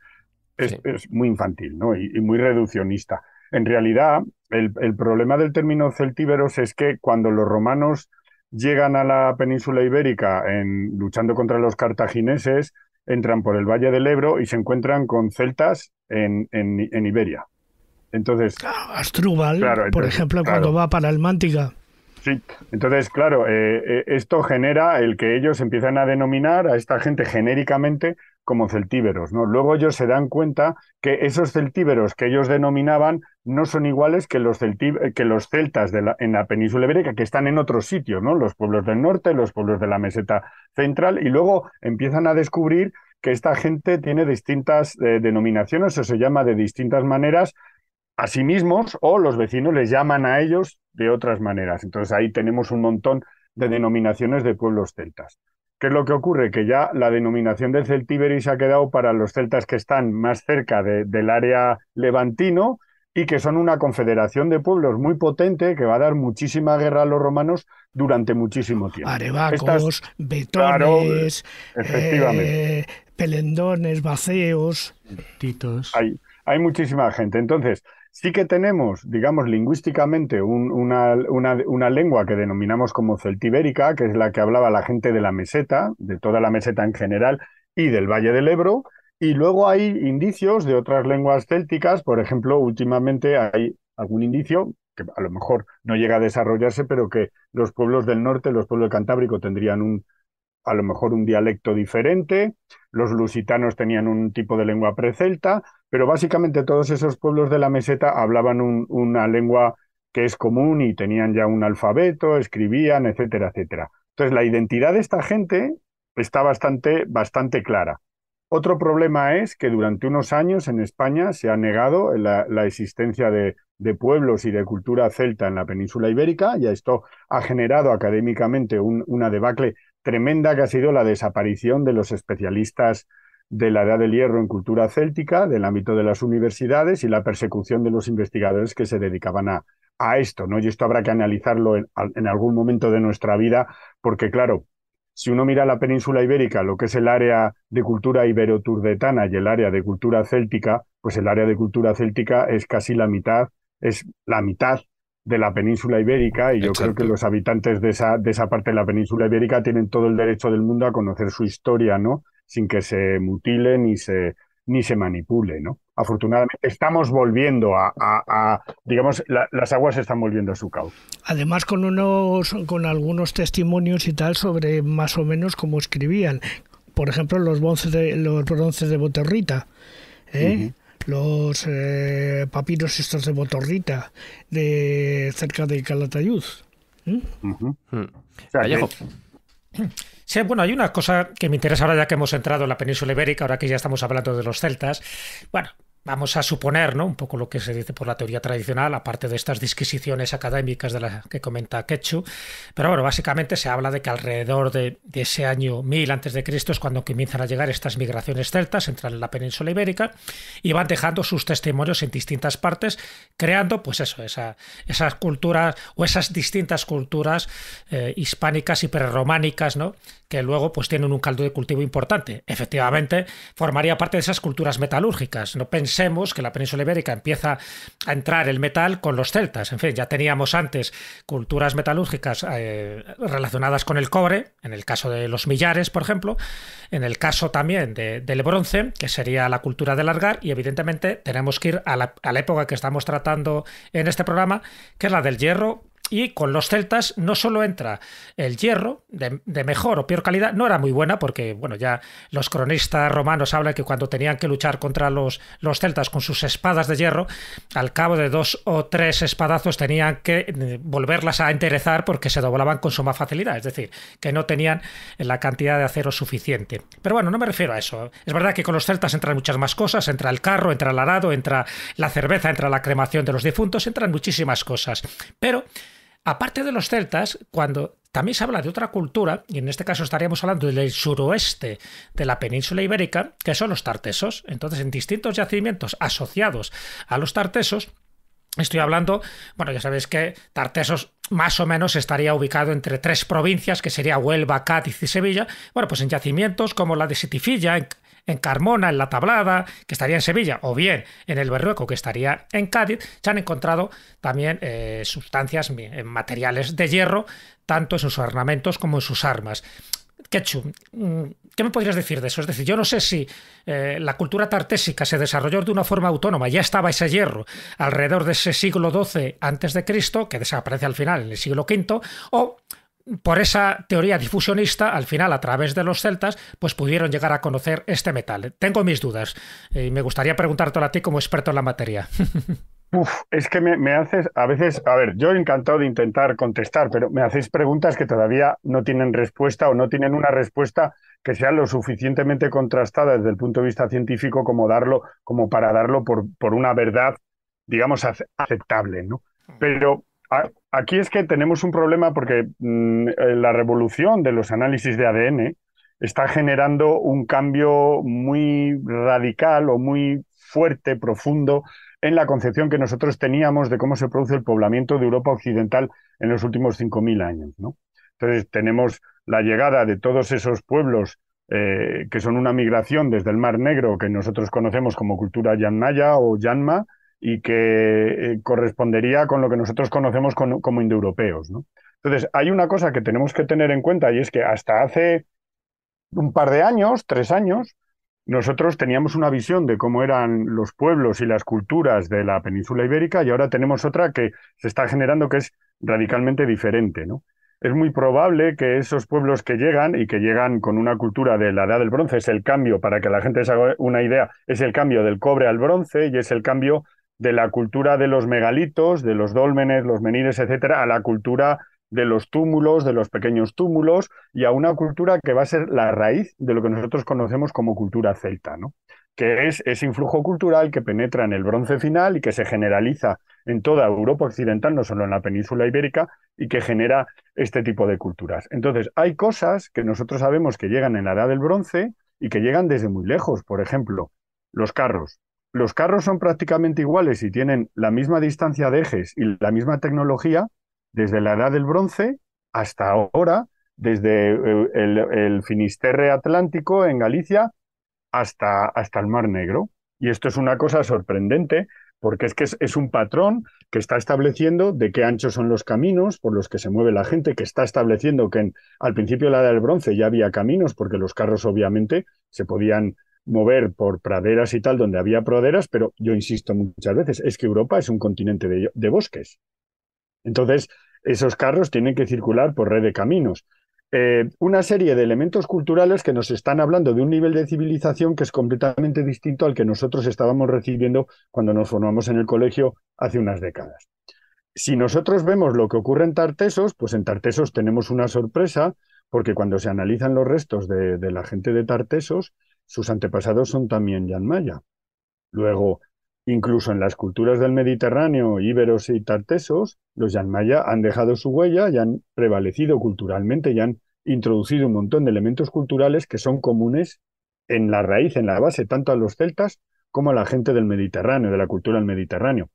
es, muy infantil ¿no? y, muy reduccionista. En realidad, el, problema del término celtíberos es que cuando los romanos llegan a la península ibérica en, luchando contra los cartagineses, entran por el Valle del Ebro y se encuentran con celtas en, Iberia. Entonces. Ah, Astrubal, por ejemplo, cuando va para el Sí, entonces, claro, eh, eh, esto genera el que ellos empiezan a denominar a esta gente genéricamente como celtíberos. ¿no? Luego ellos se dan cuenta que esos celtíberos que ellos denominaban no son iguales que los, que los celtas en la península ibérica, que están en otros sitios, ¿no? los pueblos del norte, los pueblos de la meseta central, y luego empiezan a descubrir que esta gente tiene distintas eh, denominaciones o se llama de distintas maneras a sí mismos o los vecinos les llaman a ellos de otras maneras. Entonces ahí tenemos un montón de denominaciones de pueblos celtas. ¿Qué es lo que ocurre? Que ya la denominación del se ha quedado para los celtas que están más cerca del área levantino y que son una confederación de pueblos muy potente que va a dar muchísima guerra a los romanos durante muchísimo tiempo. Arevacos, betones, eh, pelendones, baceos. Hay, hay muchísima gente. Entonces, Sí que tenemos, digamos, lingüísticamente una, lengua que denominamos como celtibérica, que es la que hablaba la gente de la meseta, de toda la meseta en general, y del Valle del Ebro. Y luego hay indicios de otras lenguas célticas, por ejemplo, últimamente hay algún indicio que a lo mejor no llega a desarrollarse, pero que los pueblos del norte, los pueblos de Cantábrico tendrían un, a lo mejor un dialecto diferente los lusitanos tenían un tipo de lengua precelta, pero básicamente todos esos pueblos de la meseta hablaban una lengua que es común y tenían ya un alfabeto, escribían, etcétera, etcétera. Entonces la identidad de esta gente está bastante, bastante clara. Otro problema es que durante unos años en España se ha negado la, existencia de, pueblos y de cultura celta en la península ibérica y esto ha generado académicamente un, una debacle tremenda que ha sido la desaparición de los especialistas de la Edad del Hierro en cultura céltica, del ámbito de las universidades y la persecución de los investigadores que se dedicaban a, a esto, ¿no? Y esto habrá que analizarlo en, en, algún momento de nuestra vida, porque claro, si uno mira la península ibérica, lo que es el área de cultura ibero-turdetana y el área de cultura céltica, pues el área de cultura céltica es casi la mitad, es la mitad de la península ibérica y yo creo que los habitantes de esa, de esa parte de la península ibérica tienen todo el derecho del mundo a conocer su historia, ¿no? Sin que se mutile ni se, ni se manipule, ¿no? Afortunadamente estamos volviendo a, digamos, las aguas están volviendo a su cauce. Además con unos, con algunos testimonios y tal sobre más o menos cómo escribían, por ejemplo los bronces de, los bronces de Boterrita, ¿eh? los eh, papiros estos de Botorrita, de cerca de Calatayud. ¿eh? Hmm. Sí, bueno, hay una cosa que me interesa ahora ya que hemos entrado en la península ibérica, ahora que ya estamos hablando de los celtas. Bueno, vamos a suponer, ¿no? Un poco lo que se dice por la teoría tradicional, aparte de estas disquisiciones académicas de las que comenta quechu Pero bueno, básicamente se habla de que alrededor de, ese año 1000 antes de Cristo es cuando comienzan a llegar estas migraciones celtas, entran en la península ibérica y van dejando sus testimonios en distintas partes, creando, pues eso, esa, esas culturas o esas distintas culturas eh, hispánicas y prerrománicas, ¿no? que luego pues tienen un caldo de cultivo importante. Efectivamente, formaría parte de esas culturas metalúrgicas. No pensemos que la península ibérica empieza a entrar el metal con los celtas. En fin, ya teníamos antes culturas metalúrgicas eh, relacionadas con el cobre, en el caso de los millares, por ejemplo, en el caso también del bronce, que sería la cultura de largar, y evidentemente tenemos que ir a la época que estamos tratando en este programa, que es la del hierro, y con los celtas no solo entra el hierro de, mejor o peor calidad, no era muy buena porque, bueno, ya los cronistas romanos hablan que cuando tenían que luchar contra los, los celtas con sus espadas de hierro, al cabo de dos o tres espadazos tenían que eh, volverlas a enderezar porque se doblaban con suma facilidad, es decir, que no tenían la cantidad de acero suficiente. Pero bueno, no me refiero a eso. Es verdad que con los celtas entran muchas más cosas, entra el carro, entra el arado, entra la cerveza, entra la cremación de los difuntos, entran muchísimas cosas. Pero Aparte de los celtas, cuando también se habla de otra cultura, y en este caso estaríamos hablando del suroeste de la península ibérica, que son los tartesos. Entonces, en distintos yacimientos asociados a los tartesos, Estoy hablando, bueno, ya sabéis que Tartesos más o menos estaría ubicado entre tres provincias, que sería Huelva, Cádiz y Sevilla. Bueno, pues en yacimientos como la de Sitifilla, en en Carmona, en La Tablada, que estaría en Sevilla, o bien en el Berrueco, que estaría en Cádiz, se han encontrado también eh, sustancias, eh, materiales de hierro, tanto en sus ornamentos como en sus armas. Ketchum, mm, ¿qué me podrías decir de eso? Es decir, yo no sé si eh, la cultura tartésica se desarrolló de una forma autónoma, ya estaba ese hierro alrededor de ese siglo XII antes de Cristo, que desaparece al final en el siglo V, o por esa teoría difusionista, al final, a través de los celtas, pues pudieron llegar a conocer este metal. Tengo mis dudas eh, y me gustaría preguntártelo a ti como experto en la materia. Uf, es que me, haces, a veces, a ver, yo he encantado de intentar contestar, pero me hacéis preguntas que todavía no tienen respuesta o no tienen una respuesta que sea lo suficientemente contrastada desde el punto de vista científico como darlo, como para darlo por, por una verdad, digamos, aceptable, ¿no? Pero Aquí es que tenemos un problema porque mm, eh, la revolución de los análisis de ADN está generando un cambio muy radical o muy fuerte, profundo, en la concepción que nosotros teníamos de cómo se produce el poblamiento de Europa Occidental en los últimos 5.000 años. ¿no? Entonces tenemos la llegada de todos esos pueblos eh, que son una migración desde el Mar Negro que nosotros conocemos como cultura yanmaya o yanma, y que eh, correspondería con lo que nosotros conocemos como indoeuropeos. ¿no? Entonces, hay una cosa que tenemos que tener en cuenta y es que hasta hace un par de años, tres años, nosotros teníamos una visión de cómo eran los pueblos y las culturas de la península ibérica y ahora tenemos otra que se está generando que es radicalmente diferente. ¿no? Es muy probable que esos pueblos que llegan y que llegan con una cultura de la edad del bronce es el cambio, para que la gente se haga una idea, es el cambio del cobre al bronce y es el cambio de la cultura de los megalitos, de los dólmenes, los menires, etcétera, a la cultura de los túmulos, de los pequeños túmulos, y a una cultura que va a ser la raíz de lo que nosotros conocemos como cultura celta, ¿no? que es ese influjo cultural que penetra en el bronce final y que se generaliza en toda Europa occidental, no solo en la península ibérica, y que genera este tipo de culturas. Entonces, hay cosas que nosotros sabemos que llegan en la edad del bronce y que llegan desde muy lejos, por ejemplo, los carros los carros son prácticamente iguales y tienen la misma distancia de ejes y la misma tecnología desde la edad del bronce hasta ahora, desde eh, el, Finisterre Atlántico en Galicia hasta, hasta el Mar Negro. Y esto es una cosa sorprendente porque es que es, un patrón que está estableciendo de qué anchos son los caminos por los que se mueve la gente, que está estableciendo que al principio de la Edad del Bronce ya había caminos, porque los carros obviamente se podían mover por praderas y tal, donde había praderas, pero yo insisto muchas veces, es que Europa es un continente de, bosques. Entonces, esos carros tienen que circular por red de caminos. Eh, una serie de elementos culturales que nos están hablando de un nivel de civilización que es completamente distinto al que nosotros estábamos recibiendo cuando nos formamos en el colegio hace unas décadas. Si nosotros vemos lo que ocurre en Tartesos, pues en Tartesos tenemos una sorpresa, porque cuando se analizan los restos de, de la gente de Tartesos, sus antepasados son también yanmaya. Luego, incluso en las culturas del Mediterráneo, íberos y tartesos, los yanmaya han dejado su huella y han prevalecido culturalmente y han introducido un montón de elementos culturales que son comunes en la raíz, en la base, tanto a los celtas como a la gente del Mediterráneo, de la cultura del Mediterráneo.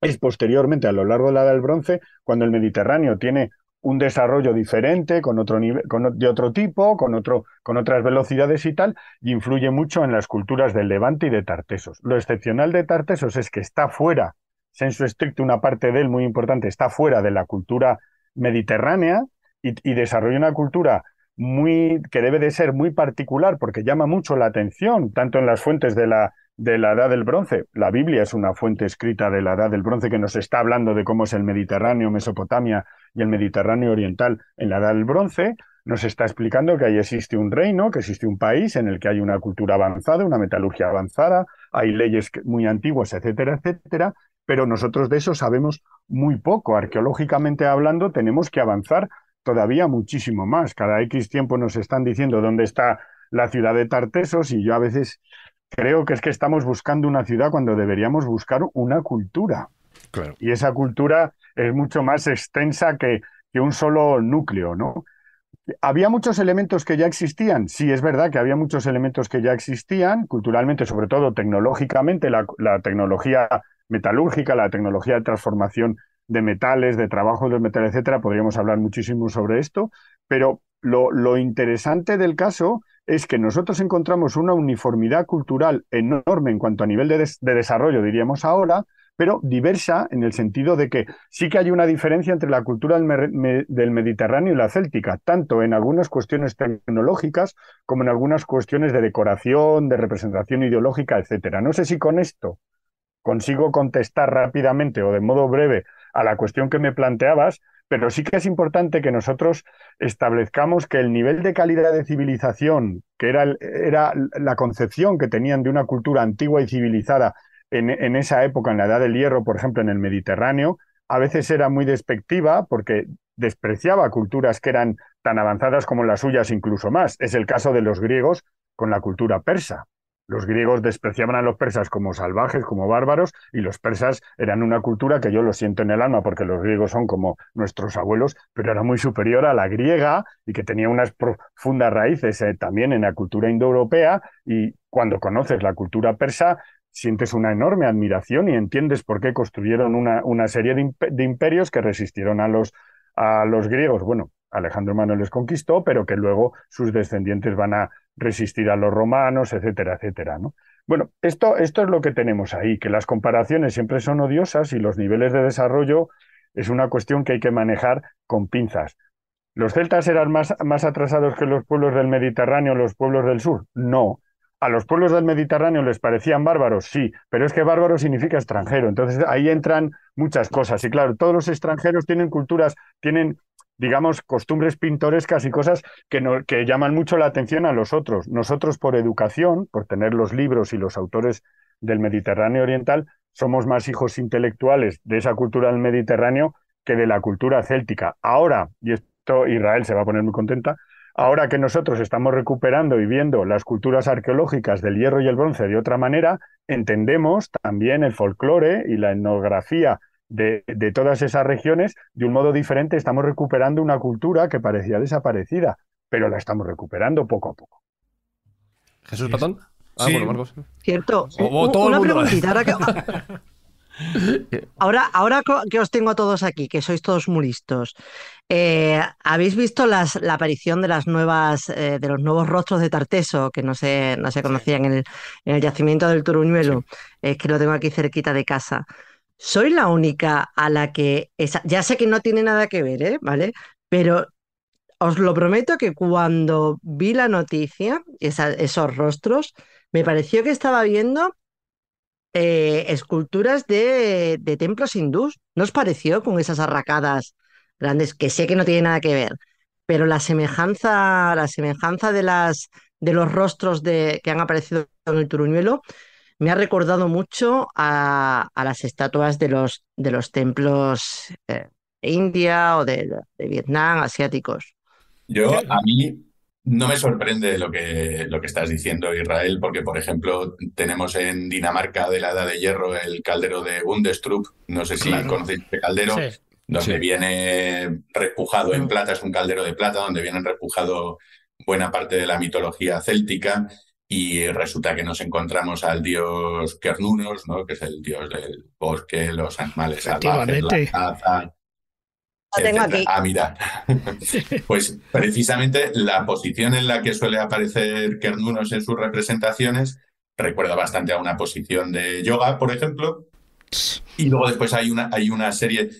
Es posteriormente, a lo largo de la edad del bronce, cuando el Mediterráneo tiene un desarrollo diferente, con otro nivel, de otro tipo, con, otro, con otras velocidades y tal, y influye mucho en las culturas del Levante y de Tartesos. Lo excepcional de Tartesos es que está fuera, senso estricto, una parte de él muy importante, está fuera de la cultura mediterránea y, desarrolla una cultura muy, que debe de ser muy particular porque llama mucho la atención, tanto en las fuentes de la, de la Edad del Bronce. La Biblia es una fuente escrita de la Edad del Bronce que nos está hablando de cómo es el Mediterráneo, Mesopotamia, y el Mediterráneo Oriental. En la Edad del Bronce nos está explicando que ahí existe un reino, que existe un país en el que hay una cultura avanzada, una metalurgia avanzada, hay leyes muy antiguas, etcétera, etcétera, pero nosotros de eso sabemos muy poco. Arqueológicamente hablando, tenemos que avanzar todavía muchísimo más. Cada X tiempo nos están diciendo dónde está la ciudad de Tartesos y yo a veces creo que es que estamos buscando una ciudad cuando deberíamos buscar una cultura. Claro. Y esa cultura es mucho más extensa que, que un solo núcleo, ¿no? Había muchos elementos que ya existían. Sí, es verdad que había muchos elementos que ya existían, culturalmente, sobre todo tecnológicamente, la, tecnología metalúrgica, la tecnología de transformación de metales, de trabajo de metal, etcétera. Podríamos hablar muchísimo sobre esto, pero lo, interesante del caso es que nosotros encontramos una uniformidad cultural enorme en cuanto a nivel de desarrollo, diríamos ahora, pero diversa en el sentido de que sí que hay una diferencia entre la cultura del, Mediterráneo y la céltica, tanto en algunas cuestiones tecnológicas como en algunas cuestiones de decoración, de representación ideológica, etcétera. No sé si con esto consigo contestar rápidamente o de modo breve a la cuestión que me planteabas, pero sí que es importante que nosotros establezcamos que el nivel de calidad de civilización, que era, era la concepción que tenían de una cultura antigua y civilizada en, esa época, en la Edad del Hierro, por ejemplo, en el Mediterráneo, a veces era muy despectiva porque despreciaba culturas que eran tan avanzadas como las suyas, incluso más. Es el caso de los griegos con la cultura persa. Los griegos despreciaban a los persas como salvajes, como bárbaros, y los persas eran una cultura que yo lo siento en el alma porque los griegos son como nuestros abuelos, pero era muy superior a la griega y que tenía unas profundas raíces eh, también en la cultura indoeuropea. Y cuando conoces la cultura persa, sientes una enorme admiración y entiendes por qué construyeron una, serie de, imperios que resistieron a los, a los griegos. Bueno, Alejandro Manuel les conquistó, pero que luego sus descendientes van a resistir a los romanos, etcétera, etcétera. ¿no? Bueno, esto, esto es lo que tenemos ahí, que las comparaciones siempre son odiosas y los niveles de desarrollo es una cuestión que hay que manejar con pinzas. ¿Los celtas eran más, más atrasados que los pueblos del Mediterráneo, los pueblos del sur? No, a los pueblos del Mediterráneo les parecían bárbaros, sí, pero es que bárbaro significa extranjero. Entonces ahí entran muchas cosas. Y claro, todos los extranjeros tienen culturas, tienen digamos, costumbres pintorescas y cosas que, que llaman mucho la atención a los otros. Nosotros por educación, por tener los libros y los autores del Mediterráneo Oriental, somos más hijos intelectuales de esa cultura del Mediterráneo que de la cultura céltica. Ahora, y esto Israel se va a poner muy contenta, Ahora que nosotros estamos recuperando y viendo las culturas arqueológicas del hierro y el bronce de otra manera, entendemos también el folclore y la etnografía de, todas esas regiones de un modo diferente. Estamos recuperando una cultura que parecía desaparecida, pero la estamos recuperando poco a poco. Jesús Patón. sí. Cierto. una Ahora, ahora que os tengo a todos aquí, que sois todos muy listos, eh, ¿habéis visto la aparición de las nuevas, eh, de los nuevos rostros de Tarteso que no se, no se conocían en, el, yacimiento del Turuñuelo? Es que lo tengo aquí cerquita de casa. Soy la única a la que ya sé que no tiene nada que ver, ¿eh? ¿vale? Pero os lo prometo que cuando vi la noticia, esos rostros, me pareció que estaba viendo eh, esculturas de, de, templos hindús. ¿No os pareció con esas arracadas grandes que sé que no tiene nada que ver? Pero la semejanza, la semejanza de, las, de los rostros de, que han aparecido en el Turuñuelo me ha recordado mucho a, las estatuas de los, de los templos eh, de India o de, de Vietnam, asiáticos. Yo, a mí, no me sorprende lo que, lo que estás diciendo, Israel, porque, por ejemplo, tenemos en Dinamarca de la Edad de Hierro el caldero de Bundestrup. No sé si conocéis este caldero. Donde viene repujado en mm. plata, es un caldero de plata, donde vienen repujado buena parte de la mitología céltica y resulta que nos encontramos al dios Kernunos, ¿no? que es el dios del bosque, los animales la caza, Ah, mira. pues precisamente la posición en la que suele aparecer Kernunos en sus representaciones recuerda bastante a una posición de yoga, por ejemplo. Y luego después hay una, hay una serie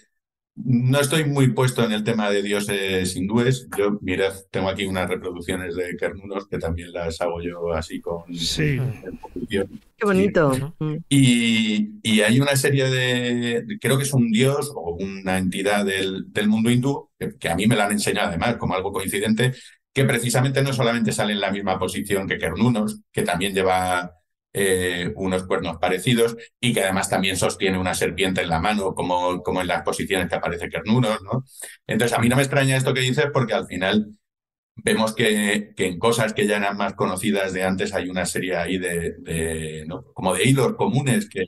no estoy muy puesto en el tema de dioses hindúes. Yo, mira, tengo aquí unas reproducciones de Kernunos que también las hago yo así con. Sí. Qué bonito. Y, hay una serie de. Creo que es un dios o una entidad del, mundo hindú, que, que, a mí me la han enseñado además como algo coincidente, que precisamente no solamente sale en la misma posición que Kernunos, que también lleva eh, unos cuernos parecidos y que además también sostiene una serpiente en la mano, como, como en las posiciones que aparece Kernunos, ¿no? Entonces, a mí no me extraña esto que dices porque al final vemos que, en cosas que ya eran más conocidas de antes hay una serie ahí de, de como de hilos comunes que,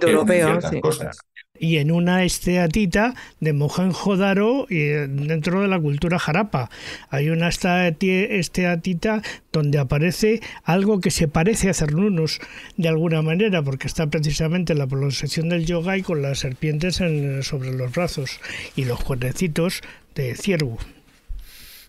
europeos cosas y en una esteatita de Mohenjo-Daro eh, dentro de la cultura jarapa. Hay una esteatita donde aparece algo que se parece a cernunos de alguna manera, porque está precisamente la pronunciación del yoga y con las serpientes sobre los brazos y los cuernecitos de ciervo.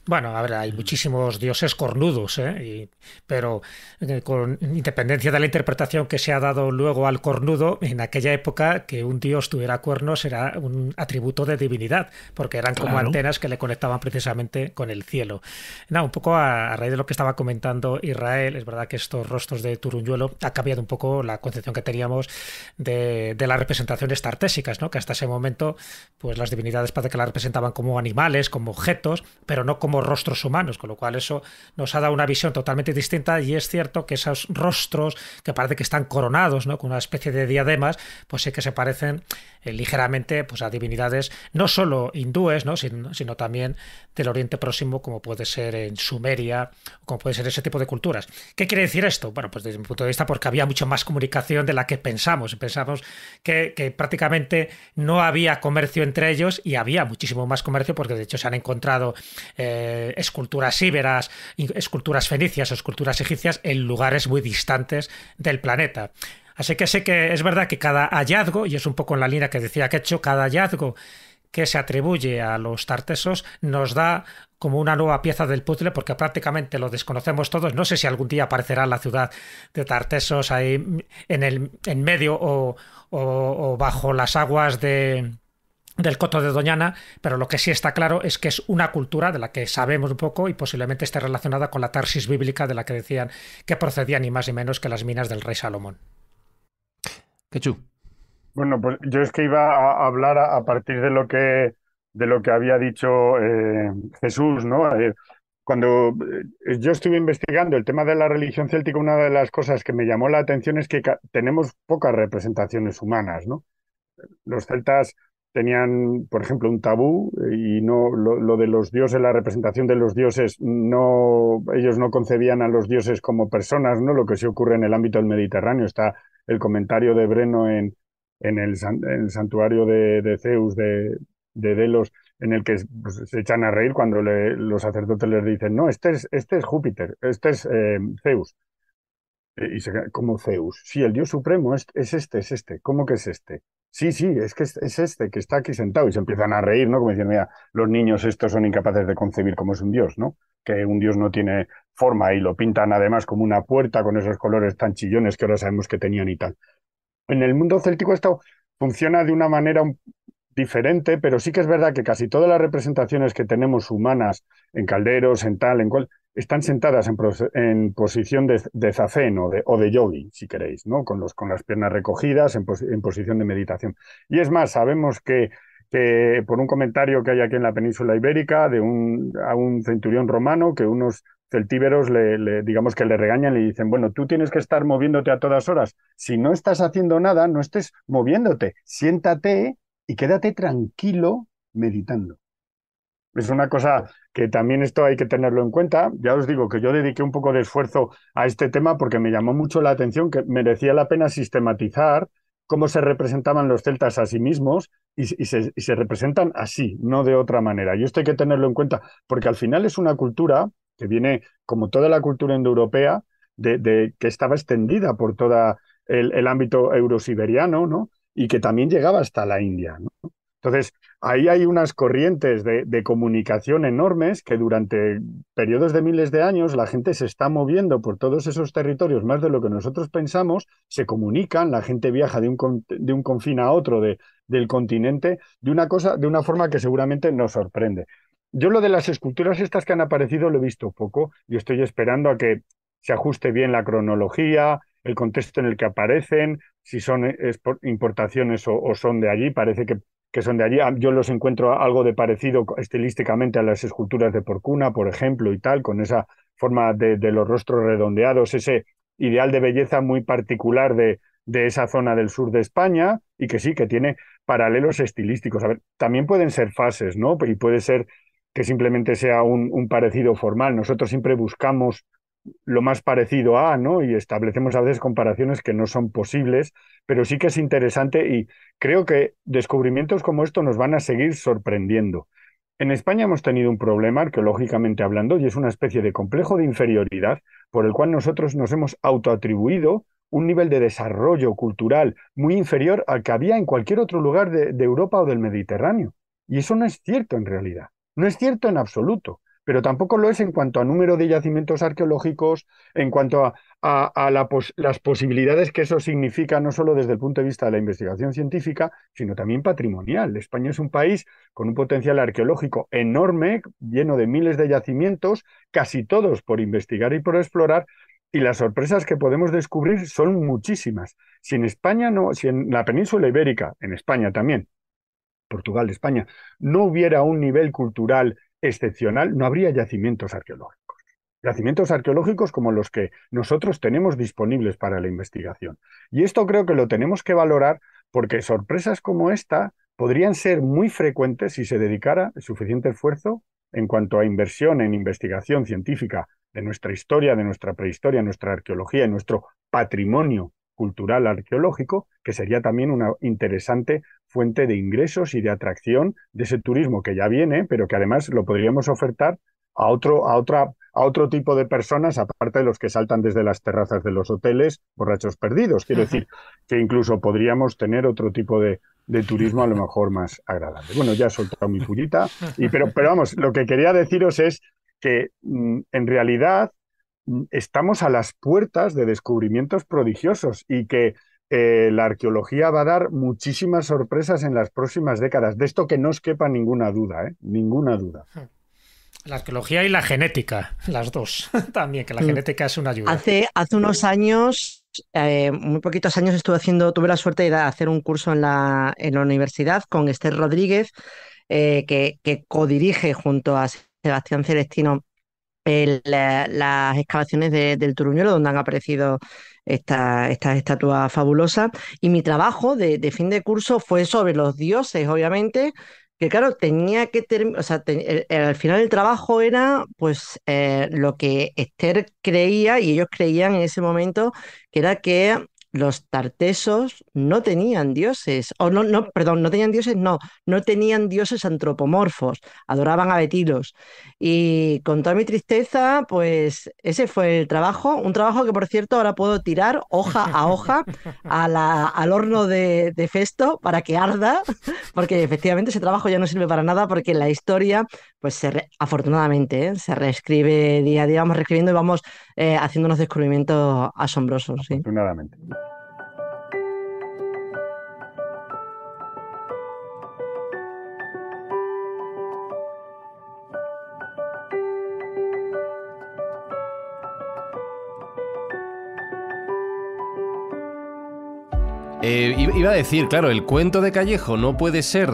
Bueno, a ver, hay muchísimos dioses cornudos, ¿eh? pero eh, con independencia de la interpretación que se ha dado luego al cornudo, en aquella época que un dios tuviera cuernos era un atributo de divinidad, porque eran como antenas que le conectaban precisamente con el cielo. un poco a, raíz de lo que estaba comentando Israel, es verdad que estos rostros de turunyuelo ha cambiado un poco la concepción que teníamos de, de las representaciones tartésicas, ¿no? que hasta ese momento pues las divinidades parece que las representaban como animales, como objetos, pero no como rostros humanos, con lo cual eso nos ha dado una visión totalmente distinta y es cierto que esos rostros que parece que están coronados ¿no? con una especie de diademas, pues sí que se parecen eh, ligeramente pues, a divinidades no solo hindúes, ¿no? sino también del Oriente Próximo, como puede ser en Sumeria, como puede ser ese tipo de culturas. ¿Qué quiere decir esto? Bueno, pues desde mi punto de vista, porque había mucho más comunicación de la que pensamos. Pensamos que, prácticamente no había comercio entre ellos y había muchísimo más comercio porque de hecho se han encontrado... Eh, eh, esculturas íberas, esculturas fenicias, o esculturas egipcias en lugares muy distantes del planeta. Así que sé que es verdad que cada hallazgo, y es un poco en la línea que decía que he hecho, cada hallazgo que se atribuye a los tartesos nos da como una nueva pieza del puzzle porque prácticamente lo desconocemos todos. No sé si algún día aparecerá la ciudad de Tartesos ahí en, el, en medio o bajo las aguas de, del Coto de Doñana, pero lo que sí está claro es que es una cultura de la que sabemos un poco y posiblemente esté relacionada con la Tarsis bíblica de la que decían que procedía ni más ni menos que las minas del rey Salomón. Quechu. Bueno, pues yo es que iba a hablar a, partir de lo que de lo que había dicho eh, Jesús, ¿no? Eh, cuando eh, yo estuve investigando el tema de la religión céltica, una de las cosas que me llamó la atención es que tenemos pocas representaciones humanas, ¿no? Los celtas tenían, por ejemplo, un tabú eh, y no lo, de los dioses, la representación de los dioses, no ellos no concebían a los dioses como personas, ¿no? Lo que sí ocurre en el ámbito del Mediterráneo está el comentario de Breno en, en, el, santuario de, de Zeus de, de, Delos en el que pues, se echan a reír cuando los sacerdotes les dicen, no, este es, este es Júpiter, este es eh, Zeus. Y se, como Zeus, sí, el dios supremo es, es este, es este, ¿cómo que es este? Sí, sí, es que es, este que está aquí sentado y se empiezan a reír, ¿no? Como dicen, mira, los niños estos son incapaces de concebir cómo es un dios, ¿no? Que un dios no tiene forma y lo pintan además como una puerta con esos colores tan chillones que ahora sabemos que tenían y tal. En el mundo céltico esto funciona de una manera diferente, pero sí que es verdad que casi todas las representaciones que tenemos humanas en calderos, en tal, en cual, están sentadas en, posición de, de zafén o de, o yogi, si queréis, ¿no? con, los, con las piernas recogidas en, posición de meditación. Y es más, sabemos que por un comentario que hay aquí en la península ibérica de un, a un centurión romano que unos celtíberos le, digamos que le regañan y le dicen bueno tú tienes que estar moviéndote a todas horas si no estás haciendo nada no estés moviéndote siéntate y quédate tranquilo meditando es una cosa que también esto hay que tenerlo en cuenta. Ya os digo que yo dediqué un poco de esfuerzo a este tema porque me llamó mucho la atención que merecía la pena sistematizar cómo se representaban los celtas a sí mismos y, se, representan así, no de otra manera. Y esto hay que tenerlo en cuenta porque al final es una cultura que viene, como toda la cultura indoeuropea, que estaba extendida por todo el, el, ámbito eurosiberiano, ¿no? Y que también llegaba hasta la India, ¿no? Entonces, ahí hay unas corrientes de, comunicación enormes que durante periodos de miles de años la gente se está moviendo por todos esos territorios más de lo que nosotros pensamos, se comunican, la gente viaja de un, de un confín a otro de, del continente de una cosa, de una forma que seguramente nos sorprende. Yo lo de las esculturas estas que han aparecido lo he visto poco yo estoy esperando a que se ajuste bien la cronología, el contexto en el que aparecen, si son eh, importaciones o son de allí, parece que que son de allí. Ah, yo los encuentro algo de parecido estilísticamente a las esculturas de Porcuna, por ejemplo, y tal, con esa forma de, los rostros redondeados, ese ideal de belleza muy particular de, de, esa zona del sur de España y que sí, que tiene paralelos estilísticos. A ver, también pueden ser fases, ¿no? Y puede ser que simplemente sea un parecido formal. Nosotros siempre buscamos lo más parecido a, ¿no? Y establecemos a veces comparaciones que no son posibles, pero sí que es interesante y creo que descubrimientos como esto nos van a seguir sorprendiendo. En España hemos tenido un problema arqueológicamente hablando y es una especie de complejo de inferioridad por el cual nosotros nos hemos autoatribuido un nivel de desarrollo cultural muy inferior al que había en cualquier otro lugar de, de Europa o del Mediterráneo. Y eso no es cierto en realidad, no es cierto en absoluto pero tampoco lo es en cuanto a número de yacimientos arqueológicos, en cuanto a, las posibilidades que eso significa, no solo desde el punto de vista de la investigación científica, sino también patrimonial. España es un país con un potencial arqueológico enorme, lleno de miles de yacimientos, casi todos por investigar y por explorar, y las sorpresas que podemos descubrir son muchísimas. Si en España no, si en la península ibérica, en España también, Portugal, España, no hubiera un nivel cultural excepcional, no habría yacimientos arqueológicos. Yacimientos arqueológicos como los que nosotros tenemos disponibles para la investigación. Y esto creo que lo tenemos que valorar porque sorpresas como esta podrían ser muy frecuentes si se dedicara suficiente esfuerzo en cuanto a inversión en investigación científica de nuestra historia, de nuestra prehistoria, nuestra arqueología y nuestro patrimonio cultural arqueológico, que sería también una interesante fuente de ingresos y de atracción de ese turismo que ya viene, pero que además lo podríamos ofertar a otro, a otra, a otro tipo de personas, aparte de los que saltan desde las terrazas de los hoteles, borrachos perdidos. Quiero decir que incluso podríamos tener otro tipo de, turismo a lo mejor más agradable. Bueno, ya he soltado mi pullita, y, pero, pero vamos, lo que quería deciros es que mm, en realidad Mm, estamos a las puertas de descubrimientos prodigiosos y que eh, la arqueología va a dar muchísimas sorpresas en las próximas décadas. De esto que no os quepa ninguna duda, ¿eh? Ninguna duda. Hmm. La arqueología y la genética, las dos también, que la hmm. genética es una ayuda. Hace, hace unos años, eh, muy poquitos años, estuve haciendo, tuve la suerte de hacer un curso en la, en la universidad con Esther Rodríguez, que, que codirige junto a Sebastián Celestino eh, las excavaciones del Turuñuelo, donde han aparecido estas estatuas fabulosas. Y mi trabajo de, fin de curso fue sobre los dioses, obviamente, que claro, tenía que terminar, o sea, al final el trabajo era pues eh, lo que Esther creía y ellos creían en ese momento, que era que los tartesos no tenían dioses, o no, no, perdón, no tenían dioses, no, no tenían dioses antropomorfos, adoraban a Betilos. Y con toda mi tristeza, pues ese fue el trabajo, un trabajo que por cierto ahora puedo tirar hoja a hoja al horno de, Festo para que arda, porque efectivamente ese trabajo ya no sirve para nada porque la historia, pues se afortunadamente, ¿eh? se reescribe día a día, vamos reescribiendo y vamos eh, haciendo unos descubrimientos asombrosos. ¿sí? Eh, iba a decir, claro, el cuento de Callejo no puede ser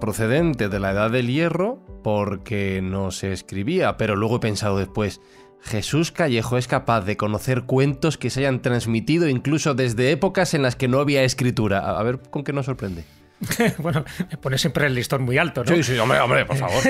procedente de la Edad del Hierro porque no se escribía, pero luego he pensado después, Jesús Callejo es capaz de conocer cuentos que se hayan transmitido incluso desde épocas en las que no había escritura. A ver con qué nos sorprende. bueno, me pone siempre el listón muy alto, ¿no? Sí, sí, hombre, hombre, por favor.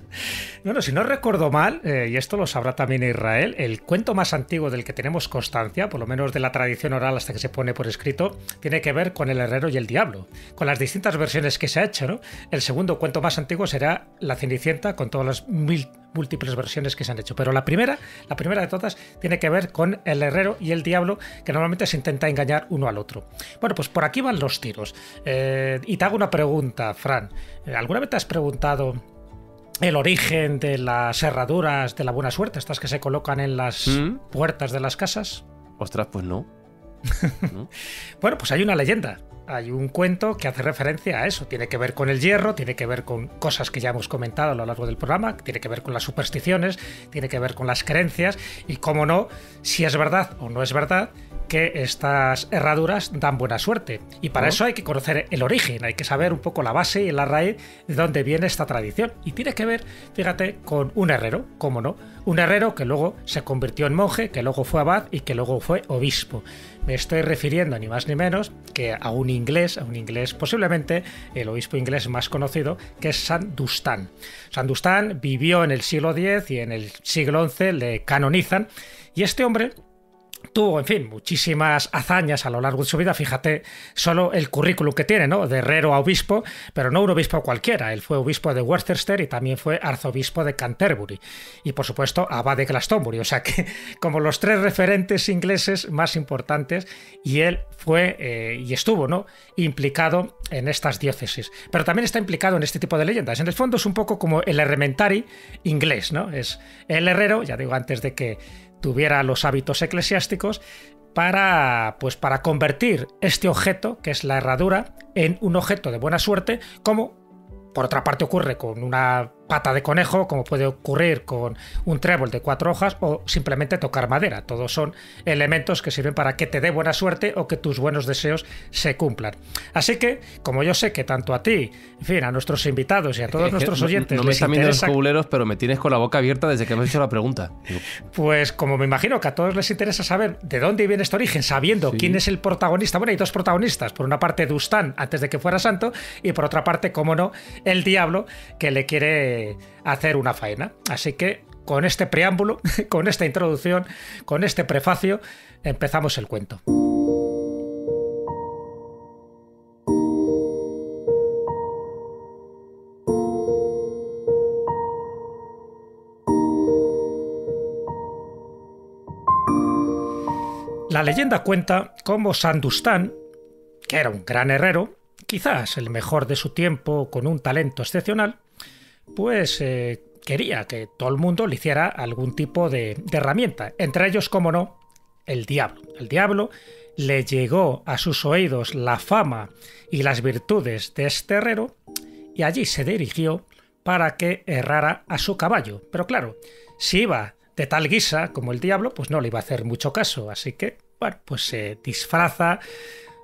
bueno, si no recuerdo mal, eh, y esto lo sabrá también Israel, el cuento más antiguo del que tenemos constancia, por lo menos de la tradición oral hasta que se pone por escrito, tiene que ver con el herrero y el diablo, con las distintas versiones que se ha hecho, ¿no? El segundo cuento más antiguo será La Cenicienta, con todas las mil múltiples versiones que se han hecho. Pero la primera, la primera de todas, tiene que ver con el herrero y el diablo, que normalmente se intenta engañar uno al otro. Bueno, pues por aquí van los tiros. Eh, y te hago una pregunta, Fran. Eh, ¿Alguna vez te has preguntado el origen de las cerraduras de la buena suerte, estas que se colocan en las ¿Mm? puertas de las casas? Ostras, pues no. bueno, pues hay una leyenda, hay un cuento que hace referencia a eso. Tiene que ver con el hierro, tiene que ver con cosas que ya hemos comentado a lo largo del programa, tiene que ver con las supersticiones, tiene que ver con las creencias y, cómo no, si es verdad o no es verdad que estas herraduras dan buena suerte. Y para eso hay que conocer el origen, hay que saber un poco la base y la raíz de dónde viene esta tradición. Y tiene que ver, fíjate, con un herrero, cómo no, un herrero que luego se convirtió en monje, que luego fue abad y que luego fue obispo me estoy refiriendo ni más ni menos que a un inglés, a un inglés posiblemente el obispo inglés más conocido, que es San Dustán. San Dustán vivió en el siglo X y en el siglo XI le canonizan y este hombre tuvo, en fin, muchísimas hazañas a lo largo de su vida. Fíjate solo el currículum que tiene, ¿no? De herrero a obispo, pero no un obispo cualquiera. Él fue obispo de Worcester y también fue arzobispo de Canterbury. Y por supuesto, abad de Glastonbury. O sea que, como los tres referentes ingleses más importantes, y él fue eh, y estuvo, ¿no? Implicado en estas diócesis. Pero también está implicado en este tipo de leyendas. En el fondo es un poco como el Hermentari inglés, ¿no? Es el herrero, ya digo antes de que tuviera los hábitos eclesiásticos para, pues, para convertir este objeto, que es la herradura, en un objeto de buena suerte, como por otra parte ocurre con una pata de conejo, como puede ocurrir con un trébol de cuatro hojas o simplemente tocar madera. Todos son elementos que sirven para que te dé buena suerte o que tus buenos deseos se cumplan. Así que, como yo sé que tanto a ti, en fin, a nuestros invitados y a todos nuestros oyentes... No, me están viendo los pero me tienes con la boca abierta desde que me has hecho la pregunta. Pues como me imagino que a todos les interesa saber de dónde viene este origen, sabiendo quién es el protagonista. Bueno, hay dos protagonistas. Por una parte, Dustán, antes de que fuera santo, y por otra parte, cómo no, el diablo, que le quiere hacer una faena. Así que con este preámbulo, con esta introducción, con este prefacio, empezamos el cuento. La leyenda cuenta cómo Sandustán, que era un gran herrero, quizás el mejor de su tiempo con un talento excepcional, pues eh, quería que todo el mundo le hiciera algún tipo de, herramienta, entre ellos, como no, el diablo. El diablo le llegó a sus oídos la fama y las virtudes de este herrero y allí se dirigió para que errara a su caballo. Pero claro, si iba de tal guisa como el diablo, pues no le iba a hacer mucho caso, así que, bueno, pues se disfraza,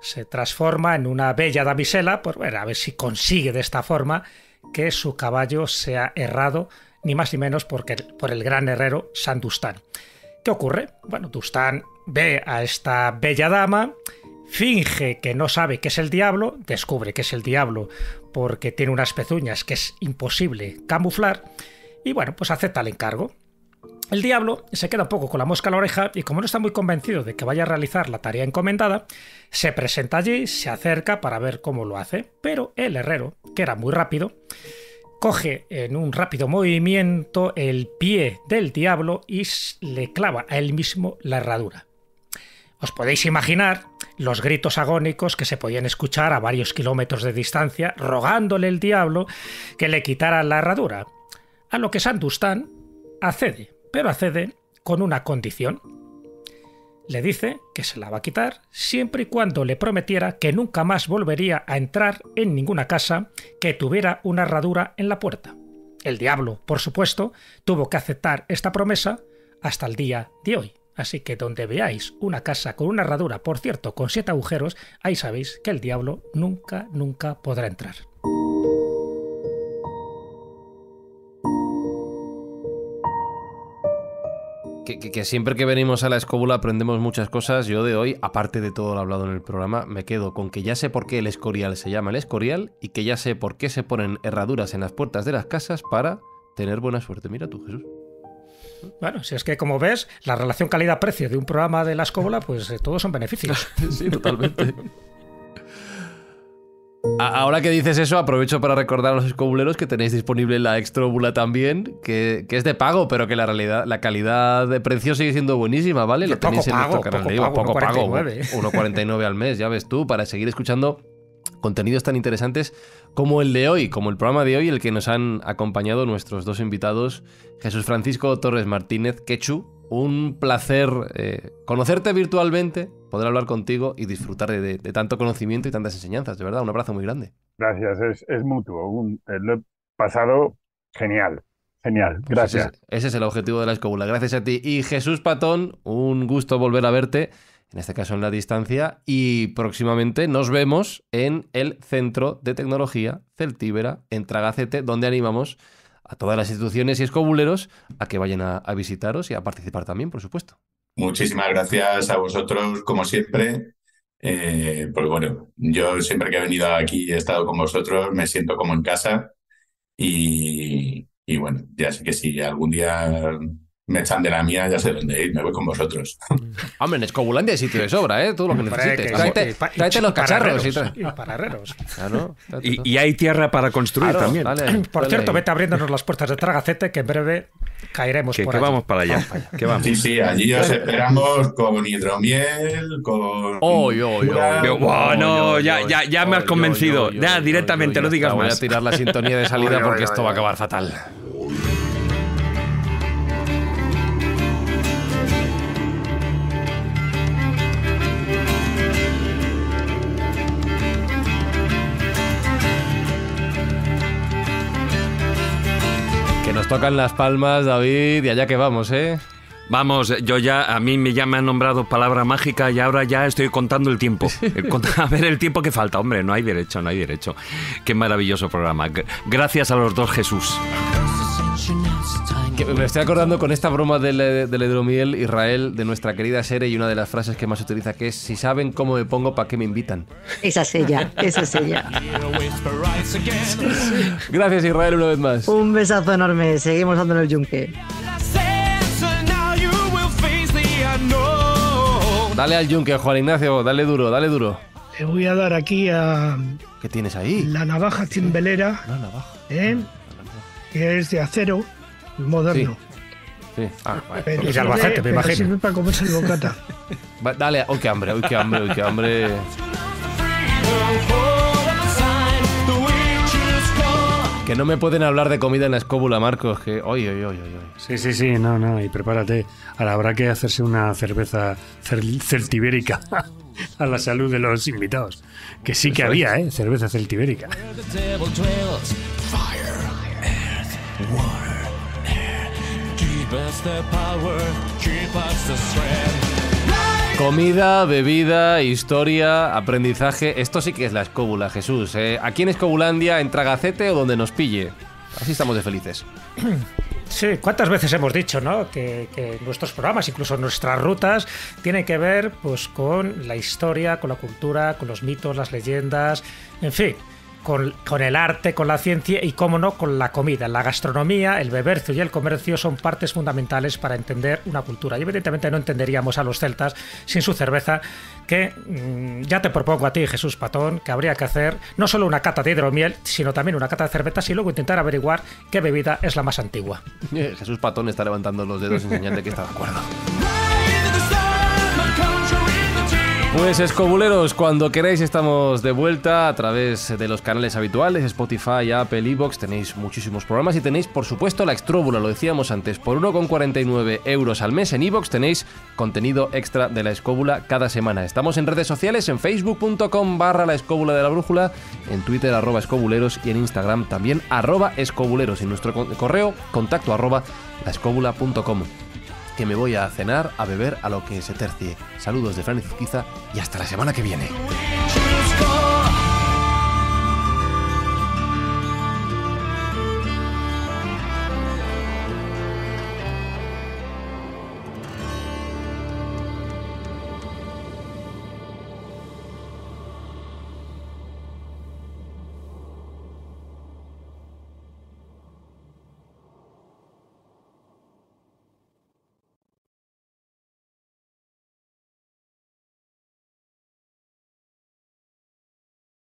se transforma en una bella damisela, pues ver a ver si consigue de esta forma que su caballo sea errado, ni más ni menos porque, por el gran herrero Sandustán. ¿Qué ocurre? Bueno, Dustán ve a esta bella dama, finge que no sabe que es el diablo, descubre que es el diablo porque tiene unas pezuñas que es imposible camuflar, y bueno, pues acepta el encargo. El diablo se queda un poco con la mosca a la oreja y como no está muy convencido de que vaya a realizar la tarea encomendada, se presenta allí, se acerca para ver cómo lo hace, pero el herrero, que era muy rápido, coge en un rápido movimiento el pie del diablo y le clava a él mismo la herradura. Os podéis imaginar los gritos agónicos que se podían escuchar a varios kilómetros de distancia, rogándole el diablo que le quitara la herradura, a lo que Sandustán accede pero accede con una condición. Le dice que se la va a quitar siempre y cuando le prometiera que nunca más volvería a entrar en ninguna casa que tuviera una herradura en la puerta. El diablo, por supuesto, tuvo que aceptar esta promesa hasta el día de hoy. Así que donde veáis una casa con una herradura, por cierto, con siete agujeros, ahí sabéis que el diablo nunca, nunca podrá entrar. que, siempre que venimos a la escóbula aprendemos muchas cosas. Yo de hoy, aparte de todo lo hablado en el programa, me quedo con que ya sé por qué el escorial se llama el escorial y que ya sé por qué se ponen herraduras en las puertas de las casas para tener buena suerte. Mira tú, Jesús. Bueno, si es que como ves, la relación calidad-precio de un programa de la escóbula, pues eh, todos son beneficios. sí, totalmente. Ahora que dices eso, aprovecho para recordar a los escobuleros que tenéis disponible la extróbula también, que, que, es de pago, pero que la realidad, la calidad de precio sigue siendo buenísima, ¿vale? Lo tenéis en nuestro canal. Poco, pago, poco pago, 1,49 al mes, ya ves tú, para seguir escuchando contenidos tan interesantes como el de hoy, como el programa de hoy, el que nos han acompañado nuestros dos invitados, Jesús Francisco Torres Martínez Quechu un placer eh, conocerte virtualmente, poder hablar contigo y disfrutar de, tanto conocimiento y tantas enseñanzas. De verdad, un abrazo muy grande. Gracias, es, mutuo. Un, eh, lo he pasado genial. Genial, pues gracias. ese, es el objetivo de la escobula. Gracias a ti. Y Jesús Patón, un gusto volver a verte, en este caso en la distancia, y próximamente nos vemos en el Centro de Tecnología Celtíbera, en Tragacete, donde animamos a todas las instituciones y escobuleros a que vayan a, visitaros y a participar también, por supuesto. Muchísimas gracias a vosotros, como siempre. Eh, pues bueno, yo siempre que he venido aquí he estado con vosotros, me siento como en casa y, y bueno, ya sé que si algún día me echan de la mía, ya sé dónde ir, me voy con vosotros. Hombre, en Escobulandia hay sitio de sobra, ¿eh? Todo lo que necesites. Tráete, los cacharros. Y, y y, hay tierra para construir también. por cierto, vete abriéndonos las puertas de Tragacete, que en breve caeremos que, por que vamos para allá. Sí, sí, allí os esperamos con hidromiel, con... ¡Oh, yo! bueno, no, ya, ya, ya me has convencido. ya, directamente, no digas más. Voy a tirar la sintonía de salida porque esto va a acabar fatal. nos tocan las palmas, David, y allá que vamos, ¿eh? Vamos, yo ya, a mí ya me han nombrado palabra mágica y ahora ya estoy contando el tiempo. Eh, a ver el tiempo que falta, hombre, no hay derecho, no hay derecho. Qué maravilloso programa. Gracias a los dos Jesús me estoy acordando con esta broma del eh, Ledro Israel, de nuestra querida Sere, y una de las frases que más utiliza que es: Si saben cómo me pongo, ¿para qué me invitan? Esa es ella, esa es ella. Gracias, Israel, una vez más. Un besazo enorme. Seguimos dando el yunque. Dale al yunque, Juan Ignacio, dale duro, dale duro. Le voy a dar aquí a. ¿Qué tienes ahí? La navaja timbelera. La navaja. ¿eh? Que es de acero moderno. Sí. Ah, y me imagino. para el bocata. Dale, uy, hambre, uy, que hambre, hambre. Que no me pueden hablar de comida en la escóbula, Marcos. Que oye, oye, oye, oye. Sí, sí, sí, no, no, y prepárate. Ahora habrá que hacerse una cerveza celtibérica a la salud de los invitados. Que sí que había, ¿eh? Cerveza celtibérica. Comida, bebida, historia, aprendizaje. Esto sí que es la escóbula, Jesús. ¿eh? Aquí en Escobulandia, en Tragacete o donde nos pille. Así estamos de felices. Sí, cuántas veces hemos dicho, ¿no? Que, nuestros programas, incluso nuestras rutas, tienen que ver pues, con la historia, con la cultura, con los mitos, las leyendas, en fin con, el arte, con la ciencia y, cómo no, con la comida. La gastronomía, el bebercio y el comercio son partes fundamentales para entender una cultura. Y evidentemente no entenderíamos a los celtas sin su cerveza, que mm, ya te propongo a ti, Jesús Patón, que habría que hacer no solo una cata de hidromiel, sino también una cata de cervezas y luego intentar averiguar qué bebida es la más antigua. Jesús Patón está levantando los dedos enseñando que está de acuerdo. Pues escobuleros, cuando queráis estamos de vuelta a través de los canales habituales, Spotify, Apple, Evox, tenéis muchísimos programas y tenéis por supuesto la extróbula, lo decíamos antes, por 1,49 euros al mes en Evox tenéis contenido extra de la escóbula cada semana. Estamos en redes sociales, en facebook.com barra la escóbula de la brújula, en Twitter arroba escobuleros y en Instagram también arroba escobuleros y nuestro correo contacto arroba Escobula.com que me voy a cenar, a beber, a lo que se tercie. Saludos de Fran y hasta la semana que viene.